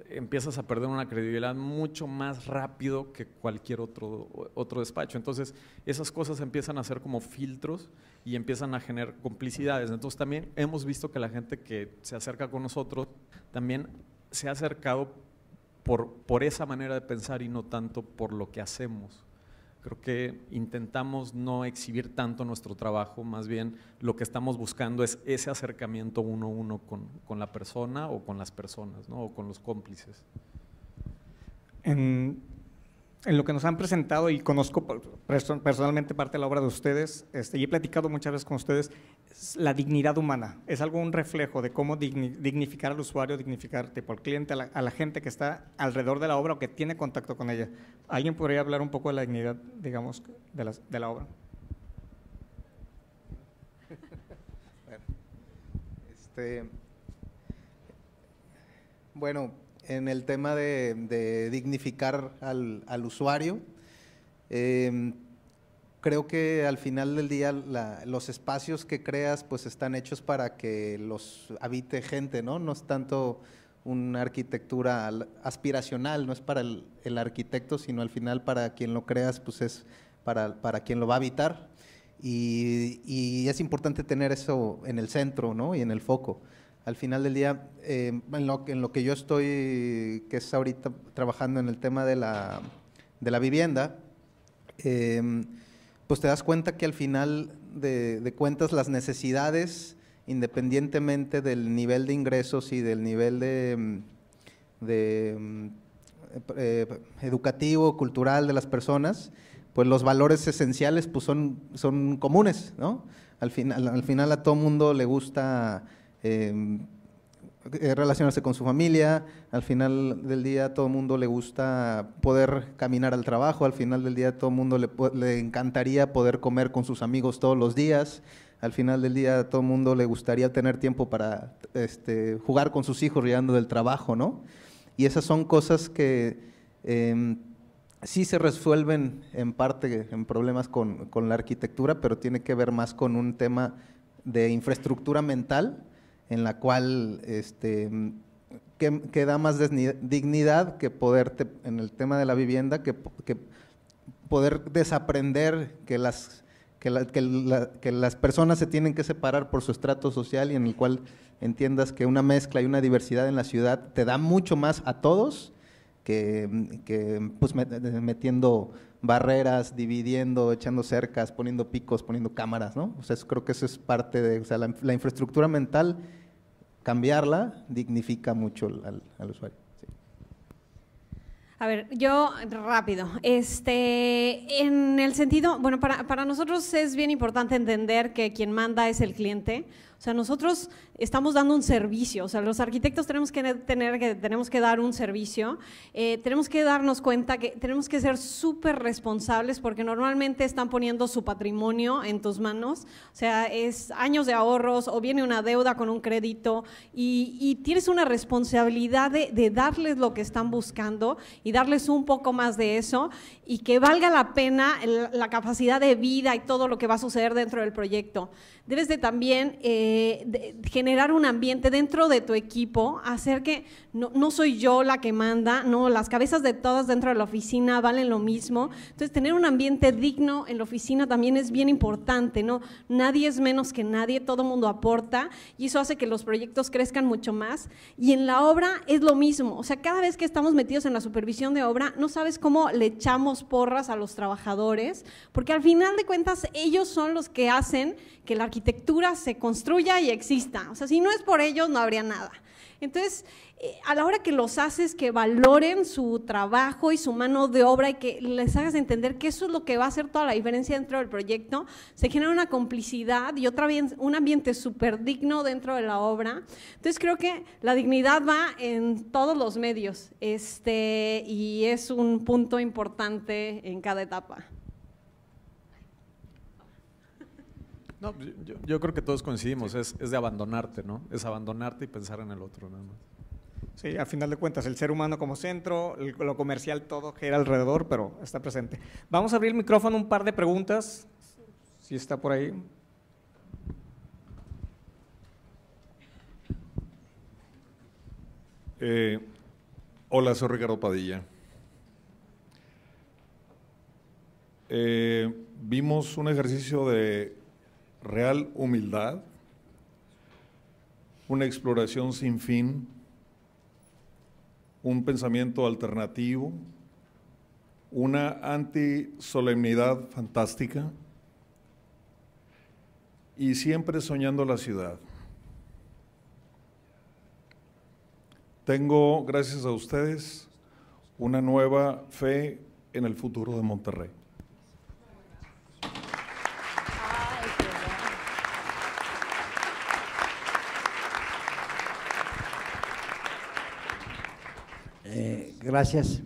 empiezas a perder una credibilidad mucho más rápido que cualquier otro, otro despacho. Entonces, esas cosas empiezan a ser como filtros y empiezan a generar complicidades. Entonces, también hemos visto que la gente que se acerca con nosotros también se ha acercado por, por esa manera de pensar y no tanto por lo que hacemos. Creo que intentamos no exhibir tanto nuestro trabajo, más bien lo que estamos buscando es ese acercamiento uno a uno con, la persona o con las personas, ¿no? o con los cómplices. En, lo que nos han presentado y conozco personalmente parte de la obra de ustedes, este, y he platicado muchas veces con ustedes, la dignidad humana. Es algo un reflejo de cómo dignificar al usuario, dignificar tipo, al cliente, a la, gente que está alrededor de la obra o que tiene contacto con ella. ¿Alguien podría hablar un poco de la dignidad, digamos, de, la obra? Este, bueno, en el tema de, dignificar al, usuario, eh, creo que al final del día los espacios que creas pues están hechos para que los habite gente, ¿no? No es tanto una arquitectura aspiracional, no es para el, arquitecto, sino al final para quien lo creas pues es para, para quien lo va a habitar. Y, y, es importante tener eso en el centro ¿no? y en el foco. Al final del día, eh, en, lo, en, lo, que yo estoy, que es ahorita trabajando en el tema de la, de la vivienda, eh, pues te das cuenta que al final de, cuentas las necesidades, independientemente del nivel de ingresos y del nivel de, mm, mm, eh, eh, educativo, cultural de las personas, pues los valores esenciales pues son, son comunes, ¿no? Al final, al final a todo mundo le gusta em, eh, relacionarse con su familia, al final del día todo el mundo le gusta poder caminar al trabajo, al final del día todo el mundo le, encantaría poder comer con sus amigos todos los días, al final del día todo el mundo le gustaría tener tiempo para este, jugar con sus hijos riendo del trabajo, ¿no? Y esas son cosas que eh, sí se resuelven en parte en problemas con, con, la arquitectura, pero tiene que ver más con un tema de infraestructura mental en la cual este, que, da más dignidad que poderte, en el tema de la vivienda, que, poder desaprender que las, que, las personas se tienen que separar por su estrato social y en el cual entiendas que una mezcla y una diversidad en la ciudad te da mucho más a todos que, pues, metiendo barreras, dividiendo, echando cercas, poniendo picos, poniendo cámaras, ¿no? O sea, creo que eso es parte de, o sea, la, infraestructura mental, cambiarla dignifica mucho al, usuario. A ver, yo rápido. Este, en el sentido, bueno, para, para nosotros es bien importante entender que quien manda es el cliente. O sea, nosotros estamos dando un servicio, o sea, los arquitectos tenemos que, tener, que, tenemos que dar un servicio, eh, tenemos que darnos cuenta que tenemos que ser súper responsables porque normalmente están poniendo su patrimonio en tus manos, o sea, es años de ahorros o viene una deuda con un crédito y, tienes una responsabilidad de, darles lo que están buscando y darles un poco más de eso y que valga la pena la capacidad de vida y todo lo que va a suceder dentro del proyecto. Debes de también generar eh, generar un ambiente dentro de tu equipo, hacer que no, soy yo la que manda, no, las cabezas de todas dentro de la oficina valen lo mismo. Entonces, tener un ambiente digno en la oficina también es bien importante, ¿no? Nadie es menos que nadie, todo mundo aporta y eso hace que los proyectos crezcan mucho más. Y en la obra es lo mismo, o sea, cada vez que estamos metidos en la supervisión de obra, no sabes cómo le echamos porras a los trabajadores, porque al final de cuentas ellos son los que hacen que la arquitectura se construya y exista si no es por ellos, no habría nada. Entonces, eh, a la hora que los haces que valoren su trabajo y su mano de obra y que les hagas entender que eso es lo que va a hacer toda la diferencia dentro del proyecto, se genera una complicidad y otra un ambiente súper digno dentro de la obra. Entonces creo que la dignidad va en todos los medios este, y es un punto importante en cada etapa. No, pues, yo, creo que todos coincidimos, es, es, de abandonarte, ¿no? Es abandonarte y pensar en el otro, nada más. Sí, a final de cuentas, el ser humano como centro, lo comercial todo gira alrededor, pero está presente. Vamos a abrir el micrófono, un par de preguntas, si está por ahí. Eh, hola, soy Ricardo Padilla. Eh, vimos un ejercicio de real humildad, una exploración sin fin, un pensamiento alternativo, una antisolemnidad fantástica y siempre soñando la ciudad. Tengo, gracias a ustedes, una nueva fe en el futuro de Monterrey. Gracias.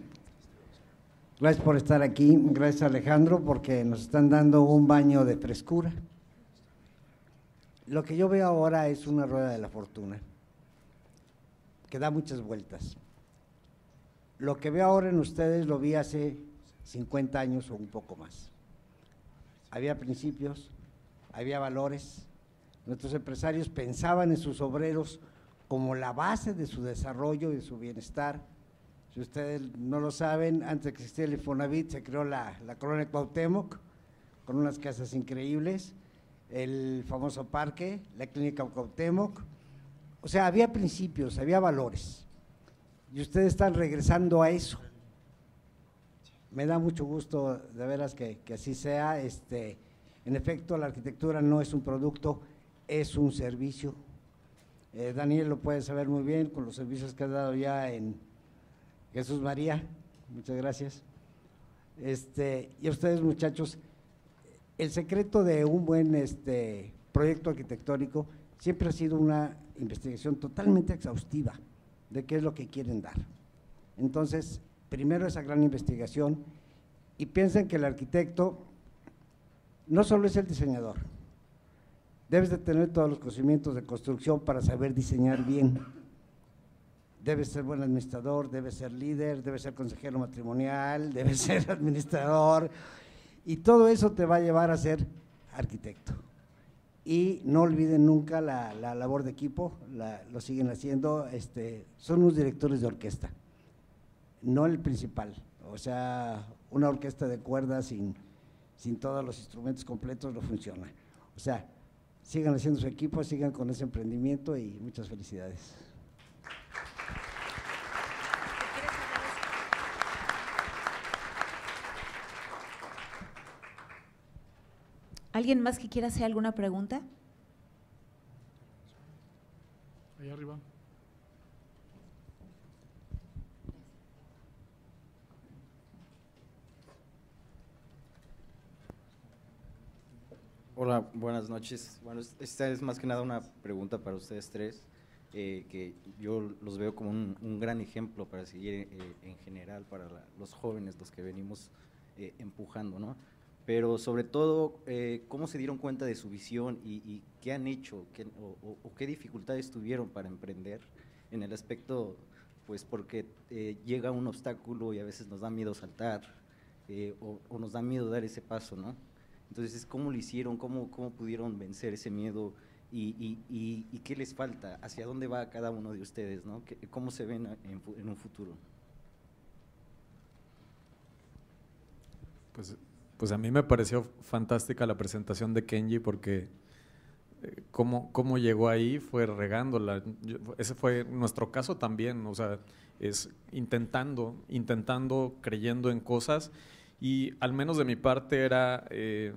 Gracias por estar aquí. Gracias Alejandro porque nos están dando un baño de frescura. Lo que yo veo ahora es una rueda de la fortuna que da muchas vueltas. Lo que veo ahora en ustedes lo vi hace 50 años o un poco más. Había principios, había valores. Nuestros empresarios pensaban en sus obreros como la base de su desarrollo y de su bienestar si ustedes no lo saben, antes de que existiera el Fonavit se creó la, la colonia Cuauhtémoc con unas casas increíbles, el famoso parque, la clínica Cuauhtémoc. O sea, había principios, había valores. Y ustedes están regresando a eso. Me da mucho gusto, de veras, que, así sea. Este, en efecto, la arquitectura no es un producto, es un servicio. Eh, Daniel lo puede saber muy bien con los servicios que ha dado ya en, Jesús María, muchas gracias. Este, y a ustedes muchachos, el secreto de un buen este, proyecto arquitectónico siempre ha sido una investigación totalmente exhaustiva de qué es lo que quieren dar. Entonces, primero esa gran investigación y piensen que el arquitecto no solo es el diseñador, debes de tener todos los conocimientos de construcción para saber diseñar bien debes ser buen administrador, debe ser líder, debe ser consejero matrimonial, debe ser administrador. Y todo eso te va a llevar a ser arquitecto. Y no olviden nunca la, labor de equipo, lo siguen haciendo. Este, son unos directores de orquesta, no el principal. O sea, una orquesta de cuerdas sin, sin todos los instrumentos completos no funciona. O sea, sigan haciendo su equipo, sigan con ese emprendimiento y muchas felicidades. ¿Alguien más que quiera hacer alguna pregunta? Ahí arriba. Hola, buenas noches. Bueno, esta es más que nada una pregunta para ustedes tres, eh, que yo los veo como un, gran ejemplo para seguir eh, en general para los jóvenes, los que venimos eh, empujando, ¿no? pero sobre todo, eh, ¿cómo se dieron cuenta de su visión y, qué han hecho o, qué dificultades tuvieron para emprender en el aspecto, pues porque eh, llega un obstáculo y a veces nos da miedo saltar eh, o, nos da miedo dar ese paso, ¿no? Entonces, ¿cómo lo hicieron? ¿Cómo, cómo pudieron vencer ese miedo? Y, y, qué les falta? ¿Hacia dónde va cada uno de ustedes? ¿no? ¿Cómo se ven en, en un futuro? Pues pues a mí me pareció fantástica la presentación de Kenji porque eh, cómo, llegó ahí fue regándola. ese fue nuestro caso también, o sea, es intentando, intentando, creyendo en cosas y al menos de mi parte era eh,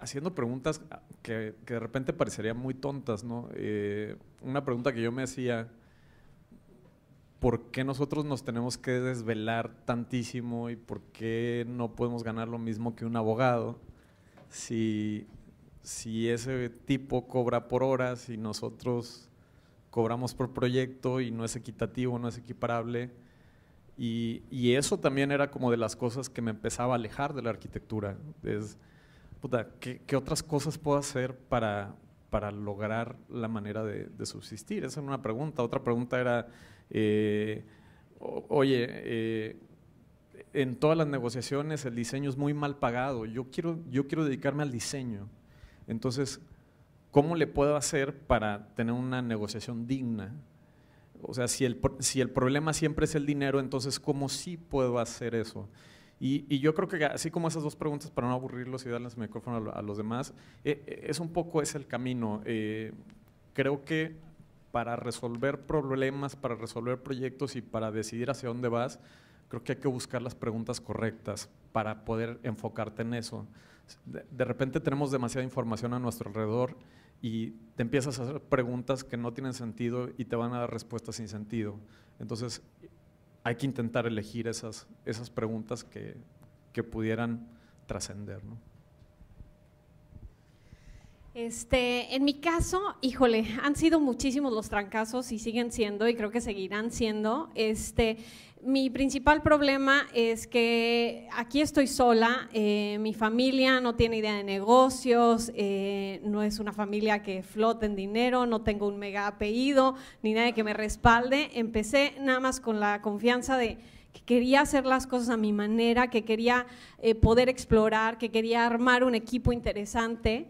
haciendo preguntas ah, que, de repente parecerían muy tontas, ¿no? Eh, una pregunta que yo me hacía ¿por qué nosotros nos tenemos que desvelar tantísimo y por qué no podemos ganar lo mismo que un abogado si, ese tipo cobra por horas y nosotros cobramos por proyecto y no es equitativo, no es equiparable? Y, eso también era como de las cosas que me empezaba a alejar de la arquitectura. Es, puta, ¿qué, otras cosas puedo hacer para, para lograr la manera de, de subsistir? Esa era una pregunta. Otra pregunta era, eh, oye, eh, en todas las negociaciones el diseño es muy mal pagado, yo quiero, yo quiero dedicarme al diseño. Entonces, ¿cómo le puedo hacer para tener una negociación digna? O sea, si el, si el problema siempre es el dinero, entonces ¿cómo sí puedo hacer eso? Y, yo creo que así como esas dos preguntas, para no aburrirlos y darles el micrófono a, los demás, eh, es un poco ese el camino. creo que para resolver problemas, para resolver proyectos y para decidir hacia dónde vas, creo que hay que buscar las preguntas correctas para poder enfocarte en eso. De, repente tenemos demasiada información a nuestro alrededor y te empiezas a hacer preguntas que no tienen sentido y te van a dar respuestas sin sentido. Entonces hay que intentar elegir esas, preguntas que, pudieran trascender. Este, en mi caso, híjole, han sido muchísimos los trancazos y siguen siendo y creo que seguirán siendo. Este, mi principal problema es que aquí estoy sola, eh, mi familia no tiene idea de negocios, eh, no es una familia que flote en dinero, no tengo un mega apellido, ni nadie que me respalde. Empecé nada más con la confianza de que quería hacer las cosas a mi manera, que quería eh, poder explorar, que quería armar un equipo interesante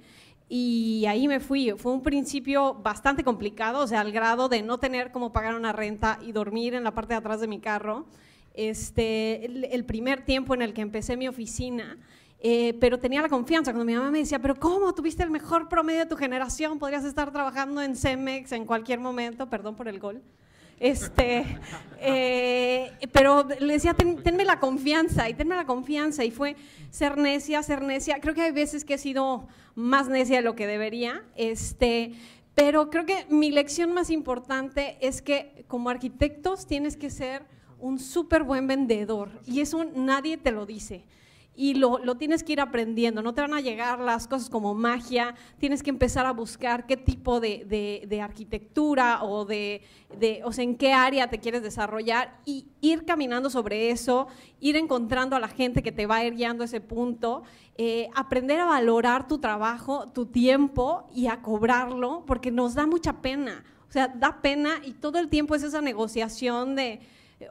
y ahí me fui. Fue un principio bastante complicado, o sea, al grado de no tener cómo pagar una renta y dormir en la parte de atrás de mi carro. Este, el, primer tiempo en el que empecé mi oficina, eh, pero tenía la confianza cuando mi mamá me decía, pero ¿cómo? Tuviste el mejor promedio de tu generación, podrías estar trabajando en Cemex en cualquier momento, perdón por el gol. Este, eh, pero le decía, tenme la confianza y tenme la confianza. Y fue ser necia, ser necia. Creo que hay veces que he sido más necia de lo que debería. Este, pero creo que mi lección más importante es que como arquitectos tienes que ser un súper buen vendedor. Y eso nadie te lo dice y lo, tienes que ir aprendiendo, no te van a llegar las cosas como magia, tienes que empezar a buscar qué tipo de, arquitectura o de, o sea, en qué área te quieres desarrollar y ir caminando sobre eso, ir encontrando a la gente que te va a ir guiando a ese punto, eh, aprender a valorar tu trabajo, tu tiempo y a cobrarlo, porque nos da mucha pena, o sea, da pena y todo el tiempo es esa negociación de...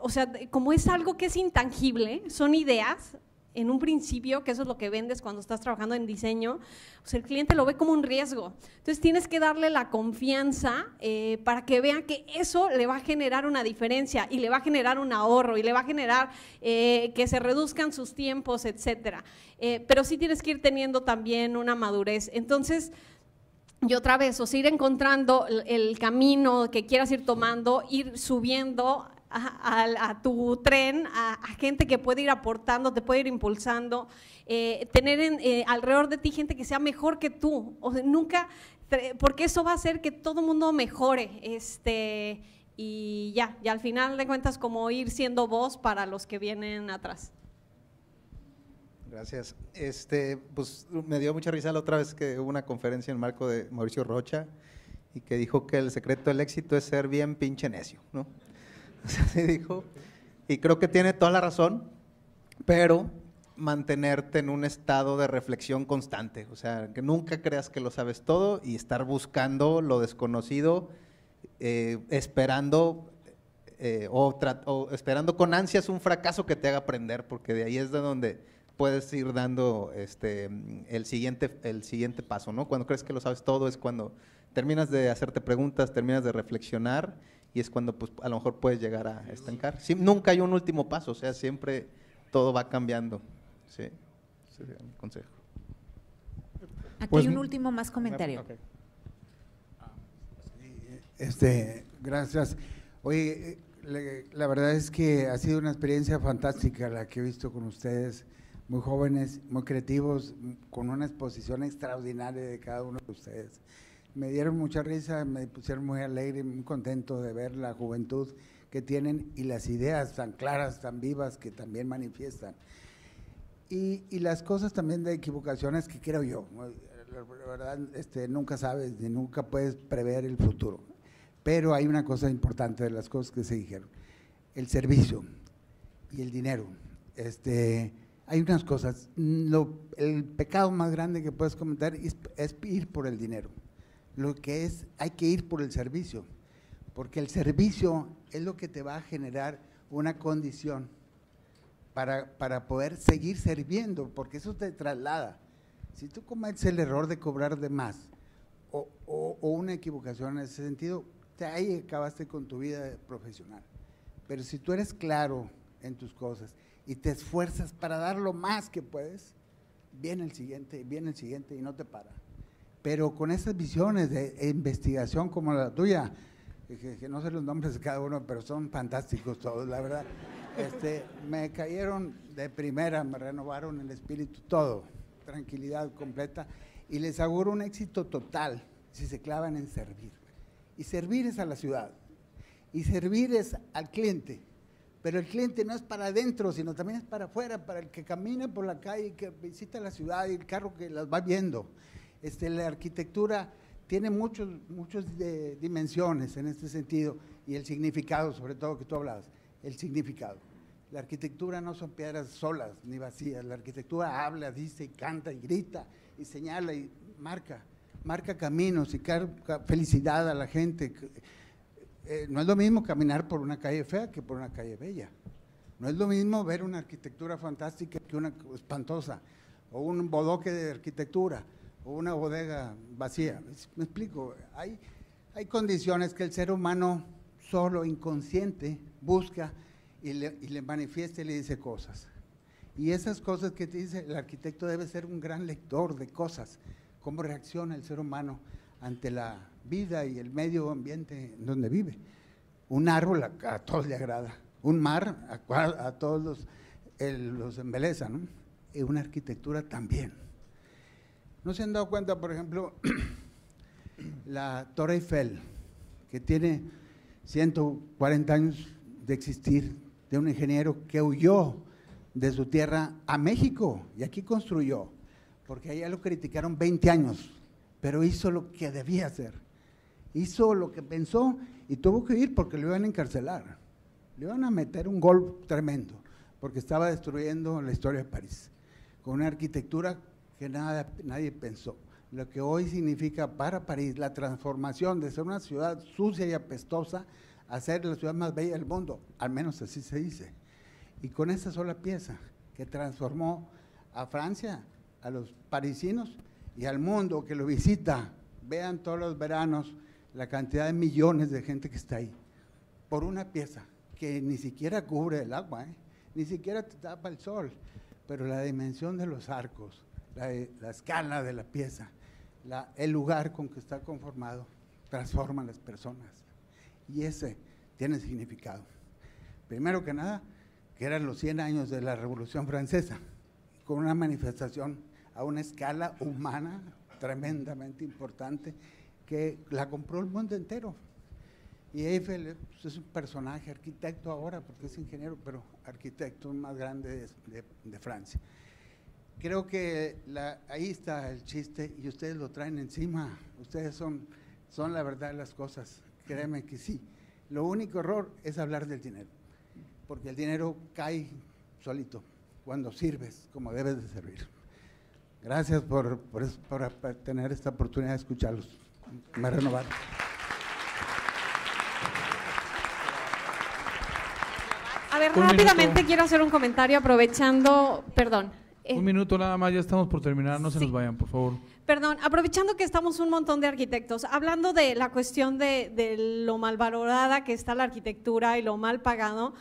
O sea, como es algo que es intangible, son ideas, en un principio, que eso es lo que vendes cuando estás trabajando en diseño, pues, el cliente lo ve como un riesgo. Entonces tienes que darle la confianza eh, para que vea que eso le va a generar una diferencia y le va a generar un ahorro y le va a generar eh, que se reduzcan sus tiempos, etcétera. Eh, pero sí tienes que ir teniendo también una madurez. Entonces, y otra vez, o sea, ir encontrando el, camino que quieras ir tomando, ir subiendo a, tu tren, a, gente que puede ir aportando, te puede ir impulsando, eh, tener eh, alrededor de ti gente que sea mejor que tú, o nunca, porque eso va a hacer que todo el mundo mejore, este, y ya, y al final de cuentas como ir siendo voz para los que vienen atrás. Gracias. Este, pues me dio mucha risa la otra vez que hubo una conferencia en el marco de Mauricio Rocha y que dijo que el secreto del éxito es ser bien pinche necio, ¿no? así dijo, y creo que tiene toda la razón, pero mantenerte en un estado de reflexión constante, o sea, que nunca creas que lo sabes todo y estar buscando lo desconocido, eh, esperando eh, o, esperando con ansias un fracaso que te haga aprender, porque de ahí es de donde puedes ir dando este, el, siguiente, el siguiente paso, ¿no? Cuando crees que lo sabes todo es cuando terminas de hacerte preguntas, terminas de reflexionar y es cuando pues, a lo mejor puedes llegar a estancar. Sí, nunca hay un último paso, o sea, siempre todo va cambiando. Sí, consejo. Aquí pues hay un último más comentario. Ah, pues eh, este, gracias. Oye, eh, la verdad es que ha sido una experiencia fantástica la que he visto con ustedes, muy jóvenes, muy creativos, con una exposición extraordinaria de cada uno de ustedes me dieron mucha risa, me pusieron muy alegre, muy contento de ver la juventud que tienen y las ideas tan claras, tan vivas que también manifiestan. Y, las cosas también de equivocaciones que creo yo. La verdad, este, nunca sabes ni nunca puedes prever el futuro. Pero hay una cosa importante de las cosas que se dijeron. El servicio y el dinero. Este, hay unas cosas. el pecado más grande que puedes comentar es ir por el dinero lo que es, hay que ir por el servicio, porque el servicio es lo que te va a generar una condición para, poder seguir sirviendo, porque eso te traslada. Si tú cometes el error de cobrar de más o, una equivocación en ese sentido, te ahí acabaste con tu vida profesional. Pero si tú eres claro en tus cosas y te esfuerzas para dar lo más que puedes, viene el siguiente, viene el siguiente y no te para. Pero con esas visiones de investigación como la tuya, que, no sé los nombres de cada uno, pero son fantásticos todos, la verdad. Este, me cayeron de primera, me renovaron el espíritu todo, tranquilidad completa, y les auguro un éxito total si se clavan en servir. Y servir es a la ciudad, y servir es al cliente, pero el cliente no es para adentro, sino también es para afuera, para el que camina por la calle, que visita la ciudad y el carro que las va viendo. Este, la arquitectura tiene muchas muchos, eh, dimensiones en este sentido y el significado, sobre todo que tú hablabas, el significado. La arquitectura no son piedras solas ni vacías, la arquitectura habla, dice, y canta y grita y señala y marca, marca caminos y felicidad a la gente. Eh, no es lo mismo caminar por una calle fea que por una calle bella. No es lo mismo ver una arquitectura fantástica que una espantosa o un bodoque de arquitectura o una bodega vacía. Me explico, hay, condiciones que el ser humano solo, inconsciente, busca y le, manifiesta y le dice cosas. Y esas cosas que dice, el arquitecto debe ser un gran lector de cosas, cómo reacciona el ser humano ante la vida y el medio ambiente en donde vive. Un árbol a, todos le agrada, un mar a, todos los, embeleza, y una arquitectura también. ¿No se han dado cuenta, por ejemplo, la Torre Eiffel, que tiene 140 años de existir, de un ingeniero que huyó de su tierra a México y aquí construyó, porque allá lo criticaron 20 años, pero hizo lo que debía hacer, hizo lo que pensó y tuvo que ir porque lo iban a encarcelar, le iban a meter un golpe tremendo, porque estaba destruyendo la historia de París, con una arquitectura nada, nadie pensó. Lo que hoy significa para París la transformación de ser una ciudad sucia y apestosa a ser la ciudad más bella del mundo, al menos así se dice. Y con esa sola pieza que transformó a Francia, a los parisinos y al mundo que lo visita, vean todos los veranos la cantidad de millones de gente que está ahí, por una pieza que ni siquiera cubre el agua, ¿eh? ni siquiera te tapa el sol, pero la dimensión de los arcos, la, escala de la pieza, el lugar con que está conformado, transforma a las personas. Y ese tiene significado. Primero que nada, que eran los 100 años de la Revolución Francesa, con una manifestación a una escala humana tremendamente importante que la compró el mundo entero. Y Eiffel es un personaje, arquitecto ahora, porque es ingeniero, pero arquitecto más grande de Francia creo que ahí está el chiste y ustedes lo traen encima. Ustedes son, son la verdad de las cosas. Créeme que sí. Lo único error es hablar del dinero, porque el dinero cae solito cuando sirves como debes de servir. Gracias por, por tener esta oportunidad de escucharlos. Me renovaron. A ver, rápidamente quiero hacer un comentario aprovechando, perdón, un eh, minuto nada más, ya estamos por terminar, no se nos vayan, por favor. Perdón, aprovechando que estamos un montón de arquitectos, hablando de la cuestión de, de lo mal valorada que está la arquitectura y lo mal pagado,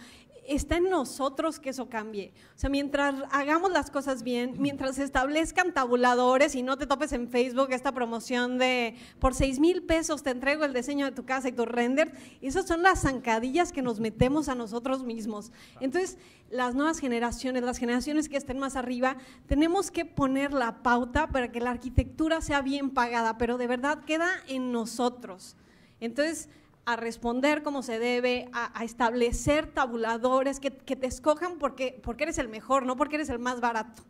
está en nosotros que eso cambie. O sea, mientras hagamos las cosas bien, mientras se establezcan tabuladores y no te topes en Facebook esta promoción de por 6 mil pesos te entrego el diseño de tu casa y tu render, esas son las zancadillas que nos metemos a nosotros mismos. Entonces, las nuevas generaciones, las generaciones que estén más arriba, tenemos que poner la pauta para que la arquitectura sea bien pagada, pero de verdad queda en nosotros. Entonces, a responder como se debe, a, establecer tabuladores que, te escojan porque, eres el mejor, no porque eres el más barato.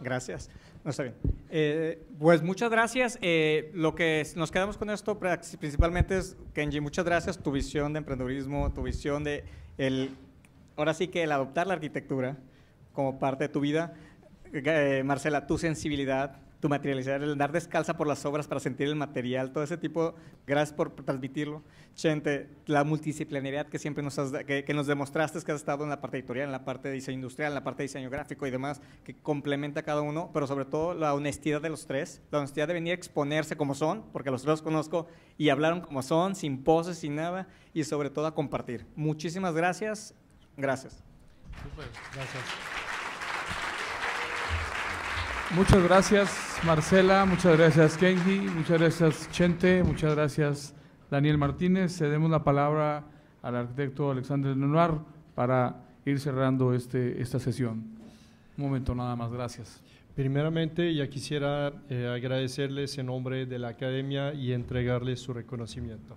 Gracias. No está bien. Eh, pues muchas gracias. Eh, lo que nos quedamos con esto principalmente es, Kenji, muchas gracias tu visión de emprendedurismo, tu visión de el, ahora sí que el adoptar la arquitectura como parte de tu vida. Eh, Marcela, tu sensibilidad, tu materializar, el andar descalza por las obras para sentir el material, todo ese tipo, gracias por transmitirlo. Gente, la multidisciplinaridad que siempre nos, has, que, nos demostraste que has estado en la parte editorial, en la parte de diseño industrial, en la parte de diseño gráfico y demás, que complementa a cada uno, pero sobre todo la honestidad de los tres, la honestidad de venir a exponerse como son, porque los tres los conozco y hablaron como son, sin poses, sin nada, y sobre todo a compartir. Muchísimas gracias. Gracias. gracias. Muchas gracias Marcela, muchas gracias Kenji, muchas gracias Chente, muchas gracias Daniel Martínez. Cedemos la palabra al arquitecto Alexander Lenoir para ir cerrando este, esta sesión. Un momento nada más, gracias. Primeramente, ya quisiera eh, agradecerles en nombre de la Academia y entregarles su reconocimiento.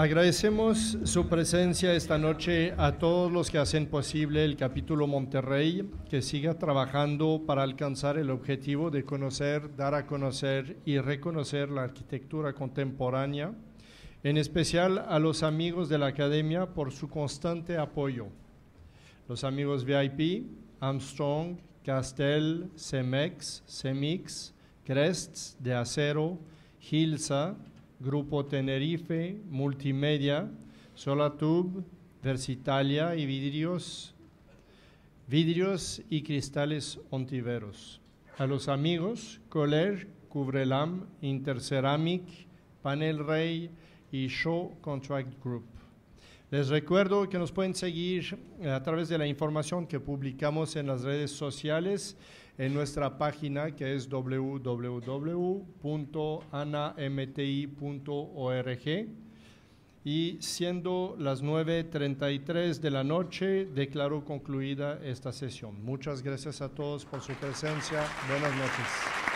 Agradecemos su presencia esta noche a todos los que hacen posible el capítulo Monterrey, que siga trabajando para alcanzar el objetivo de conocer, dar a conocer y reconocer la arquitectura contemporánea, en especial a los amigos de la Academia por su constante apoyo. Los amigos VIP, Armstrong, Castell, Cemex, Cemix, Crests de Acero, Gilsa, Grupo Tenerife, Multimedia, Solatube, Versitalia y Vidrios, Vidrios y Cristales Ontiveros. A los amigos, Coler, Cubrelam, Interceramic, Panel Rey y Show Contract Group. Les recuerdo que nos pueden seguir eh, a través de la información que publicamos en las redes sociales en nuestra página que es www.anamti.org y siendo las 9.33 de la noche, declaro concluida esta sesión. Muchas gracias a todos por su presencia. Buenas noches.